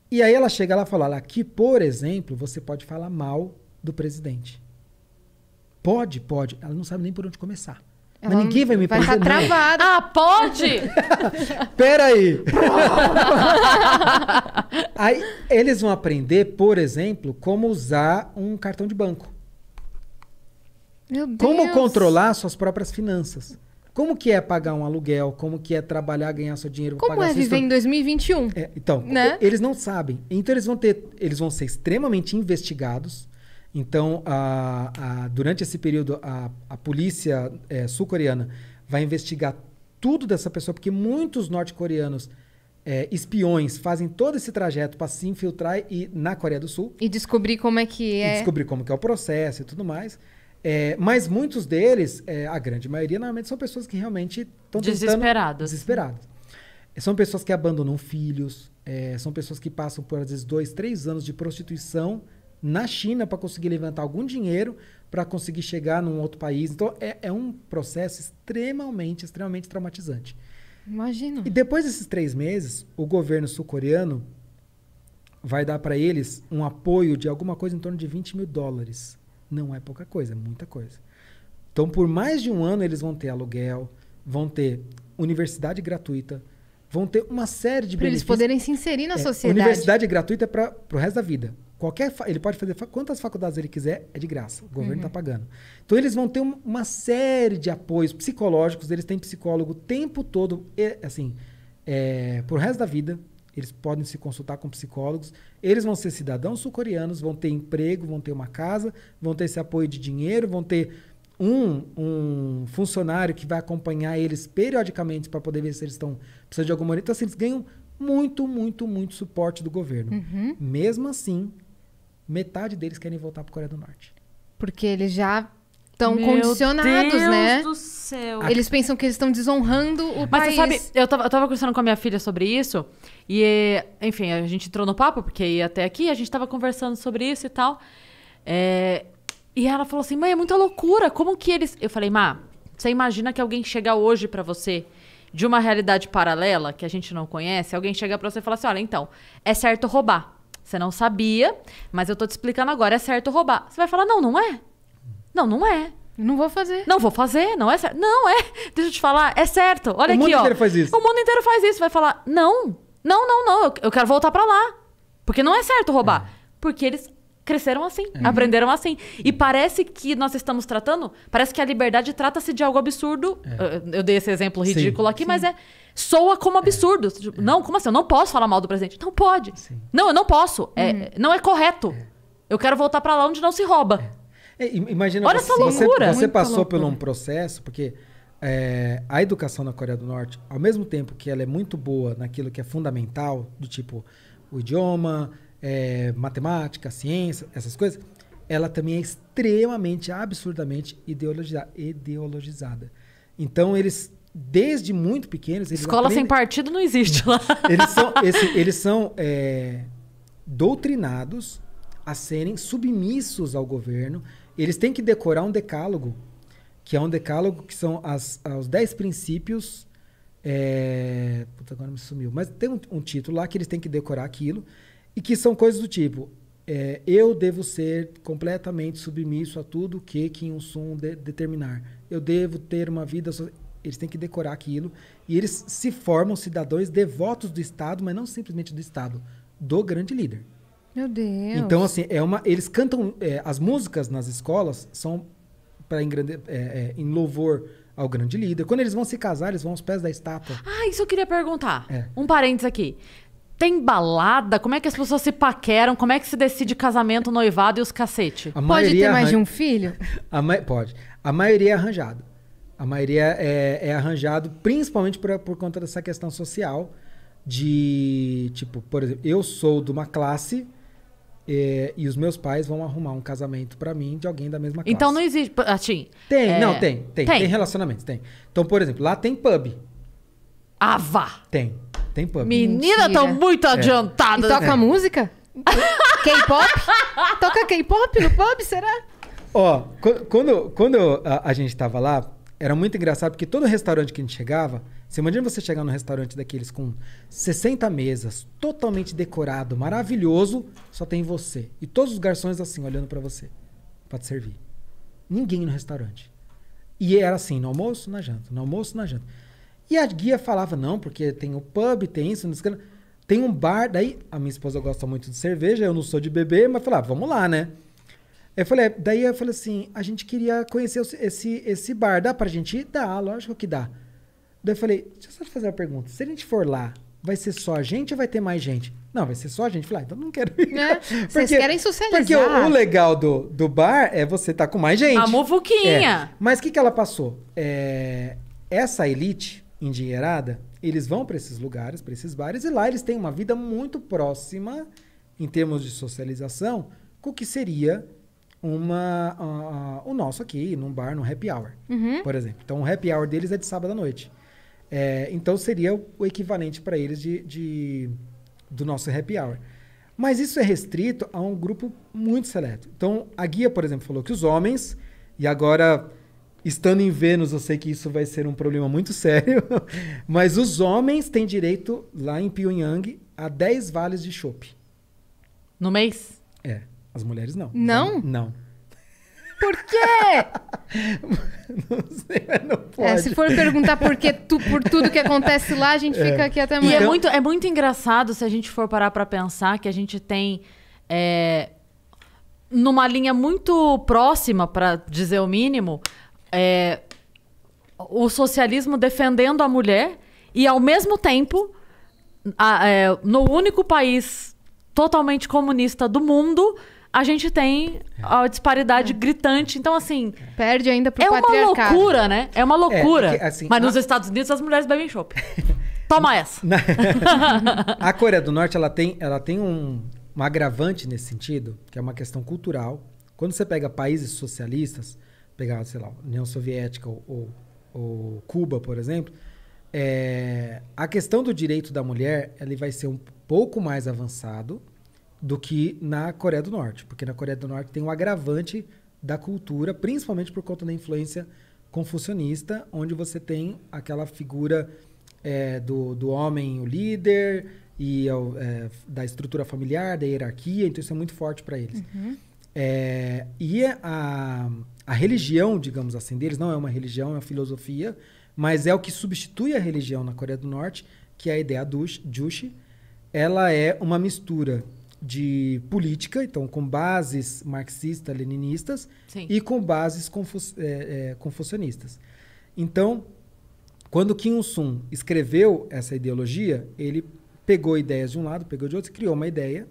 E aí ela chega lá e fala: aqui, por exemplo, você pode falar mal do presidente. Pode, pode. Ela não sabe nem por onde começar. Ela Mas ninguém vai me vai prender. Vai estar travada. Ah, pode? (laughs) Pera aí. (laughs) aí eles vão aprender, por exemplo, como usar um cartão de banco. Meu Deus. Como controlar suas próprias finanças? Como que é pagar um aluguel? Como que é trabalhar, ganhar seu dinheiro? Como é viver em 2021? É, então, né? eles não sabem. Então eles vão ter, eles vão ser extremamente investigados. Então, a, a, durante esse período, a, a polícia é, sul-coreana vai investigar tudo dessa pessoa, porque muitos norte-coreanos é, espiões fazem todo esse trajeto para se infiltrar e, na Coreia do Sul. E descobrir como é que é. E descobrir como que é o processo e tudo mais. É, mas muitos deles, é, a grande maioria, normalmente são pessoas que realmente estão desesperadas. Desesperadas. São pessoas que abandonam filhos, é, são pessoas que passam por, às vezes, dois, três anos de prostituição na China para conseguir levantar algum dinheiro para conseguir chegar num outro país. Então, é, é, um processo extremamente, extremamente traumatizante. Imagina. E depois desses três meses, o governo sul-coreano vai dar para eles um apoio de alguma coisa em torno de 20 mil dólares não é pouca coisa, é muita coisa. Então, por mais de um ano, eles vão ter aluguel, vão ter universidade gratuita, vão ter uma série de pra benefícios. Para eles poderem se inserir na é, sociedade. Universidade gratuita é para o resto da vida. Qualquer ele pode fazer fa quantas faculdades ele quiser, é de graça. O governo está uhum. pagando. Então, eles vão ter um, uma série de apoios psicológicos. Eles têm psicólogo o tempo todo, e, assim, é, para o resto da vida eles podem se consultar com psicólogos. Eles vão ser cidadãos sul-coreanos, vão ter emprego, vão ter uma casa, vão ter esse apoio de dinheiro, vão ter um, um funcionário que vai acompanhar eles periodicamente para poder ver se eles estão precisando de alguma. Então, assim, eles ganham muito, muito, muito suporte do governo. Uhum. Mesmo assim, metade deles querem voltar para a Coreia do Norte. Porque eles já estão condicionados, Deus né? do céu. Eles pensam que eles estão desonrando o Mas país. Mas sabe, eu tava, eu tava conversando com a minha filha sobre isso. E, enfim, a gente entrou no papo, porque ia até aqui, a gente estava conversando sobre isso e tal. É, e ela falou assim: mãe, é muita loucura, como que eles. Eu falei, Má, você imagina que alguém chega hoje para você de uma realidade paralela que a gente não conhece, alguém chega para você e fala assim: olha, então, é certo roubar. Você não sabia, mas eu tô te explicando agora, é certo roubar. Você vai falar: não, não é. Não, não é. Não vou fazer. Não vou fazer, não é certo. Não, é. Deixa eu te falar, é certo. Olha o aqui, ó. O mundo inteiro faz isso. O mundo inteiro faz isso. Vai falar: não. Não, não, não, eu quero voltar para lá. Porque não é certo roubar. É. Porque eles cresceram assim, uhum. aprenderam assim. E parece que nós estamos tratando, parece que a liberdade trata-se de algo absurdo. É. Eu dei esse exemplo ridículo sim, aqui, sim. mas é soa como é. absurdo. Tipo, é. Não, como assim? Eu não posso falar mal do presidente. Não pode. Sim. Não, eu não posso. É, uhum. É, não é correto. É. Eu quero voltar para lá onde não se rouba. Imagina Olha você, essa loucura. Você, você passou loucura. por um processo, porque é, a educação na Coreia do Norte, ao mesmo tempo que ela é muito boa naquilo que é fundamental, do tipo o idioma, é, matemática, ciência, essas coisas, ela também é extremamente, absurdamente ideologizada. Então eles, desde muito pequenos... Escola aprendem... sem partido não existe lá. (laughs) Eles são, esse, eles são é, doutrinados a serem submissos ao governo. Eles têm que decorar um decálogo que é um decálogo, que são as, os dez princípios. É... Puta, agora me sumiu. Mas tem um, um, título lá que eles têm que decorar aquilo, e que são coisas do tipo: é, eu devo ser completamente submisso a tudo que Kim Il-sung de determinar. Eu devo ter uma vida. So eles têm que decorar aquilo. E eles se formam cidadãos devotos do Estado, mas não simplesmente do Estado, do grande líder. Meu Deus. Então, assim, é uma. Eles cantam. É, as músicas nas escolas são para é, é, em louvor ao grande líder. Quando eles vão se casar, eles vão aos pés da estátua. Ah, isso eu queria perguntar. É. Um parênteses aqui. Tem balada? Como é que as pessoas se paqueram? Como é que se decide casamento, noivado e os cacete? A pode ter mais de um filho? (laughs) A pode. A maioria é arranjado. A maioria é, é arranjado principalmente por, por conta dessa questão social de, tipo, por exemplo, eu sou de uma classe é, e os meus pais vão arrumar um casamento para mim de alguém da mesma então classe. Então não existe. Assim, tem, é... não, tem, tem, tem. Tem relacionamentos, tem. Então, por exemplo, lá tem pub. Ava ah, Tem, tem pub. Menina, tão muito é. adiantada. É. E toca é. música? (laughs) K-pop? toca K-pop no pub, será? Ó, quando, quando a, a gente tava lá, era muito engraçado porque todo restaurante que a gente chegava você imagina você chegar num restaurante daqueles com 60 mesas, totalmente decorado, maravilhoso, só tem você. E todos os garçons assim, olhando para você, para te servir. Ninguém no restaurante. E era assim, no almoço, na janta, no almoço, na janta. E a guia falava, não, porque tem o um pub, tem isso, não sei tem um bar, daí a minha esposa gosta muito de cerveja, eu não sou de beber, mas falava, ah, vamos lá, né? Eu falei, daí eu falei assim, a gente queria conhecer esse, esse bar, dá pra gente ir? Dá, lógico que dá. Daí eu falei, deixa eu só te fazer uma pergunta. Se a gente for lá, vai ser só a gente ou vai ter mais gente? Não, vai ser só a gente. Falei, ah, então não quero ir. É, (laughs) porque, vocês querem socializar. Porque o, o, legal do, do bar é você estar tá com mais gente. A muvuquinha. É. Mas o que, que ela passou? É, essa elite endinheirada, eles vão para esses lugares, para esses bares, e lá eles têm uma vida muito próxima, em termos de socialização, com o que seria uma, uh, o nosso aqui, num bar, num happy hour, uhum. por exemplo. Então, o happy hour deles é de sábado à noite. É, então seria o equivalente para eles de, de, do nosso happy hour. Mas isso é restrito a um grupo muito seleto. Então a guia, por exemplo, falou que os homens, e agora estando em Vênus, eu sei que isso vai ser um problema muito (laughs) sério, mas os homens têm direito lá em Pyongyang a 10 vales de chope. No mês? É. As mulheres não. Não? Não. Por quê? não sei, mas não pode. É, se for perguntar por, que tu, por tudo que acontece lá, a gente é. fica aqui até amanhã. E é, muito, é muito engraçado se a gente for parar para pensar que a gente tem... É, numa linha muito próxima, para dizer o mínimo, é, o socialismo defendendo a mulher e, ao mesmo tempo, a, é, no único país totalmente comunista do mundo, a gente tem é. a disparidade é. gritante. Então, assim. Perde ainda pro É uma loucura, né? É uma é, loucura. porque, assim, Mas nos Estados Unidos as mulheres bebem chopp. (laughs) Toma essa. Na- (laughs) a Coreia do Norte ela tem, ela tem um, um agravante nesse sentido, que é uma questão cultural. Quando você pega países socialistas, pegar, sei lá, União Soviética ou, ou- ou Cuba, por exemplo, é, a questão do direito da mulher ele vai ser um pouco mais avançado, do que na Coreia do Norte, porque na Coreia do Norte tem um agravante da cultura, principalmente por conta da influência confucionista, onde você tem aquela figura é, do, do homem, o líder, e é, é da estrutura familiar, da hierarquia, então isso é muito forte para eles. Uhum. É, e é a, a religião, digamos assim, deles não é uma religião, é uma filosofia, mas é o que substitui a religião na Coreia do Norte, que é a ideia do Juche, ela é uma mistura de política, então com bases marxista-leninistas e com bases confu é, é, confucionistas. Então, quando Kim Il-sung escreveu essa ideologia, ele pegou ideias de um lado, pegou de outro, criou uma ideia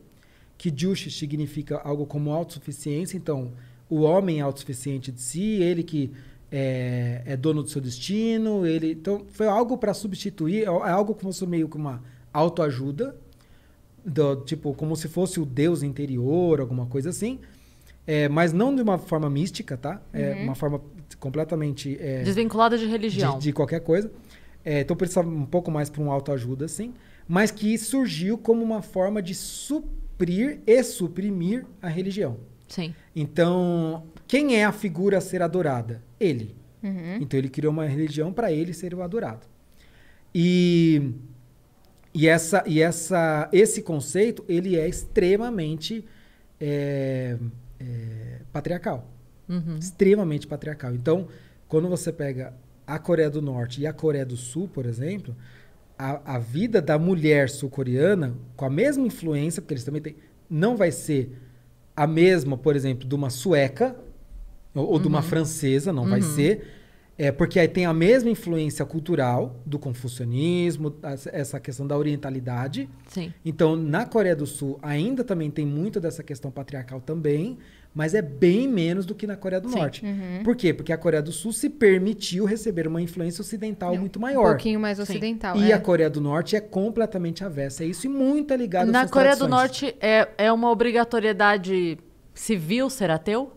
que Juche significa algo como autossuficiência, então o homem é autossuficiente de si, ele que é, é dono do seu destino, ele então foi algo para substituir, é algo que fosse meio que uma autoajuda, do, tipo, como se fosse o deus interior, alguma coisa assim. É, mas não de uma forma mística, tá? É uhum. uma forma completamente. É, Desvinculada de religião. De, de qualquer coisa. É, então pensava tá um pouco mais para um autoajuda, assim. Mas que surgiu como uma forma de suprir e suprimir a religião. Sim. Então, quem é a figura a ser adorada? Ele. Uhum. Então ele criou uma religião para ele ser o adorado. E e, essa, e essa, esse conceito ele é extremamente é, é, patriarcal. Uhum. Extremamente patriarcal. Então, quando você pega a Coreia do Norte e a Coreia do Sul, por exemplo, a, a vida da mulher sul-coreana, com a mesma influência, porque eles também têm, não vai ser a mesma, por exemplo, de uma sueca ou, ou uhum. de uma uhum. francesa, não uhum. vai ser é, porque aí tem a mesma influência cultural do confucionismo, essa questão da orientalidade. Sim. Então, na Coreia do Sul ainda também tem muito dessa questão patriarcal também, mas é bem menos do que na Coreia do Sim. Norte. Uhum. Por quê? Porque a Coreia do Sul se permitiu receber uma influência ocidental Não, muito maior. Um pouquinho mais ocidental. Sim. E é. a Coreia do Norte é completamente avessa É isso e muito ligada Na Coreia tradições. do Norte é, é uma obrigatoriedade civil ser ateu?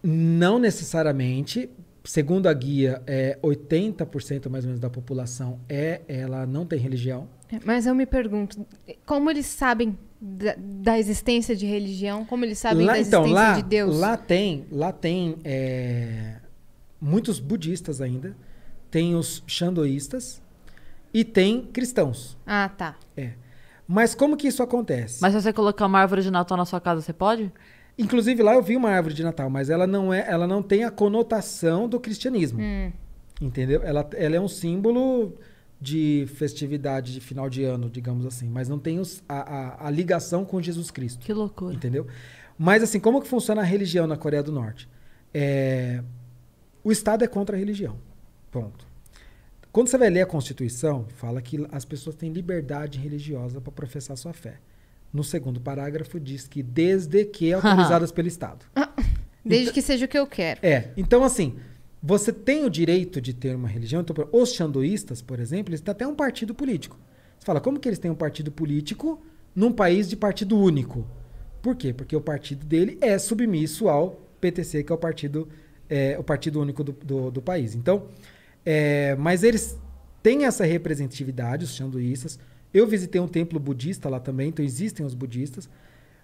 Não necessariamente, Segundo a guia, é, 80% mais ou menos da população é, ela não tem religião. É, mas eu me pergunto, como eles sabem da, da existência de religião? Como eles sabem lá, da então, existência então, lá, de Deus? Lá tem, lá tem é, muitos budistas ainda, tem os xandoístas e tem cristãos. Ah, tá. É. Mas como que isso acontece? Mas se você colocar uma árvore de Natal na sua casa, você pode? Pode. Inclusive lá eu vi uma árvore de Natal, mas ela não é, ela não tem a conotação do cristianismo. Hum. Entendeu? Ela, ela é um símbolo de festividade de final de ano, digamos assim, mas não tem os, a, a, a, ligação com Jesus Cristo. Que loucura. Entendeu? Mas assim, como que funciona a religião na Coreia do Norte? É, o Estado é contra a religião. Ponto. Quando você vai ler a Constituição, fala que as pessoas têm liberdade religiosa para professar sua fé. No segundo parágrafo diz que desde que (laughs) autorizadas pelo Estado. (laughs) Desde então, que seja o que eu quero. É. Então, assim, você tem o direito de ter uma religião. Então, os xandoístas, por exemplo, eles têm até um partido político. Você fala, como que eles têm um partido político num país de partido único? Por quê? Porque o partido dele é submisso ao PTC, que é o partido, é, o partido único do, do, do país. Então, é, mas eles têm essa representatividade, os xandoístas. Eu visitei um templo budista lá também, então existem os budistas,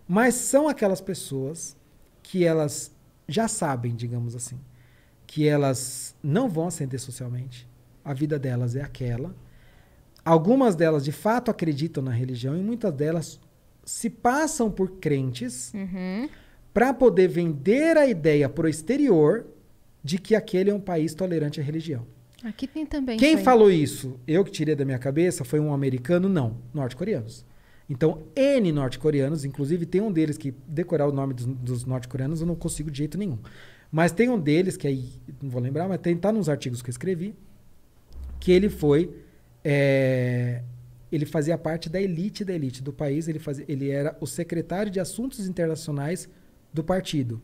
mas são aquelas pessoas que elas já sabem, digamos assim, que elas não vão ascender socialmente. A vida delas é aquela. Algumas delas de fato acreditam na religião e muitas delas se passam por crentes uhum. para poder vender a ideia para o exterior de que aquele é um país tolerante à religião. Aqui tem também. Quem falou isso? Eu que tirei da minha cabeça foi um americano? Não, norte-coreanos. Então, N norte-coreanos, inclusive tem um deles que decorar o nome dos, dos norte-coreanos eu não consigo de jeito nenhum. Mas tem um deles, que aí não vou lembrar, mas tem, tá nos artigos que eu escrevi, que ele foi. É, ele fazia parte da elite da elite do país, ele, fazia, ele era o secretário de Assuntos Internacionais do partido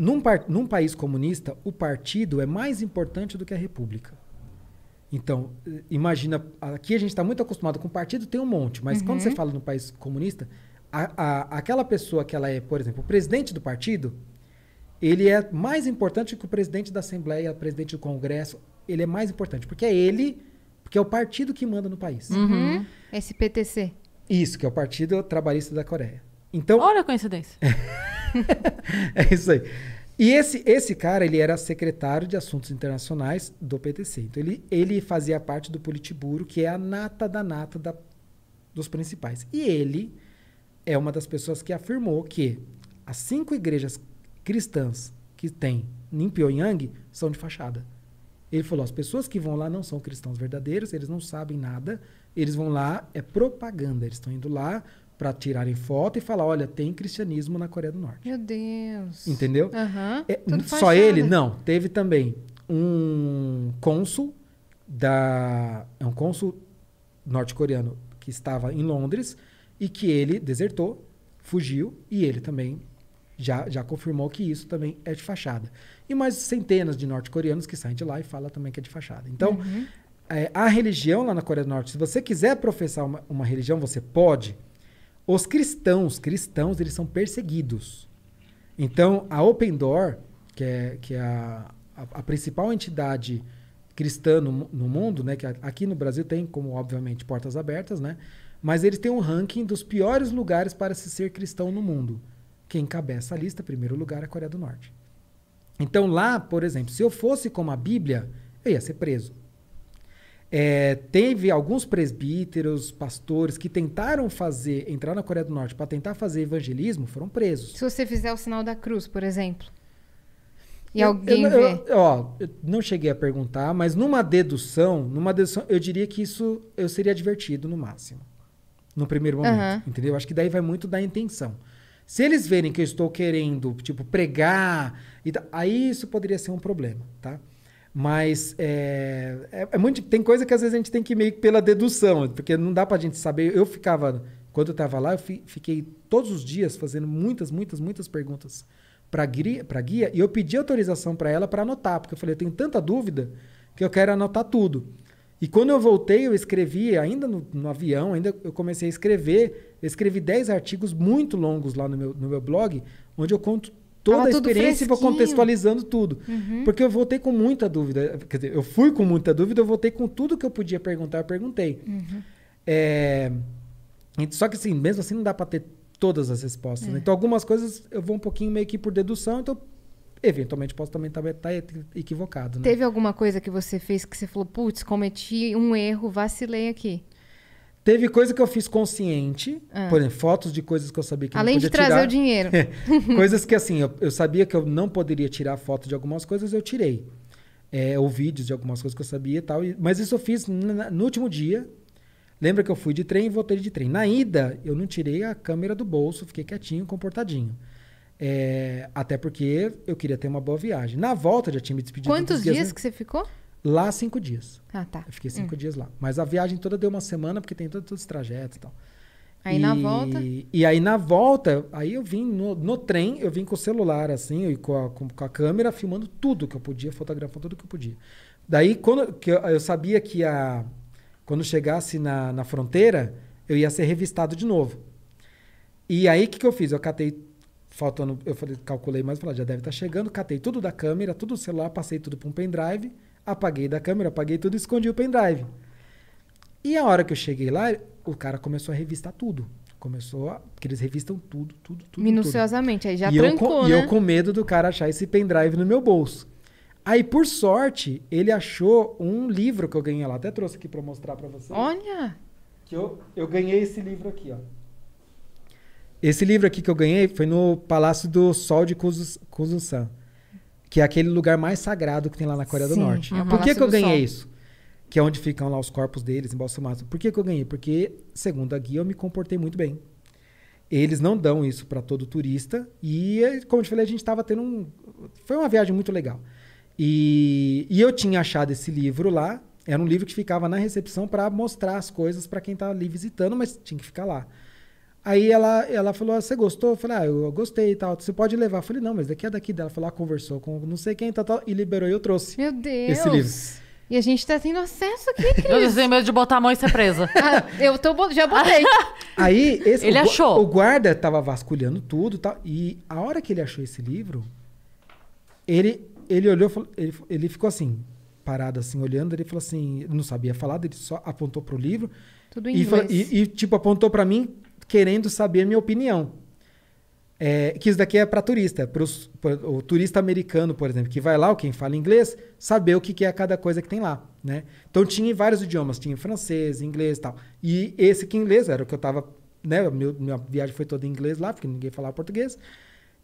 num, num país comunista, o partido é mais importante do que a república. Então, eh, imagina, aqui a gente está muito acostumado com partido, tem um monte, mas uhum. quando você uhum. fala no país comunista, a, a, aquela pessoa que ela é, por exemplo, o presidente do partido, ele é mais importante que o presidente da Assembleia, o presidente do Congresso, ele é mais importante, porque é ele, porque é o partido que manda no país. Uhum. uhum. SPTC. Isso, que é o Partido Trabalhista da Coreia. Então, Olha a coincidência. (laughs) é isso aí. E esse, esse cara, ele era secretário de Assuntos Internacionais do PTC. Então, ele, ele fazia parte do Politburo, que é a nata da nata da, dos principais. E ele é uma das pessoas que afirmou que as cinco igrejas cristãs que tem em Pyongyang são de fachada. Ele falou: as pessoas que vão lá não são cristãos verdadeiros, eles não sabem nada, eles vão lá, é propaganda, eles estão indo lá para tirarem foto e falar, olha, tem cristianismo na Coreia do Norte. Meu Deus. Entendeu? É, só fachada. ele? Não. Teve também um cônsul da... É um cônsul norte-coreano que estava em Londres e que ele desertou, fugiu e ele também já, já confirmou que isso também é de fachada. E mais centenas de norte-coreanos que saem de lá e falam também que é de fachada. Então, uhum. é, a religião lá na Coreia do Norte, se você quiser professar uma, uma religião, você pode. Os cristãos, cristãos, eles são perseguidos. Então, a Open Door, que é, que é a, a, a principal entidade cristã no, no, mundo, né? Que aqui no Brasil tem, como obviamente, portas abertas, né? Mas eles têm um ranking dos piores lugares para se ser cristão no mundo. Quem encabeça a lista, primeiro lugar, é a Coreia do Norte. Então lá, por exemplo, se eu fosse como a Bíblia, eu ia ser preso. É, teve alguns presbíteros, pastores que tentaram fazer, entrar na Coreia do Norte para tentar fazer evangelismo, foram presos. Se você fizer o sinal da cruz, por exemplo. E eu, alguém eu, vê. Eu, ó, eu não cheguei a perguntar, mas numa dedução, numa dedução, eu diria que isso eu seria divertido no máximo. No primeiro momento, uhum. entendeu? Acho que daí vai muito da intenção. Se eles verem que eu estou querendo, tipo, pregar, aí isso poderia ser um problema, tá? Mas é, é, é, muito, tem coisa que às vezes a gente tem que ir meio que pela dedução, porque não dá para a gente saber. Eu ficava, quando eu estava lá, eu fi, fiquei todos os dias fazendo muitas, muitas, muitas perguntas para guia, guia e eu pedi autorização para ela para anotar, porque eu falei, eu tenho tanta dúvida que eu quero anotar tudo. E quando eu voltei, eu escrevi, ainda no, no avião, ainda eu comecei a escrever, eu escrevi 10 artigos muito longos lá no meu, no meu blog, onde eu conto toda a experiência e vou contextualizando tudo. Uhum. Porque eu voltei com muita dúvida. Quer dizer, eu fui com muita dúvida, eu voltei com tudo que eu podia perguntar, eu perguntei. Uhum. É... Só que assim, mesmo assim não dá para ter todas as respostas. Né? É. Né? Então algumas coisas eu vou um pouquinho meio que por dedução, então eventualmente posso também estar tá, tá equivocado. Né? Teve alguma coisa que você fez que você falou, putz, cometi um erro, vacilei aqui? Teve coisa que eu fiz consciente, ah. por exemplo, fotos de coisas que eu sabia que Além não podia tirar. Além de trazer o dinheiro. (laughs) É, coisas que, assim, eu, eu, sabia que eu não poderia tirar foto de algumas coisas, eu tirei. É, ou vídeos de algumas coisas que eu sabia e tal. mas isso eu fiz no, último dia. Lembra que eu fui de trem e voltei de trem. Na ida, eu não tirei a câmera do bolso, fiquei quietinho, comportadinho. É, até porque eu queria ter uma boa viagem. Na volta, já tinha me despedido. Quantos dias, dias né? que você ficou? Lá, cinco dias. Ah, tá. Eu fiquei cinco hum. dias lá. Mas a viagem toda deu uma semana, porque tem todo, todos os trajetos e tal. Aí e, na volta? E aí na volta, aí eu vim no, no trem, eu vim com o celular, assim, e com a, com, com a câmera, filmando tudo que eu podia, fotografando tudo que eu podia. Daí, quando que eu, eu sabia que a, quando chegasse na, na fronteira, eu ia ser revistado de novo. E aí, o que, que eu fiz? Eu catei faltando, eu falei, calculei mais, falei, ah, já deve estar tá chegando, catei tudo da câmera, tudo do celular, passei tudo para um pendrive Apaguei da câmera, apaguei tudo e escondi o pendrive. E a hora que eu cheguei lá, o cara começou a revistar tudo. Começou a. Porque eles revistam tudo, tudo, tudo. Minuciosamente, tudo. aí já e trancou. Eu, né? E eu com medo do cara achar esse pendrive no meu bolso. Aí, por sorte, ele achou um livro que eu ganhei lá. Até trouxe aqui para mostrar para vocês. Olha! Que eu, eu ganhei esse livro aqui, ó. Esse livro aqui que eu ganhei foi no Palácio do Sol de Kuzusan que é aquele lugar mais sagrado que tem lá na Coreia Sim, do Norte. É Por que, que eu ganhei sol. isso? Que é onde ficam lá os corpos deles embalsamados. Por que, que eu ganhei? Porque, segundo a guia, eu me comportei muito bem. Eles não dão isso para todo turista. E, como eu te falei, a gente estava tendo um. Foi uma viagem muito legal. E, e eu tinha achado esse livro lá. Era um livro que ficava na recepção para mostrar as coisas para quem estava tá ali visitando, mas tinha que ficar lá. Aí ela, ela falou, ah, você gostou? Eu falei, ah, eu gostei e tal. Você pode levar. Eu falei, não, mas daqui é daqui dela. Falou, ah, conversou com não sei quem, tal, tal, e liberou e eu trouxe. Meu Deus! Esse livro. E a gente tá tendo acesso aqui, (laughs) Cris. Eu tenho medo de botar a mão e ser presa. (laughs) Ah, eu tô, já botei. (laughs) Aí, esse, ele o, achou. O guarda tava vasculhando tudo e tal. E a hora que ele achou esse livro, ele, ele olhou, ele, ele ficou assim, parado assim, olhando. Ele falou assim, não sabia falar, ele só apontou pro livro. Tudo em e, inglês. Falou, e, e, tipo, apontou pra mim querendo saber minha opinião. É, que isso daqui é para turista, para o turista americano, por exemplo, que vai lá, ou quem fala inglês, saber o que, que é cada coisa que tem lá. Né? Então tinha em vários idiomas, tinha em francês, inglês e tal. E esse que em inglês era o que eu estava. Né? minha viagem foi toda em inglês lá, porque ninguém falava português.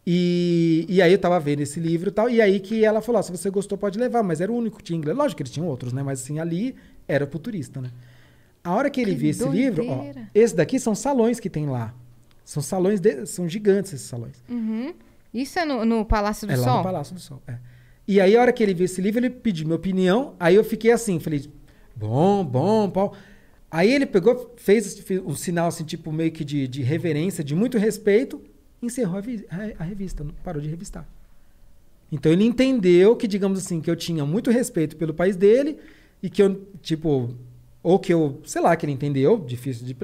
E, e aí eu estava vendo esse livro e tal. E aí que ela falou: ah, se você gostou, pode levar, mas era o único que tinha inglês. Lógico que eles tinham outros, né? Mas assim, ali era para o turista, né? A hora que ele que esse livro, ó, esse daqui são salões que tem lá. São salões, de, são gigantes esses salões. Uhum. Isso é no, no Palácio do é Sol? É no Palácio do Sol, é. E aí, a hora que ele viu esse livro, ele pediu minha opinião. Aí eu fiquei assim, falei, bom, bom, bom. Aí ele pegou, fez um sinal assim, tipo, meio que de, de reverência, de muito respeito, encerrou a, a, revista, parou de revistar. Então ele entendeu que, digamos assim, que eu tinha muito respeito pelo país dele e que eu, tipo, ou que eu, sei lá, que ele entendeu, difícil de.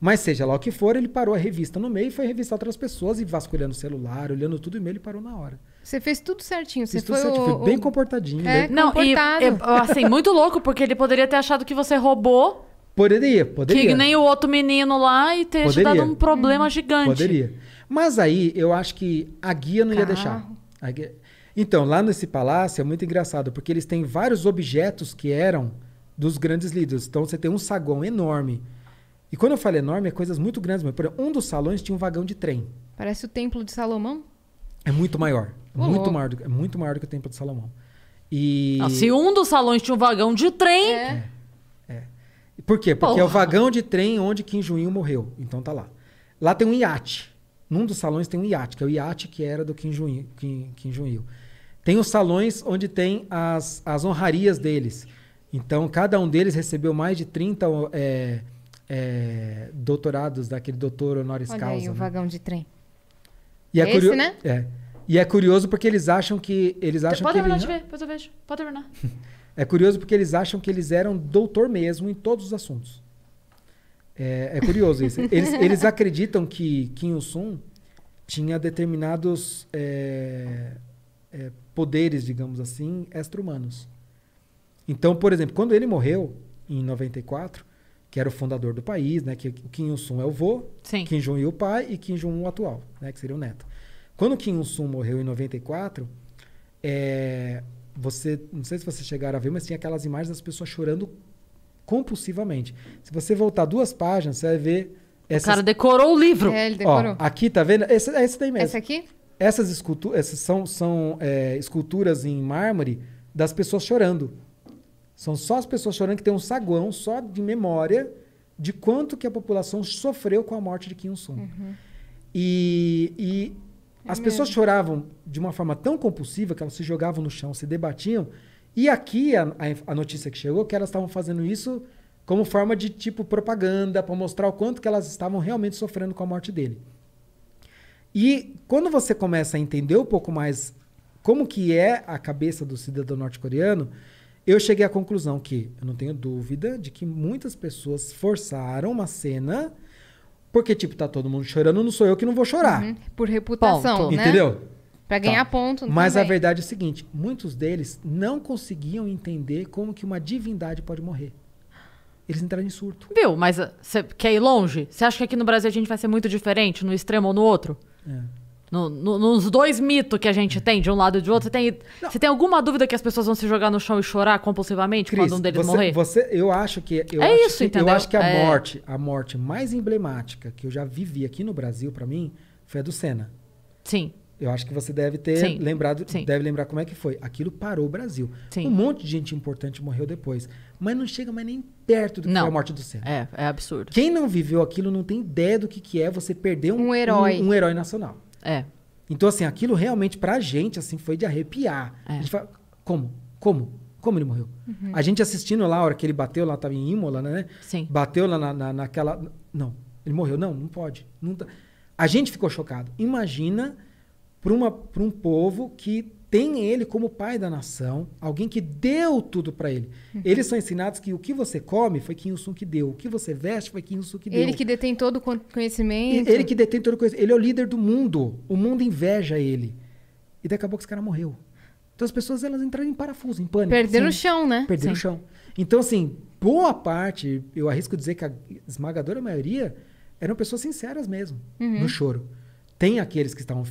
Mas seja lá o que for, ele parou a revista no meio e foi revistar outras pessoas e vasculhando o celular, olhando tudo e meio, ele parou na hora. Você fez tudo certinho, você foi, certinho, o, bem o... comportadinho. É, bem é não, é, comportado. E, assim, muito louco, porque ele poderia ter achado que você roubou. Poderia, poderia. Que nem o outro menino lá e ter ajudado te dado um problema hum. gigante. Poderia. Mas aí eu acho que a guia não Carro. ia deixar. Guia... Então, lá nesse palácio é muito engraçado, porque eles têm vários objetos que eram dos grandes líderes. Então você tem um saguão enorme. E quando eu falo enorme, é coisas muito grandes. Mas, por exemplo, um dos salões tinha um vagão de trem. Parece o Templo de Salomão? É muito maior. Muito, maior do, é muito maior do que o Templo de Salomão. E... Ah, se um dos salões tinha um vagão de trem. É. é. é. Por quê? Porque Porra. é o vagão de trem onde Kim Juninho morreu. Então tá lá. Lá tem um iate. Num dos salões tem um iate, que é o iate que era do Kim Juninho. Kim, Kim Tem os salões onde tem as, as honrarias deles. Então, cada um deles recebeu mais de 30 é, é, doutorados daquele doutor honoris Olha causa. Olha aí o né? vagão de trem. E é Esse, curio... né? É. E é curioso porque eles acham que... Eles acham pode que terminar eles... de ver, depois eu vejo. Pode terminar. (laughs) é curioso porque eles acham que eles eram doutor mesmo em todos os assuntos. É, é curioso isso. (laughs) eles, eles acreditam que Kim Il-sung tinha determinados é, é, poderes, digamos assim, extra-humanos. Então, por exemplo, quando ele morreu, em 94, que era o fundador do país, né? Que o Kim Il-sung é o vô, Sim. Kim Jong-il é o pai e Kim Jong-un o atual, né? Que seria o neto. Quando Kim Il-sung morreu em 94, é, você, não sei se vocês chegaram a ver, mas tinha aquelas imagens das pessoas chorando compulsivamente. Se você voltar duas páginas, você vai ver... Essas... O cara decorou o livro. É, ele decorou. Ó, aqui, tá vendo? Esse, é esse daí mesmo. Essa aqui? Essas, escultu essas são, são é, esculturas em mármore das pessoas chorando. São só as pessoas chorando que tem um saguão só de memória de quanto que a população sofreu com a morte de Kim Il-sung. Uhum. E, e é as mesmo. pessoas choravam de uma forma tão compulsiva que elas se jogavam no chão, se debatiam. E aqui a, a notícia que chegou que elas estavam fazendo isso como forma de tipo propaganda para mostrar o quanto que elas estavam realmente sofrendo com a morte dele. E quando você começa a entender um pouco mais como que é a cabeça do cidadão norte-coreano, eu cheguei à conclusão que, eu não tenho dúvida, de que muitas pessoas forçaram uma cena porque, tipo, tá todo mundo chorando, não sou eu que não vou chorar. Uhum. Por reputação, ponto, né? Entendeu? Pra ganhar tá. ponto. Mas também. a verdade é o seguinte, muitos deles não conseguiam entender como que uma divindade pode morrer. Eles entraram em surto. Viu? Mas você eh, quer ir longe? Você acha que aqui no Brasil a gente vai ser muito diferente, no extremo ou no outro? É. No, no, nos dois mitos que a gente tem, de um lado e de outro, você tem, você tem alguma dúvida que as pessoas vão se jogar no chão e chorar compulsivamente Chris, quando um deles você, morrer? Você, eu acho que. Eu é acho isso, que, entendeu? Eu acho que a é... morte, a morte mais emblemática que eu já vivi aqui no Brasil, para mim, foi a do Senna. Sim. Eu acho que você deve ter Sim. lembrado, Sim. deve lembrar como é que foi. Aquilo parou o Brasil. Sim. Um monte de gente importante morreu depois. Mas não chega mais nem perto do que não. foi a morte do Senna. É, é absurdo. Quem não viveu aquilo não tem ideia do que, que é você perder um, um herói. Um, um herói nacional. É. Então, assim, aquilo realmente pra gente, assim, foi de arrepiar. É. A gente fala, como? Como? Como ele morreu? Uhum. A gente assistindo lá, a hora que ele bateu lá, tava em Imola, né? Sim. Bateu lá na, na, naquela... Não, ele morreu. Não, não pode. Não tá... A gente ficou chocado. Imagina para um povo que tem ele como pai da nação, alguém que deu tudo para ele. Uhum. Eles são ensinados que o que você come foi Kim Il-sung que deu, o que você veste foi Kim Il-sung que deu. Ele que detém todo o conhecimento. Ele que detém todo o conhecimento. Ele é o líder do mundo. O mundo inveja ele. E daqui a pouco esse cara morreu. Então as pessoas elas entraram em parafuso, em pânico. Perderam assim, o chão, né? Perderam Sim. o chão. Então, assim, boa parte, eu arrisco dizer que a esmagadora maioria eram pessoas sinceras mesmo, uhum. no choro. Tem aqueles que estavam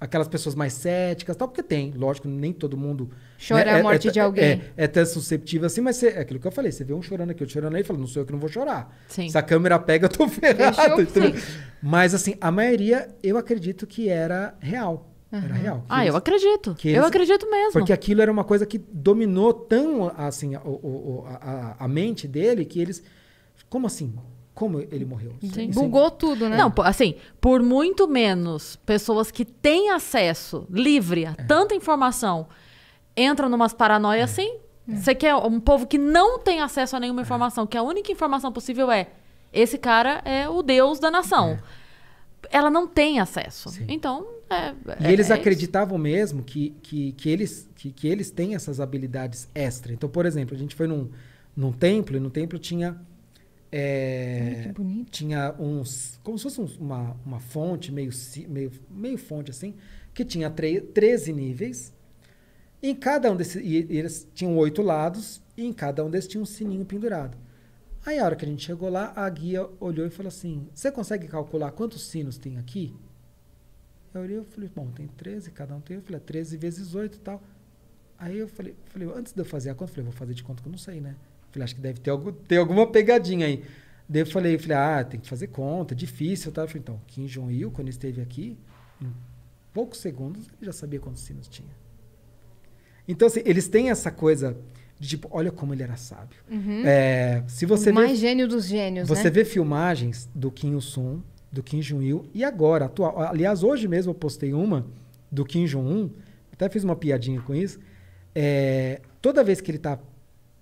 aquelas pessoas mais céticas, tal, porque tem, lógico, nem todo mundo chora né, a morte é, é, de é, alguém. É, é até susceptível assim, mas é aquilo que eu falei, você vê um chorando aqui, outro chorando aí, fala, não sou eu que não vou chorar. Sim. Se a câmera pega, eu tô ferrado. Eu, mas assim, a maioria, eu acredito que era real. Uhum. Era real. Ah, eles, eu acredito. eu eles, acredito mesmo. Porque aquilo era uma coisa que dominou tão assim a, a, a, a mente dele que eles como assim? como ele morreu. Sim. Bugou tudo, né? Não, assim, por muito menos pessoas que têm acesso livre a é. tanta informação entram numas paranoias é. assim. É. Você quer um povo que não tem acesso a nenhuma é. informação, que a única informação possível é esse cara é o deus da nação. É. Ela não tem acesso. Sim. Então, é, e eles acreditavam mesmo que, que, que, eles, que, que eles têm essas habilidades extra. Então, por exemplo, a gente foi num, num templo e no templo tinha é, bonito. tinha uns. Como se fosse um, uma, uma fonte, meio, meio, meio fonte assim, que tinha 13 níveis. Em cada um desses. E, e eles tinham oito lados, e em cada um desses tinha um sininho pendurado. Aí a hora que a gente chegou lá, a guia olhou e falou assim: Você consegue calcular quantos sinos tem aqui? Eu olhei e falei, bom, tem 13, cada um tem. Eu falei, 13 é vezes 8 e tal. Aí eu falei, falei, antes de eu fazer a conta, eu falei, vou fazer de conta que eu não sei, né? Falei, acho que deve ter, algum, ter alguma pegadinha aí. Daí eu falei, falei, ah, tem que fazer conta, é difícil, tá? Eu falei, então, Kim Jong-il, quando esteve aqui, em poucos segundos, ele já sabia quantos sinos tinha. Então, assim, eles têm essa coisa de tipo, olha como ele era sábio. Uhum. É, se você o mais vê, gênio dos gênios, Você né? vê filmagens do Kim Il-sung, do Kim Jong-il, e agora, atual. Aliás, hoje mesmo eu postei uma do Kim Jong-un, até fiz uma piadinha com isso. É, toda vez que ele está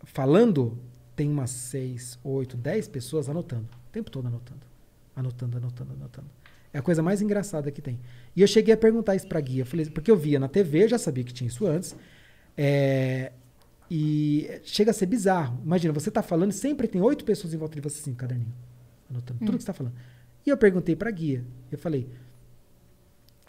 falando, tem umas 6, 8, 10 pessoas anotando. O tempo todo anotando. Anotando, anotando, anotando. É a coisa mais engraçada que tem. E eu cheguei a perguntar isso pra guia. Falei, porque eu via na TV, já sabia que tinha isso antes. É, e chega a ser bizarro. Imagina, você tá falando, sempre tem oito pessoas em volta de você, assim, caderninho. Anotando hum. tudo que você tá falando. E eu perguntei pra guia. Eu falei,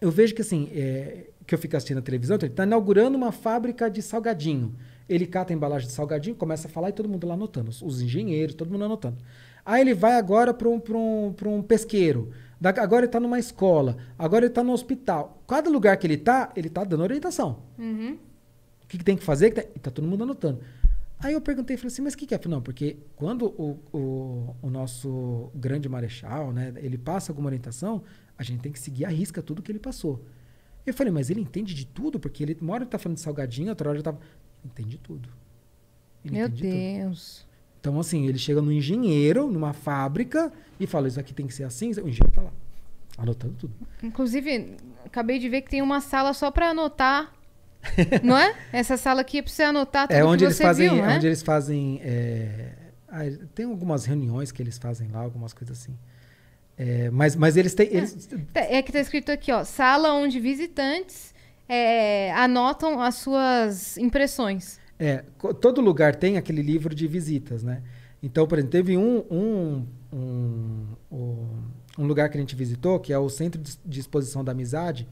eu vejo que assim, é, que eu fico assistindo a televisão, então, ele tá inaugurando uma fábrica de salgadinho. Ele cata a embalagem de salgadinho, começa a falar e todo mundo lá anotando. Os engenheiros, todo mundo anotando. Aí ele vai agora para um, um, um pesqueiro. Da, agora ele está numa escola. Agora ele está no hospital. Cada lugar que ele está, ele está dando orientação. Uhum. O que, que, tem que fazer? Está tá todo mundo anotando. Aí eu perguntei, falei assim, mas o que, que é? não, porque quando o, o, o, nosso grande marechal, né, ele passa alguma orientação, a gente tem que seguir a risca tudo que ele passou. Eu falei, mas ele entende de tudo, porque ele, uma hora ele tá falando de salgadinho, outra hora ele tava. Tá entende tudo. Ele Meu entende Deus. Tudo. Então, assim, ele chega no engenheiro, numa fábrica, e fala: Isso aqui tem que ser assim. O engenheiro tá lá, anotando tudo. Inclusive, acabei de ver que tem uma sala só para anotar. (laughs) não é? Essa sala aqui é pra você anotar é tudo é onde que eles você fazem, viu, é né? É onde eles fazem. É... Ah, tem algumas reuniões que eles fazem lá, algumas coisas assim. É, mas, mas eles têm. Eles... É, é que tá escrito aqui, ó. Sala onde visitantes é, anotam as suas impressões. É, todo lugar tem aquele livro de visitas, né? Então, por exemplo, teve um, um, um, um lugar que a gente visitou, que é o Centro de Exposição da Amizade,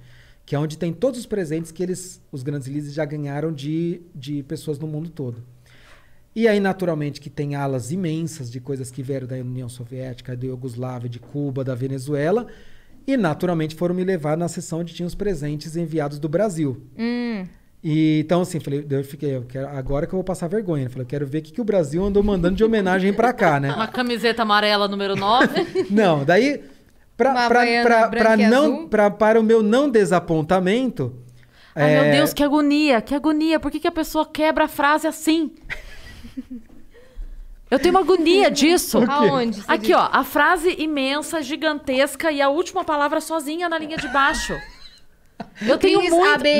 que é onde tem todos os presentes que eles, os grandes líderes já ganharam de, de pessoas no mundo todo. E aí, naturalmente, que tem alas imensas de coisas que vieram da União Soviética, da Iugoslávia, de Cuba, da Venezuela, e naturalmente foram me levar na sessão onde tinha os presentes enviados do Brasil. Hum. E, então, assim, falei, eu fiquei, eu quero, agora que eu vou passar vergonha. Né? Falei, eu quero ver o que, que o Brasil andou mandando de homenagem pra cá, né? Uma camiseta amarela número 9. (laughs) não, daí, pra, pra, pra, pra não, pra, para o meu não desapontamento. Ai, é... meu Deus, que agonia, que agonia. Por que, que a pessoa quebra a frase assim? (laughs) Eu tenho uma agonia (laughs) disso. Aonde? Aqui, diz? ó. A frase imensa, gigantesca e a última palavra sozinha na linha de baixo. Eu tenho muito. A BNT,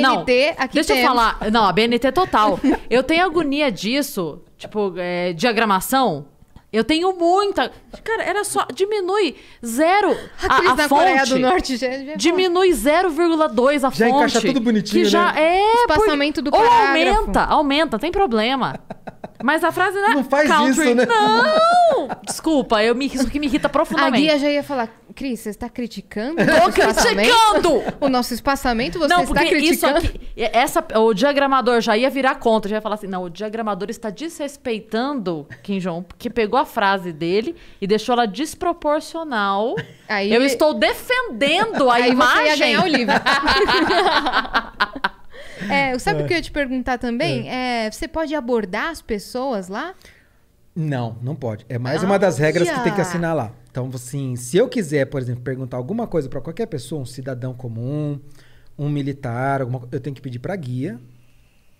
não, aqui deixa temos. eu falar. Não, a BNT total. (laughs) Eu tenho agonia disso, tipo, é, diagramação. Eu tenho muita. Cara, era só. Diminui zero a, a, a da fonte. Coreia do Norte já, já é diminui 0,2 a já fonte. Já encaixa tudo bonitinho. Que já né? é. O espaçamento por... do parágrafo. Ou aumenta, aumenta, tem problema. (laughs) Mas a frase era. Né? Não faz country. isso, né? Não! Desculpa, eu me, isso que me irrita profundamente. A Guia já ia falar, Cris, você está criticando? (laughs) Tô criticando! O nosso espaçamento, você não, está criticando? Isso aqui, essa, o diagramador já ia virar contra, já ia falar assim: não, o diagramador está desrespeitando Kim Jong, que pegou a frase dele e deixou ela desproporcional. Aí... Eu estou defendendo a Aí imagem. Você ia ganhar o livro. (laughs) É, sabe o é. que eu ia te perguntar também? É. é. você pode abordar as pessoas lá? Não, não pode. É mais ah, uma das regras já. que tem que ah. assinar lá. Então, assim, se eu quiser, por exemplo, perguntar alguma coisa para qualquer pessoa, um cidadão comum, um militar, alguma, eu tenho que pedir para guia.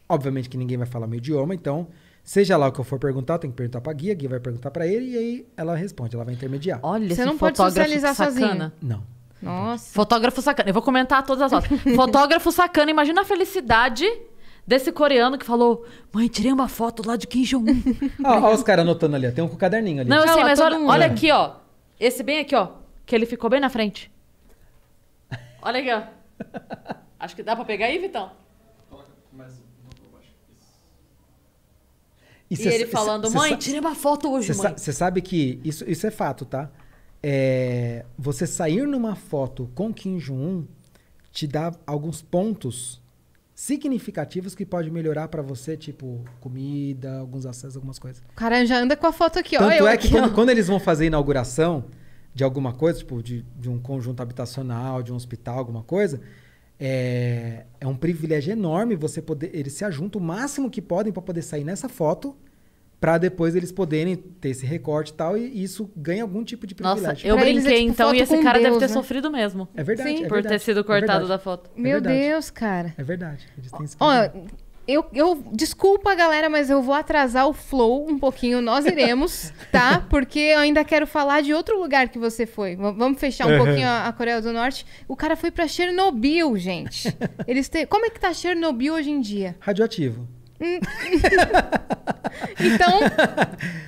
Obviamente que ninguém vai falar meu idioma, então Seja lá o que eu for perguntar, eu tenho que perguntar pra guia, a guia vai perguntar para ele e aí ela responde, ela vai intermediar. Olha, você não pode socializar sozinha. Não. Nossa. Fotógrafo sacana. Eu vou comentar todas as fotos. (laughs) Fotógrafo sacana. Imagina a felicidade desse coreano que falou: Mãe, tirei uma foto lá de Kim Jong-un. Olha (laughs) os caras anotando ali. Tem um com caderninho ali. Não, eu sei, Olá, mas olha, olha aqui, ó. Esse bem aqui, ó. Que ele ficou bem na frente. Olha aqui, ó. (laughs) Acho que dá pra pegar aí, Vitão? E, e ele falando, cê, mãe, tirei uma foto hoje, mãe. Você sabe que isso, isso é fato, tá? é, você sair numa foto com Kim Jong-un te dá alguns pontos significativos que pode melhorar para você, tipo comida, alguns acessos, algumas coisas. O cara já anda com a foto aqui, Tanto ó. Tanto é que quando, quando, eles vão fazer a inauguração de alguma coisa, tipo de, de um conjunto habitacional, de um hospital, alguma coisa, é, é um privilégio enorme você poder. Eles se ajuntam o máximo que podem para poder sair nessa foto para depois eles poderem ter esse recorte e tal, e isso ganha algum tipo de privilégio. Nossa, eu pra é brinquei é, tipo, então, e esse cara Deus, deve ter né? sofrido mesmo. É verdade. Sim, é por verdade, ter sido é cortado é da foto. É Meu Deus, cara. É verdade. Eles têm esse eu, eu, desculpa, galera, mas eu vou atrasar o flow um pouquinho. Nós iremos, (laughs) tá? Porque eu ainda quero falar de outro lugar que você foi. V vamos fechar um uhum. pouquinho a, a, Coreia do Norte. O cara foi para Chernobyl, gente. (laughs) Eles te... Como é que tá Chernobyl hoje em dia? Radioativo. (laughs) então,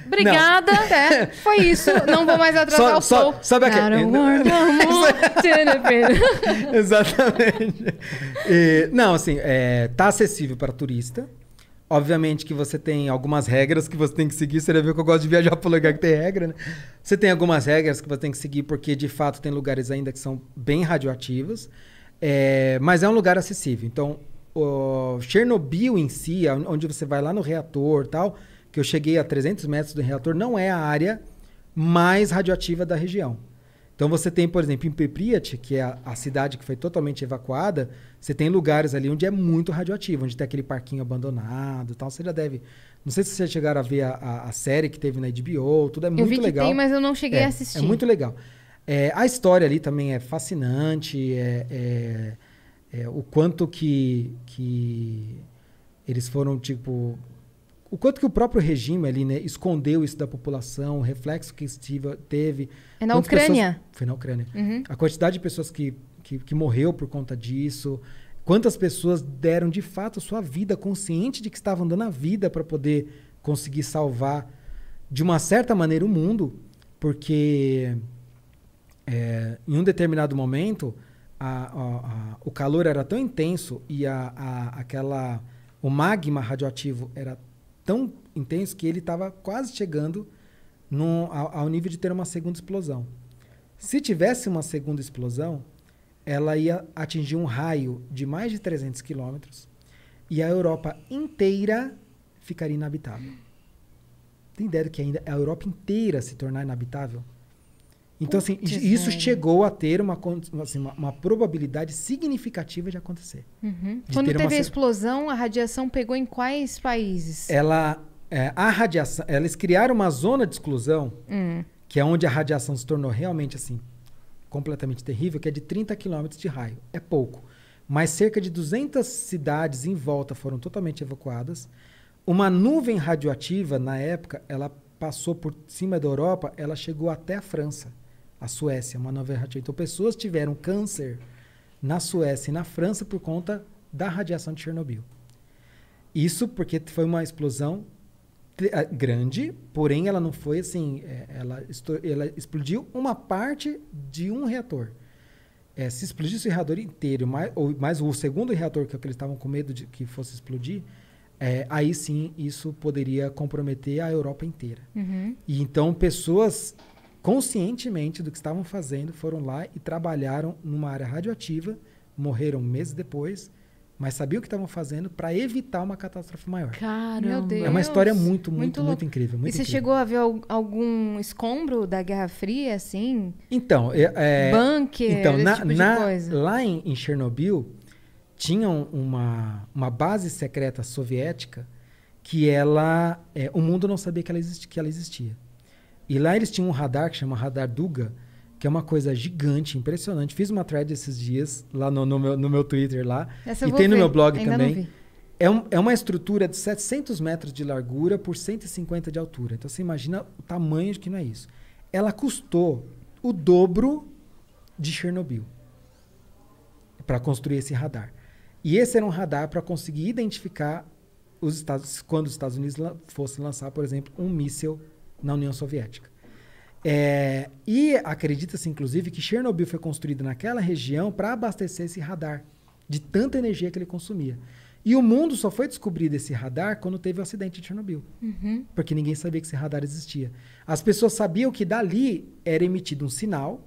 obrigada. É, foi isso. Não vou mais atrasar só, o só, show. Sabe aquele? (laughs) (laughs) Exatamente. E, não, assim, é, tá acessível para turista. Obviamente que você tem algumas regras que você tem que seguir. Você já viu que eu gosto de viajar para lugar que tem regra, né? Você tem algumas regras que você tem que seguir, porque de fato tem lugares ainda que são bem radioativos. É, mas é um lugar acessível. Então, o Chernobyl em si, onde você vai lá no reator tal, que eu cheguei a 300 metros do reator, não é a área mais radioativa da região. Então você tem, por exemplo, em Pripyat, que é a, a, cidade que foi totalmente evacuada, você tem lugares ali onde é muito radioativo, onde tem aquele parquinho abandonado tal. Você já deve. Não sei se vocês chegaram a ver a, a, a série que teve na HBO, tudo é eu muito vi que Tem, mas eu não cheguei é, a é assistir. É muito legal. É, a história ali também é fascinante, é, é é, o quanto que, que eles foram, tipo, o quanto que o próprio regime ali, né, escondeu isso da população, o reflexo que estive, teve. É na Ucrânia. Pessoas... Foi na Ucrânia. Uhum. A quantidade de pessoas que, que, que, morreu por conta disso, quantas pessoas deram de fato sua vida, consciente de que estavam dando a vida para poder conseguir salvar, de uma certa maneira, o mundo, porque é, em um determinado momento, a, a, o calor era tão intenso e a, aquela o magma radioativo era tão intenso que ele estava quase chegando no, ao, ao, nível de ter uma segunda explosão. Se tivesse uma segunda explosão, ela ia atingir um raio de mais de 300 quilômetros e a Europa inteira ficaria inabitável. Tem ideia de que é ainda a Europa inteira se tornar inabitável? Então, assim, Putz isso chegou a ter uma, assim, uma, uma, probabilidade significativa de acontecer. Uhum. De Quando teve uma... a explosão, a radiação pegou em quais países? Ela. É, a radiação. Eles criaram uma zona de exclusão, hum. que é onde a radiação se tornou realmente assim, completamente terrível, que é de 30 quilômetros de raio. É pouco. Mas cerca de 200 cidades em volta foram totalmente evacuadas. Uma nuvem radioativa, na época, ela passou por cima da Europa, ela chegou até a França a Suécia, uma nova radiação. Então, pessoas tiveram câncer na Suécia e na França por conta da radiação de Chernobyl. Isso porque foi uma explosão eh, grande, porém ela não foi assim, eh, ela, ela explodiu uma parte de um reator. É, se explodisse o reator inteiro, mais, ou mais o segundo reator que, que eles estavam com medo de que fosse explodir, é, aí sim isso poderia comprometer a Europa inteira. Uhum. E então pessoas conscientemente do que estavam fazendo, foram lá e trabalharam numa área radioativa, morreram meses depois, mas sabiam o que estavam fazendo para evitar uma catástrofe maior. Cara, É uma história muito, muito, muito, muito incrível. Muito e você incrível. chegou a ver algum escombro da Guerra Fria, assim? Então, é, é bunker, então, na, tipo na, lá em, em Chernobyl tinham uma, uma base secreta soviética que ela, é, o mundo não sabia que ela, que ela existia. E lá eles tinham um radar que chama Radar Duga, que é uma coisa gigante, impressionante. Fiz uma thread esses dias lá no, no, meu, no meu Twitter lá. Essa e tem no meu blog Ainda também. É, um, é uma estrutura de 700 metros de largura por 150 de altura. Então você imagina o tamanho de que não é isso. Ela custou o dobro de Chernobyl para construir esse radar. E esse era um radar para conseguir identificar os Estados, quando os Estados Unidos fossem lançar, por exemplo, um míssil na União Soviética. É, e acredita-se, inclusive, que Chernobyl foi construído naquela região para abastecer esse radar, de tanta energia que ele consumia. E o mundo só foi descobrir esse radar quando teve o acidente de Chernobyl. Uhum. Porque ninguém sabia que esse radar existia. As pessoas sabiam que dali era emitido um sinal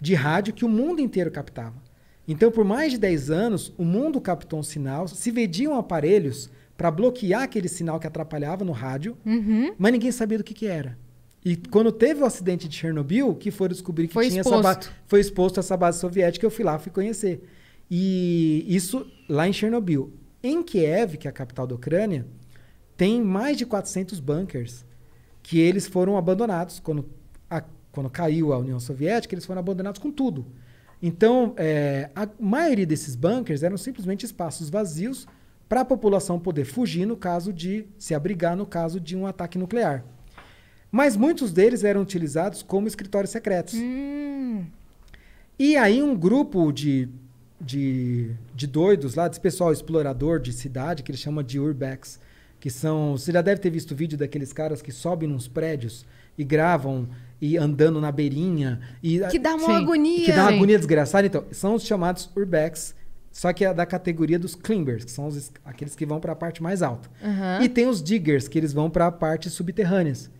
de rádio que o mundo inteiro captava. Então, por mais de 10 anos, o mundo captou um sinal, se vediam aparelhos para bloquear aquele sinal que atrapalhava no rádio, uhum. mas ninguém sabia do que, que era. E quando teve o acidente de Chernobyl, que foram descobrir que foi tinha exposto. essa base, foi exposto essa base soviética, eu fui lá, fui conhecer. E isso lá em Chernobyl. Em Kiev, que é a capital da Ucrânia, tem mais de 400 bunkers que eles foram abandonados quando, a, quando caiu a União Soviética, eles foram abandonados com tudo. Então, é, a maioria desses bunkers eram simplesmente espaços vazios para a população poder fugir no caso de se abrigar no caso de um ataque nuclear. Mas muitos deles eram utilizados como escritórios secretos. Hum. E aí um grupo de, de, de doidos lá, desse pessoal explorador de cidade, que eles chamam de urbex, que são. Você já deve ter visto vídeo daqueles caras que sobem nos prédios e gravam e andando na beirinha. E, que dá uma sim. agonia. Que dá uma sim. agonia desgraçada. Então, são os chamados urbex, só que é da categoria dos climbers, que são os, aqueles que vão para a parte mais alta. Uhum. E tem os diggers, que eles vão para a parte subterrâneas.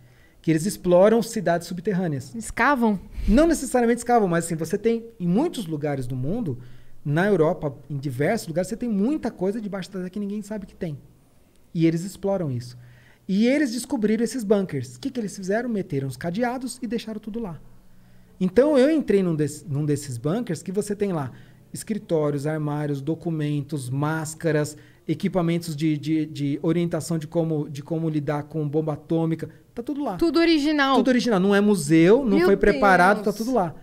Que eles exploram cidades subterrâneas. Escavam? Não necessariamente escavam, mas assim, você tem em muitos lugares do mundo, na Europa, em diversos lugares, você tem muita coisa debaixo da terra que ninguém sabe que tem. E eles exploram isso. E eles descobriram esses bunkers. O que, que eles fizeram? Meteram os cadeados e deixaram tudo lá. Então eu entrei num, num desses bunkers que você tem lá escritórios, armários, documentos, máscaras, equipamentos de, de, de, orientação de como, de como lidar com bomba atômica. Tá tudo lá. Tudo original. Tudo original. Não é museu, não Meu foi Deus. preparado, tá tudo lá.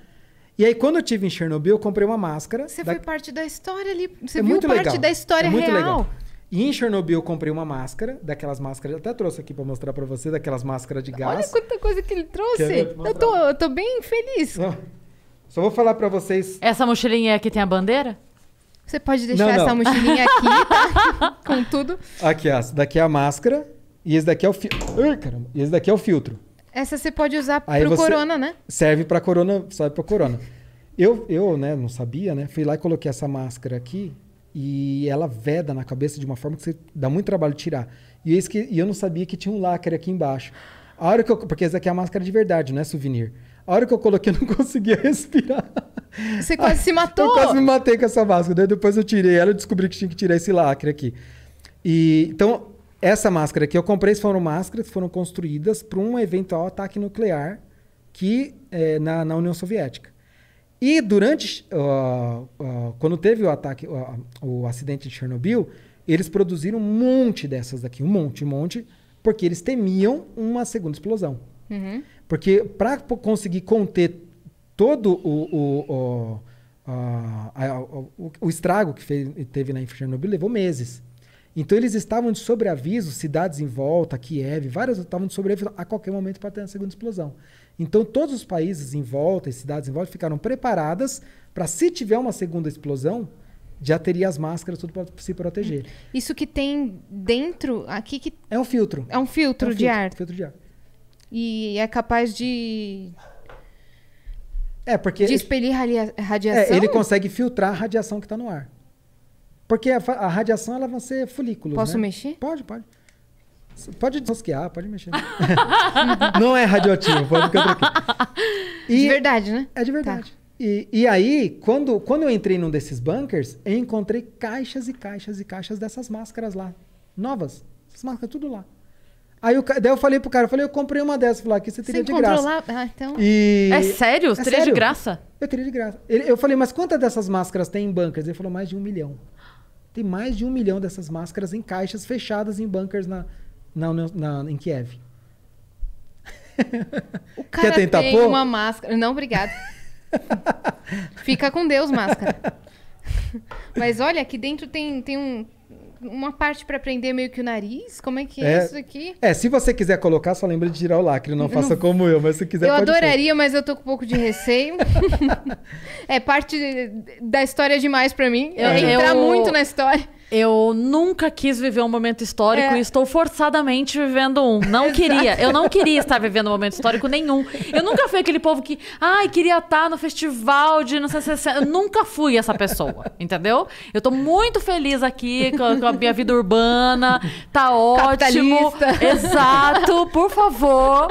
E aí, quando eu tive em Chernobyl, eu comprei uma máscara. Você da... foi parte da história ali. Você é viu muito parte legal. da história é muito real. Legal. E em Chernobyl eu comprei uma máscara, daquelas máscaras, até trouxe aqui para mostrar para você, daquelas máscaras de gás. Olha quanta coisa que ele trouxe. Eu, tô, eu tô bem feliz. Só vou falar para vocês. Essa mochilinha aqui tem a bandeira? Você pode deixar não, não. essa mochilinha aqui, tá? (laughs) com tudo. Aqui, ó. Essa daqui é a máscara. E esse daqui é o filtro. E esse daqui é o filtro. Essa você pode usar Aí pro corona, né? Serve pra corona, serve pra corona. Eu, eu, né, não sabia, né? Fui lá e coloquei essa máscara aqui e ela veda na cabeça de uma forma que você dá muito trabalho tirar. E, esse que, e eu não sabia que tinha um lacre aqui embaixo. A hora que eu, porque essa aqui é a máscara de verdade, não é souvenir. A hora que eu coloquei, eu não (laughs) conseguia respirar. Você quase Ai, se matou. Eu quase me matei com essa máscara. depois eu tirei ela e descobri que tinha que tirar esse lacre aqui. E, então, essa máscara aqui eu comprei foram máscaras que foram construídas para um eventual ataque nuclear que é, na, na, União Soviética. E durante, uh, uh, quando teve o ataque, uh, o acidente de Chernobyl, eles produziram um monte dessas daqui, um monte, um monte, porque eles temiam uma segunda explosão. Uhum. Porque para conseguir conter todo o, o, o, o estrago que fez, teve na Chernobyl, levou meses. Então eles estavam de sobreaviso, cidades em volta, Kiev, várias estavam de sobreaviso a qualquer momento para ter a segunda explosão. Então todos os países em volta, e cidades em volta, ficaram preparadas para se tiver uma segunda explosão, já teria as máscaras tudo para se proteger. Isso que tem dentro aqui que é um filtro. É um filtro, é um filtro de filtro, ar. Filtro de ar e é capaz de é porque de expelir radiação. É, ele consegue filtrar a radiação que está no ar. Porque a, a, radiação ela vai ser folículos. Posso né? mexer? Pode, pode. Pode desosquear, pode mexer. (laughs) não é radioativo, pode ficar e De verdade, né? É de tá. verdade. Tá. E, e aí, quando, quando eu entrei num desses bunkers, eu encontrei caixas e caixas e caixas dessas máscaras lá. Novas. Essas máscaras tudo lá. Aí o, daí eu falei pro cara, eu falei, eu comprei uma dessas lá, ah, que você teria você de graça. Ah, então... E... É, é, é sério? Você é teria sério? de graça? Eu teria de graça. eu falei, mas quantas dessas máscaras tem em bunkers? Ele falou, mais de um milhão. Tem mais de um milhão dessas máscaras em caixas fechadas em bunkers na, na, na, na em Kiev. O (laughs) cara Quer tentar tem pôr? uma máscara. Não, obrigado. (laughs) Fica com Deus, máscara. (laughs) Mas olha, aqui dentro tem, tem um uma parte para prender meio que o nariz? Como é que é, é, isso aqui? É, se você quiser colocar, só lembra de tirar o lacre. Não faça como eu, mas se quiser Eu adoraria, pôr. mas eu tô com um pouco de receio. (laughs) é parte da história é demais para mim. Eu, é. Entrar eu... muito na história. Eu nunca quis viver um momento histórico é. e estou forçadamente vivendo um. Não queria. Eu não queria estar vivendo um momento histórico nenhum. Eu nunca fui aquele povo que, ai, queria estar no festival de não sei se. É Eu nunca fui essa pessoa, entendeu? Eu tô muito feliz aqui com a, com a minha vida urbana. Tá ótimo. Exato. Por favor.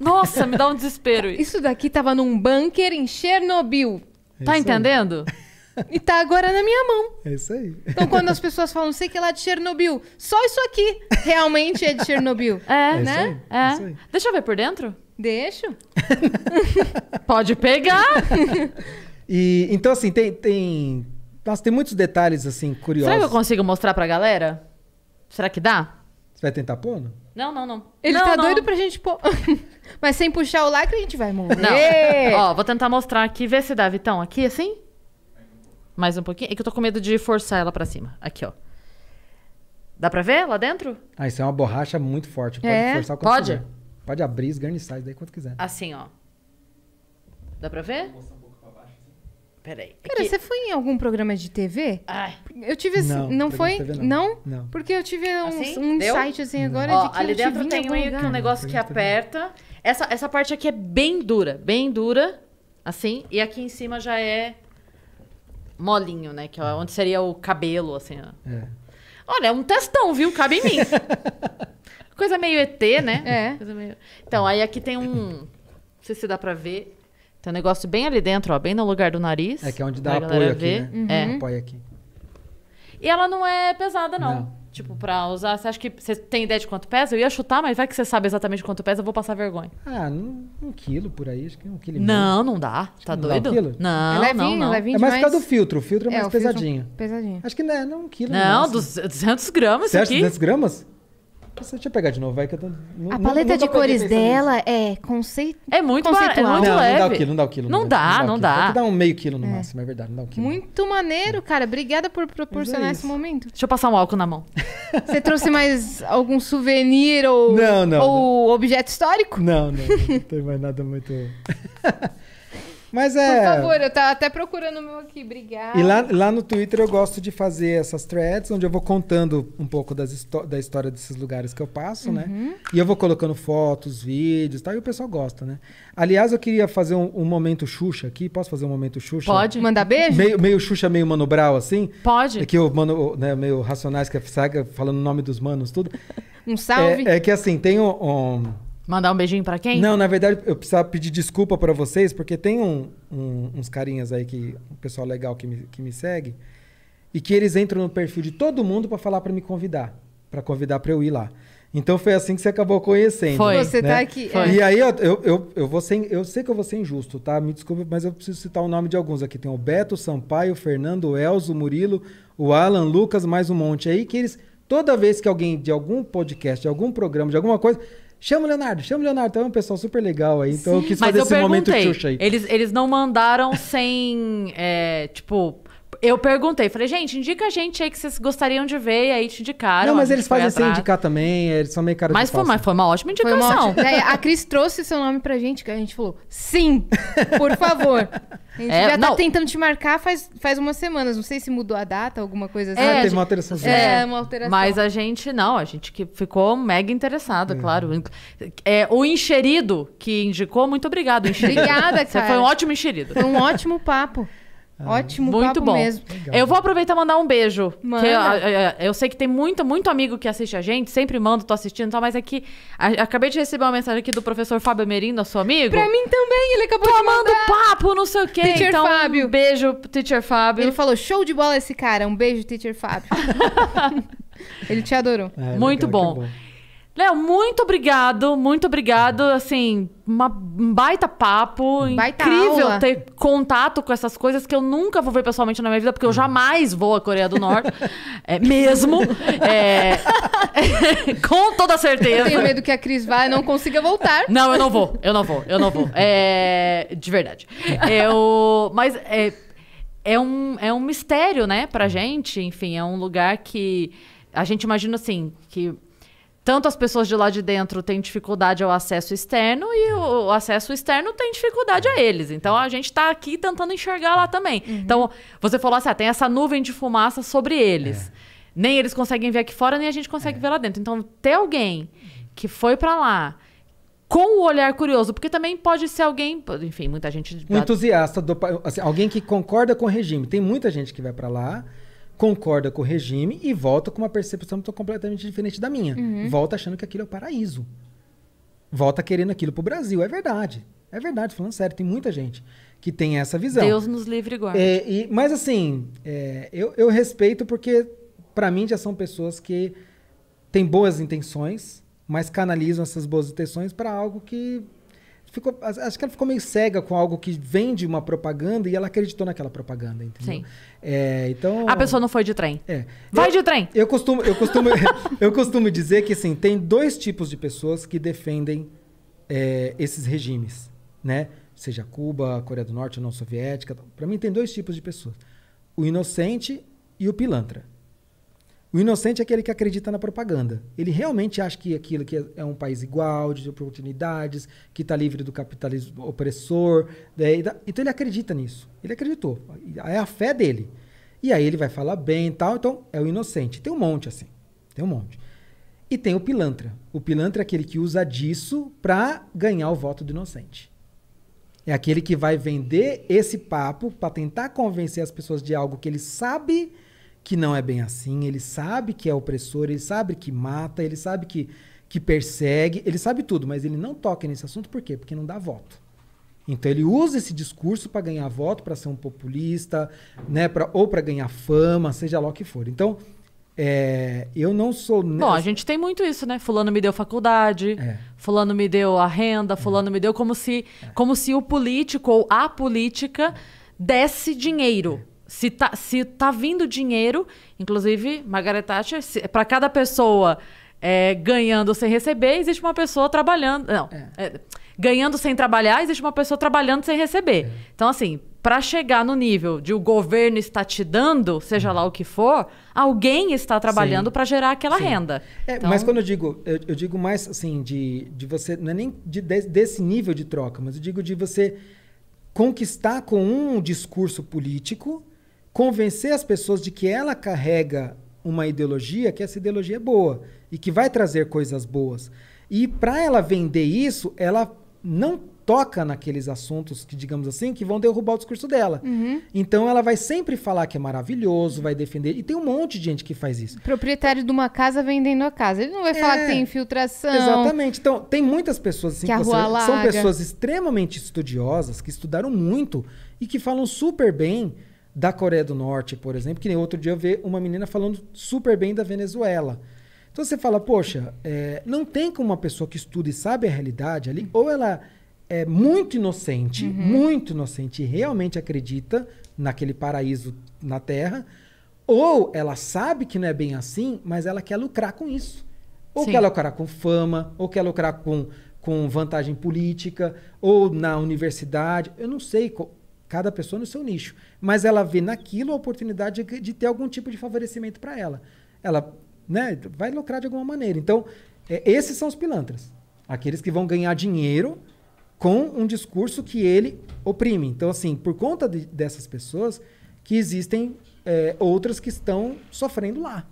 Nossa, me dá um desespero isso. Isso daqui tava num bunker em Chernobyl. Tá entendendo? E tá agora na minha mão. É isso aí. Então, quando as pessoas falam, sei que é lá de Chernobyl, só isso aqui realmente é de Chernobyl. É, é né? Aí, é. é. Deixa eu ver por dentro. Deixa. (laughs) Pode pegar. e então assim, tem tem nossa, tem muitos detalhes assim curiosos. Será que eu consigo mostrar pra galera? Será que dá? Você vai tentar pôr? Não? Não, não, não. Ele não, tá não. doido pra gente pôr. (laughs) Mas sem puxar o lacre, a gente vai morrer. Não. Ó, vou tentar mostrar aqui. Vê se dá, Vitão. Aqui, assim? Mais um pouquinho. É que eu tô com medo de forçar ela pra cima. Aqui, ó. Dá pra ver lá dentro? Ah, isso é uma borracha muito forte. Pode é, forçar quanto pode. quiser. Pode abrir, esgarniçar isso daí quanto quiser. Assim, ó. Dá pra ver? Assim. Peraí. É Cara, que... você foi em algum programa de TV? Ai. Eu tive assim. Não, não foi? TV, não. não. não? Porque eu tive um, assim? um assim agora ó, de que Ali dentro tem um, um, negócio que aperta. Essa, essa parte aqui é bem dura, bem dura. Assim. E aqui em cima já é molinho, né? Que é onde é. seria o cabelo, assim. É. Olha, é um testão, viu? Cabe em mim. (laughs) Coisa meio ET, né? É. Meio... Então, aí aqui tem um. Não sei se dá pra ver. Tem um negócio bem ali dentro, ó, bem no lugar do nariz. É que é onde dá apoio aqui, ver. né? Uhum. É. aqui. E ela não é pesada, não. não. Tipo, pra usar, você acha que você tem ideia de quanto pesa? Eu ia chutar, mas vai que você sabe exatamente quanto pesa, eu vou passar vergonha. Ah, um, um quilo por aí, acho que um quilo meio. Não, não dá. Acho tá não doido? Dá um quilo? Não, é levinho, não, não. Levinho é mais por causa do filtro, o filtro é, é mais é pesadinho. Pesadinho. Acho que não é, não é um quilo. Não, 200 é assim. gramas aqui. 200 gramas? Deixa eu pegar de novo, vai que eu tô, não, A paleta não, de cores dela nisso. é conceito. É muito, é conceitual. É muito não, leve. Não dá o quilo, não dá o quilo. Não, dá, não dá. Tem que dar um meio quilo no é. máximo, é verdade, não dá quilo. Muito maneiro, cara. Obrigada por é proporcionar é esse momento. Deixa eu passar um álcool na mão. (laughs) Você trouxe mais algum souvenir ou, não, não, ou objeto histórico? Não, não. Não tem mais nada muito. (laughs) Mas é. Por favor, eu tava até procurando o meu aqui, obrigada. E lá, lá no Twitter eu gosto de fazer essas threads, onde eu vou contando um pouco das da história desses lugares que eu passo, né? uhum. né? E eu vou colocando fotos, vídeos e tá? tal, e o pessoal gosta, né? Aliás, eu queria fazer um, um momento Xuxa aqui. Posso fazer um momento Xuxa? Pode. Mandar beijo? Meio, meio Xuxa, meio Mano Brau, assim? Pode. É que o Mano, né, meio Racionais, que é saga, falando o nome dos manos, tudo. (laughs) Um salve. É, é que assim, tem um, um Mandar um beijinho para quem? Não, na verdade, eu precisava pedir desculpa para vocês, porque tem um, um, uns carinhas aí, que um pessoal legal que me, que me segue, e que eles entram no perfil de todo mundo para falar para me convidar, para convidar para eu ir lá. Então foi assim que você acabou conhecendo. Foi. Né? Você tá né? aqui. É. Foi. E aí eu, eu, eu, eu, vou ser, eu sei que eu vou ser injusto, tá? Me desculpe, mas eu preciso citar o nome de alguns aqui. Tem o Beto, o Sampaio, o Fernando, o Elzo, o Murilo, o Alan, Lucas, mais um monte aí que eles toda vez que alguém de algum podcast, de algum programa, de alguma coisa, Chama o Leonardo, chama o Leonardo. Então é um pessoal super legal aí. Então Sim, eu quis fazer eu esse momento xuxa aí. Eles, eles não mandaram sem, é, tipo, eu perguntei, falei, gente, indica a gente aí que vocês gostariam de ver, e aí te indicaram. Não, mas eles fazem sem indicar também, é, eles são meio caras mas foi, mas foi uma ótima indicação. Uma ótima... é, a Cris trouxe seu nome pra gente, que a gente falou, sim, por favor. (laughs) A gente é, já tá não. tá tentando te marcar faz, faz umas semanas, não sei se mudou a data, alguma coisa assim. É, ah, teve uma alteraçãozinha. É, é, uma alteração. Mas a gente, não, a gente que ficou mega interessado, hum. claro. É, o enxerido que indicou, muito obrigado, enxerido. Obrigada, cara. Você foi um ótimo enxerido. Foi um ótimo papo. Ah. Ótimo muito bom. mesmo. Legal. Eu vou aproveitar e mandar um beijo. Manda. Eu, eu, sei que tem muito, muito amigo que assiste a gente, sempre mando, tô assistindo e tal, mas é que a, acabei de receber uma mensagem aqui do professor Fábio Merino, nosso amigo. Pra mim também, ele acabou Tomando de mandar. papo, não sei o quê. Teacher então, Fábio. Um beijo, Teacher Fábio. Ele falou, show de bola esse cara. Um beijo, Teacher Fábio. (laughs) (laughs) ele te adorou. É, muito legal, bom. Léo, muito obrigado, muito obrigado. Assim, uma, um baita papo. Baita incrível aula. ter contato com essas coisas que eu nunca vou ver pessoalmente na minha vida, porque eu uhum. jamais vou à Coreia do Norte. (laughs) é, mesmo. É, (laughs) com toda certeza. Eu tenho medo que a Cris vá e não consiga voltar. Não, eu não vou, eu não vou, eu não vou. É, de verdade. Eu, mas é, é, um, é um mistério, né, pra gente. Enfim, é um lugar que a gente imagina assim, que tanto as pessoas de lá de dentro têm dificuldade ao acesso externo e o, acesso externo tem dificuldade a eles. Então a gente está aqui tentando enxergar lá também. Uhum. Então você falou assim, ah, tem essa nuvem de fumaça sobre eles. É. Nem eles conseguem ver aqui fora, nem a gente consegue é. ver lá dentro. Então ter alguém que foi para lá com o olhar curioso, porque também pode ser alguém, enfim, muita gente um entusiasta do assim, alguém que concorda com o regime. Tem muita gente que vai para lá concorda com o regime e volta com uma percepção completamente diferente da minha. Uhum. Volta achando que aquilo é o paraíso. Volta querendo aquilo pro Brasil. É verdade. É verdade, falando sério, tem muita gente que tem essa visão. Deus nos livre guarda. É, mas assim, é, eu, eu respeito porque, para mim, já são pessoas que têm boas intenções, mas canalizam essas boas intenções para algo que ficou, acho que ela ficou meio cega com algo que vende uma propaganda e ela acreditou naquela propaganda, entendeu? Sim. É, então a pessoa não foi de trem. É. Vai eu, de trem. Eu costumo, eu costumo, (laughs) (laughs) eu costumo dizer que assim tem dois tipos de pessoas que defendem é, esses regimes, né? Seja Cuba, Coreia do Norte, União Soviética. Para mim tem dois tipos de pessoas: o inocente e o pilantra. O inocente é aquele que acredita na propaganda. Ele realmente acha que aquilo que é, é um país igual, de oportunidades, que está livre do capitalismo opressor. Né? Então ele acredita nisso. Ele acreditou. É a fé dele. E aí ele vai falar bem e tal. Então é o inocente. Tem um monte assim. Tem um monte. E tem o pilantra. O pilantra é aquele que usa disso para ganhar o voto do inocente. É aquele que vai vender esse papo para tentar convencer as pessoas de algo que ele sabe que não é bem assim, ele sabe que é opressor, ele sabe que mata, ele sabe que, que persegue, ele sabe tudo, mas ele não toca nesse assunto por quê? Porque não dá voto. Então ele usa esse discurso para ganhar voto, para ser um populista, né, pra, ou para ganhar fama, seja lá o que for. Então, é, eu não sou. Bom, a gente tem muito isso, né? Fulano me deu faculdade, é. fulano me deu a renda, uhum. fulano é. me deu como se, é. como se o político ou a política é. desse dinheiro é. Se tá, se tá vindo dinheiro, inclusive, Margaret Thatcher, para cada pessoa é, ganhando sem receber, existe uma pessoa trabalhando. Não. É. É, ganhando sem trabalhar, existe uma pessoa trabalhando sem receber. É. Então, assim, para chegar no nível de o governo está te dando, seja uhum. lá o que for, alguém está trabalhando para gerar aquela Sim. renda. É, então... Mas quando eu digo, eu, eu, digo mais assim, de, de você, não é nem de, de, desse nível de troca, mas eu digo de você conquistar com um discurso político convencer as pessoas de que ela carrega uma ideologia, que essa ideologia é boa e que vai trazer coisas boas. E para ela vender isso, ela não toca naqueles assuntos que, digamos assim, que vão derrubar o discurso dela. Uhum. Então ela vai sempre falar que é maravilhoso, vai defender. E tem um monte de gente que faz isso. Proprietário de uma casa vendendo a casa. Ele não vai é, falar que é, tem infiltração. Exatamente. Então, tem muitas pessoas assim que, que você, são pessoas extremamente estudiosas, que estudaram muito e que falam super bem da Coreia do Norte, por exemplo, que nem outro dia eu vi uma menina falando super bem da Venezuela. Então você fala, poxa, é, não tem como uma pessoa que estuda e sabe a realidade ali, ou ela é muito inocente, uhum. muito inocente, e realmente acredita naquele paraíso na Terra, ou ela sabe que não é bem assim, mas ela quer lucrar com isso. Ou Sim. quer lucrar com fama, ou quer lucrar com, com vantagem política, ou na universidade. Eu não sei Cada pessoa no seu nicho. Mas ela vê naquilo a oportunidade de, de ter algum tipo de favorecimento para ela. Ela né, vai lucrar de alguma maneira. Então, é, esses são os pilantras. Aqueles que vão ganhar dinheiro com um discurso que ele oprime. Então, assim, por conta de, dessas pessoas que existem é, outras que estão sofrendo lá.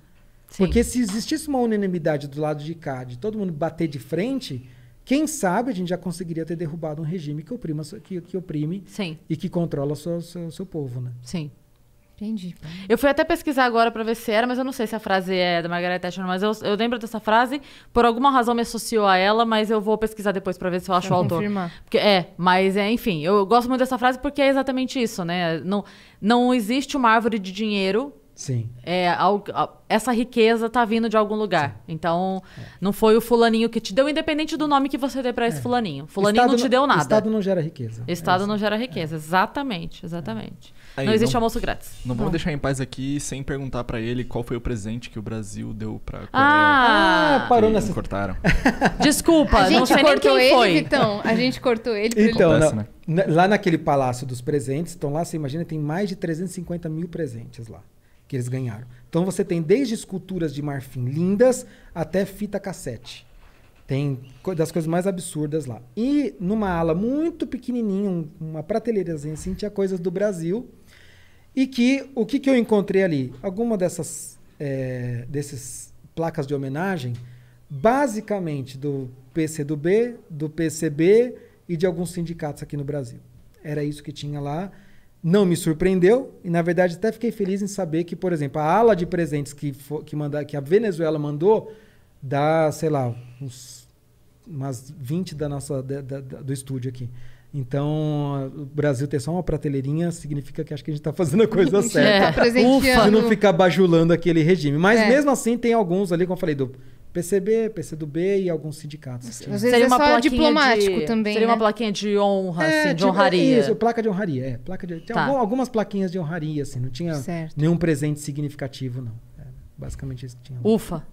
Sim. Porque se existisse uma unanimidade do lado de cá, de todo mundo bater de frente, quem sabe a gente já conseguiria ter derrubado um regime que, oprima, que, que oprime Sim. e que controla o seu, seu, seu povo, né? Sim. Entendi. Eu fui até pesquisar agora para ver se era, mas eu não sei se a frase é da Margaret Thatcher, mas eu, eu lembro dessa frase, por alguma razão me associou a ela, mas eu vou pesquisar depois para ver se eu acho o autor. Confirmar. Porque é, mas é, enfim, eu gosto muito dessa frase porque é exatamente isso, né? Não não existe uma árvore de dinheiro Sim. É, essa riqueza tá vindo de algum lugar. Sim. Então, é. não foi o fulaninho que te deu, independente do nome que você dê para esse é. fulaninho. Fulaninho Estado não te deu nada. Estado não gera riqueza. Estado é. não gera riqueza, exatamente, exatamente. É. Aí, não existe não, almoço grátis. Não vamos deixar em paz aqui sem perguntar para ele qual foi o presente que o Brasil deu para Coreia. Ah, ah parou nessa. cortaram. (laughs) Desculpa, a gente não sei cortou ele, foi. Então, A gente cortou ele. Então, ele... Acontece, né? né? lá naquele palácio dos presentes, então lá, você imagina, tem mais de 350 mil presentes lá que eles ganharam. Então você tem desde esculturas de marfim lindas até fita cassete. Tem das coisas mais absurdas lá. E numa ala muito pequenininha, uma prateleirazinha assim, tinha coisas do Brasil. E que o que, que eu encontrei ali? Alguma dessas é, desses placas de homenagem, basicamente do PCdoB, do PCB e de alguns sindicatos aqui no Brasil. Era isso que tinha lá não me surpreendeu e, na verdade, até fiquei feliz em saber que, por exemplo, a ala de presentes que, for, que, manda, que a Venezuela mandou dá, sei lá, uns, umas 20 da nossa, da, da, do estúdio aqui. Então, o Brasil ter só uma prateleirinha significa que acho que a gente está fazendo a coisa (laughs) é, certa. É. Ufa, não ficar bajulando aquele regime. Mas é. mesmo assim, tem alguns ali, como eu falei, do PCB, PCdoB e alguns sindicatos. Assim. Às vezes seria é uma plaquinha diplomático de, também. Seria né? uma plaquinha de honra, é, assim, de tipo, honraria. Isso, placa de honraria, é. Placa de, tinha tá. algumas plaquinhas de honraria, assim, não tinha certo. nenhum presente significativo, não. É, basicamente isso que tinha. Ufa!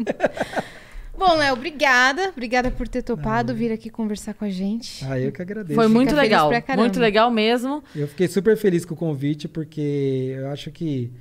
(laughs) Bom, Léo, obrigada. Obrigada por ter topado ah, vir aqui conversar com a gente. Ah, eu que agradeço. Foi muito Fica legal. Muito legal mesmo. Eu fiquei super feliz com o convite, porque eu acho que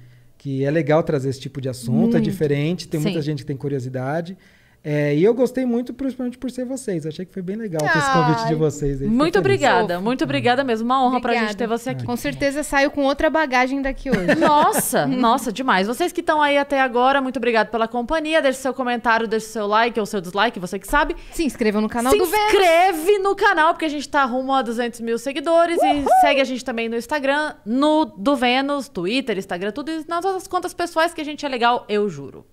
que é legal trazer esse tipo de assunto, é Muito. é diferente, tem Sim. muita gente que tem curiosidade. É, e eu gostei muito, principalmente por ser vocês. Achei que foi bem legal ter esse convite de vocês. Aí. Muito obrigada, muito obrigada mesmo. Uma honra obrigada. pra gente ter você aqui. Com certeza saio com outra bagagem daqui hoje. (laughs) Nossa, nossa, demais. Vocês que estão aí até agora, muito obrigado pela companhia. Deixe seu comentário, deixe seu like ou seu dislike, você que sabe. Se inscreva no canal Se do Se inscreve Vênus. no canal, porque a gente tá rumo a 200 mil seguidores. Uhul. E segue a gente também no Instagram, no do Vênus, Twitter, Instagram, tudo e nas nossas contas pessoais que a gente é legal, eu juro.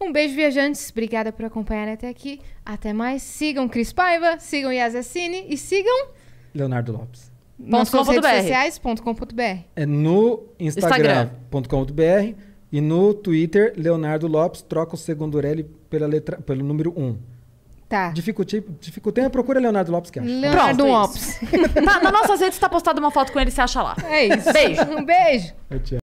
Um beijo, viajantes. Obrigada por acompanhar até aqui. Até mais. Sigam Cris Paiva, sigam Yasacine e sigam. Leonardo Lopes. Nas redes sociais.com.br. É no Instagram.com.br Instagram. e no Twitter, Leonardo Lopes troca o segundo L pela letra, pelo número 1. Um. Tá. Dificultei, Tem a procura Leonardo Lopes que acha. Leonardo Pronto, é Lopes. (laughs) tá, nas nossas redes está postada uma foto com ele, você acha lá. É isso. Beijo. Um beijo. Eu te amo.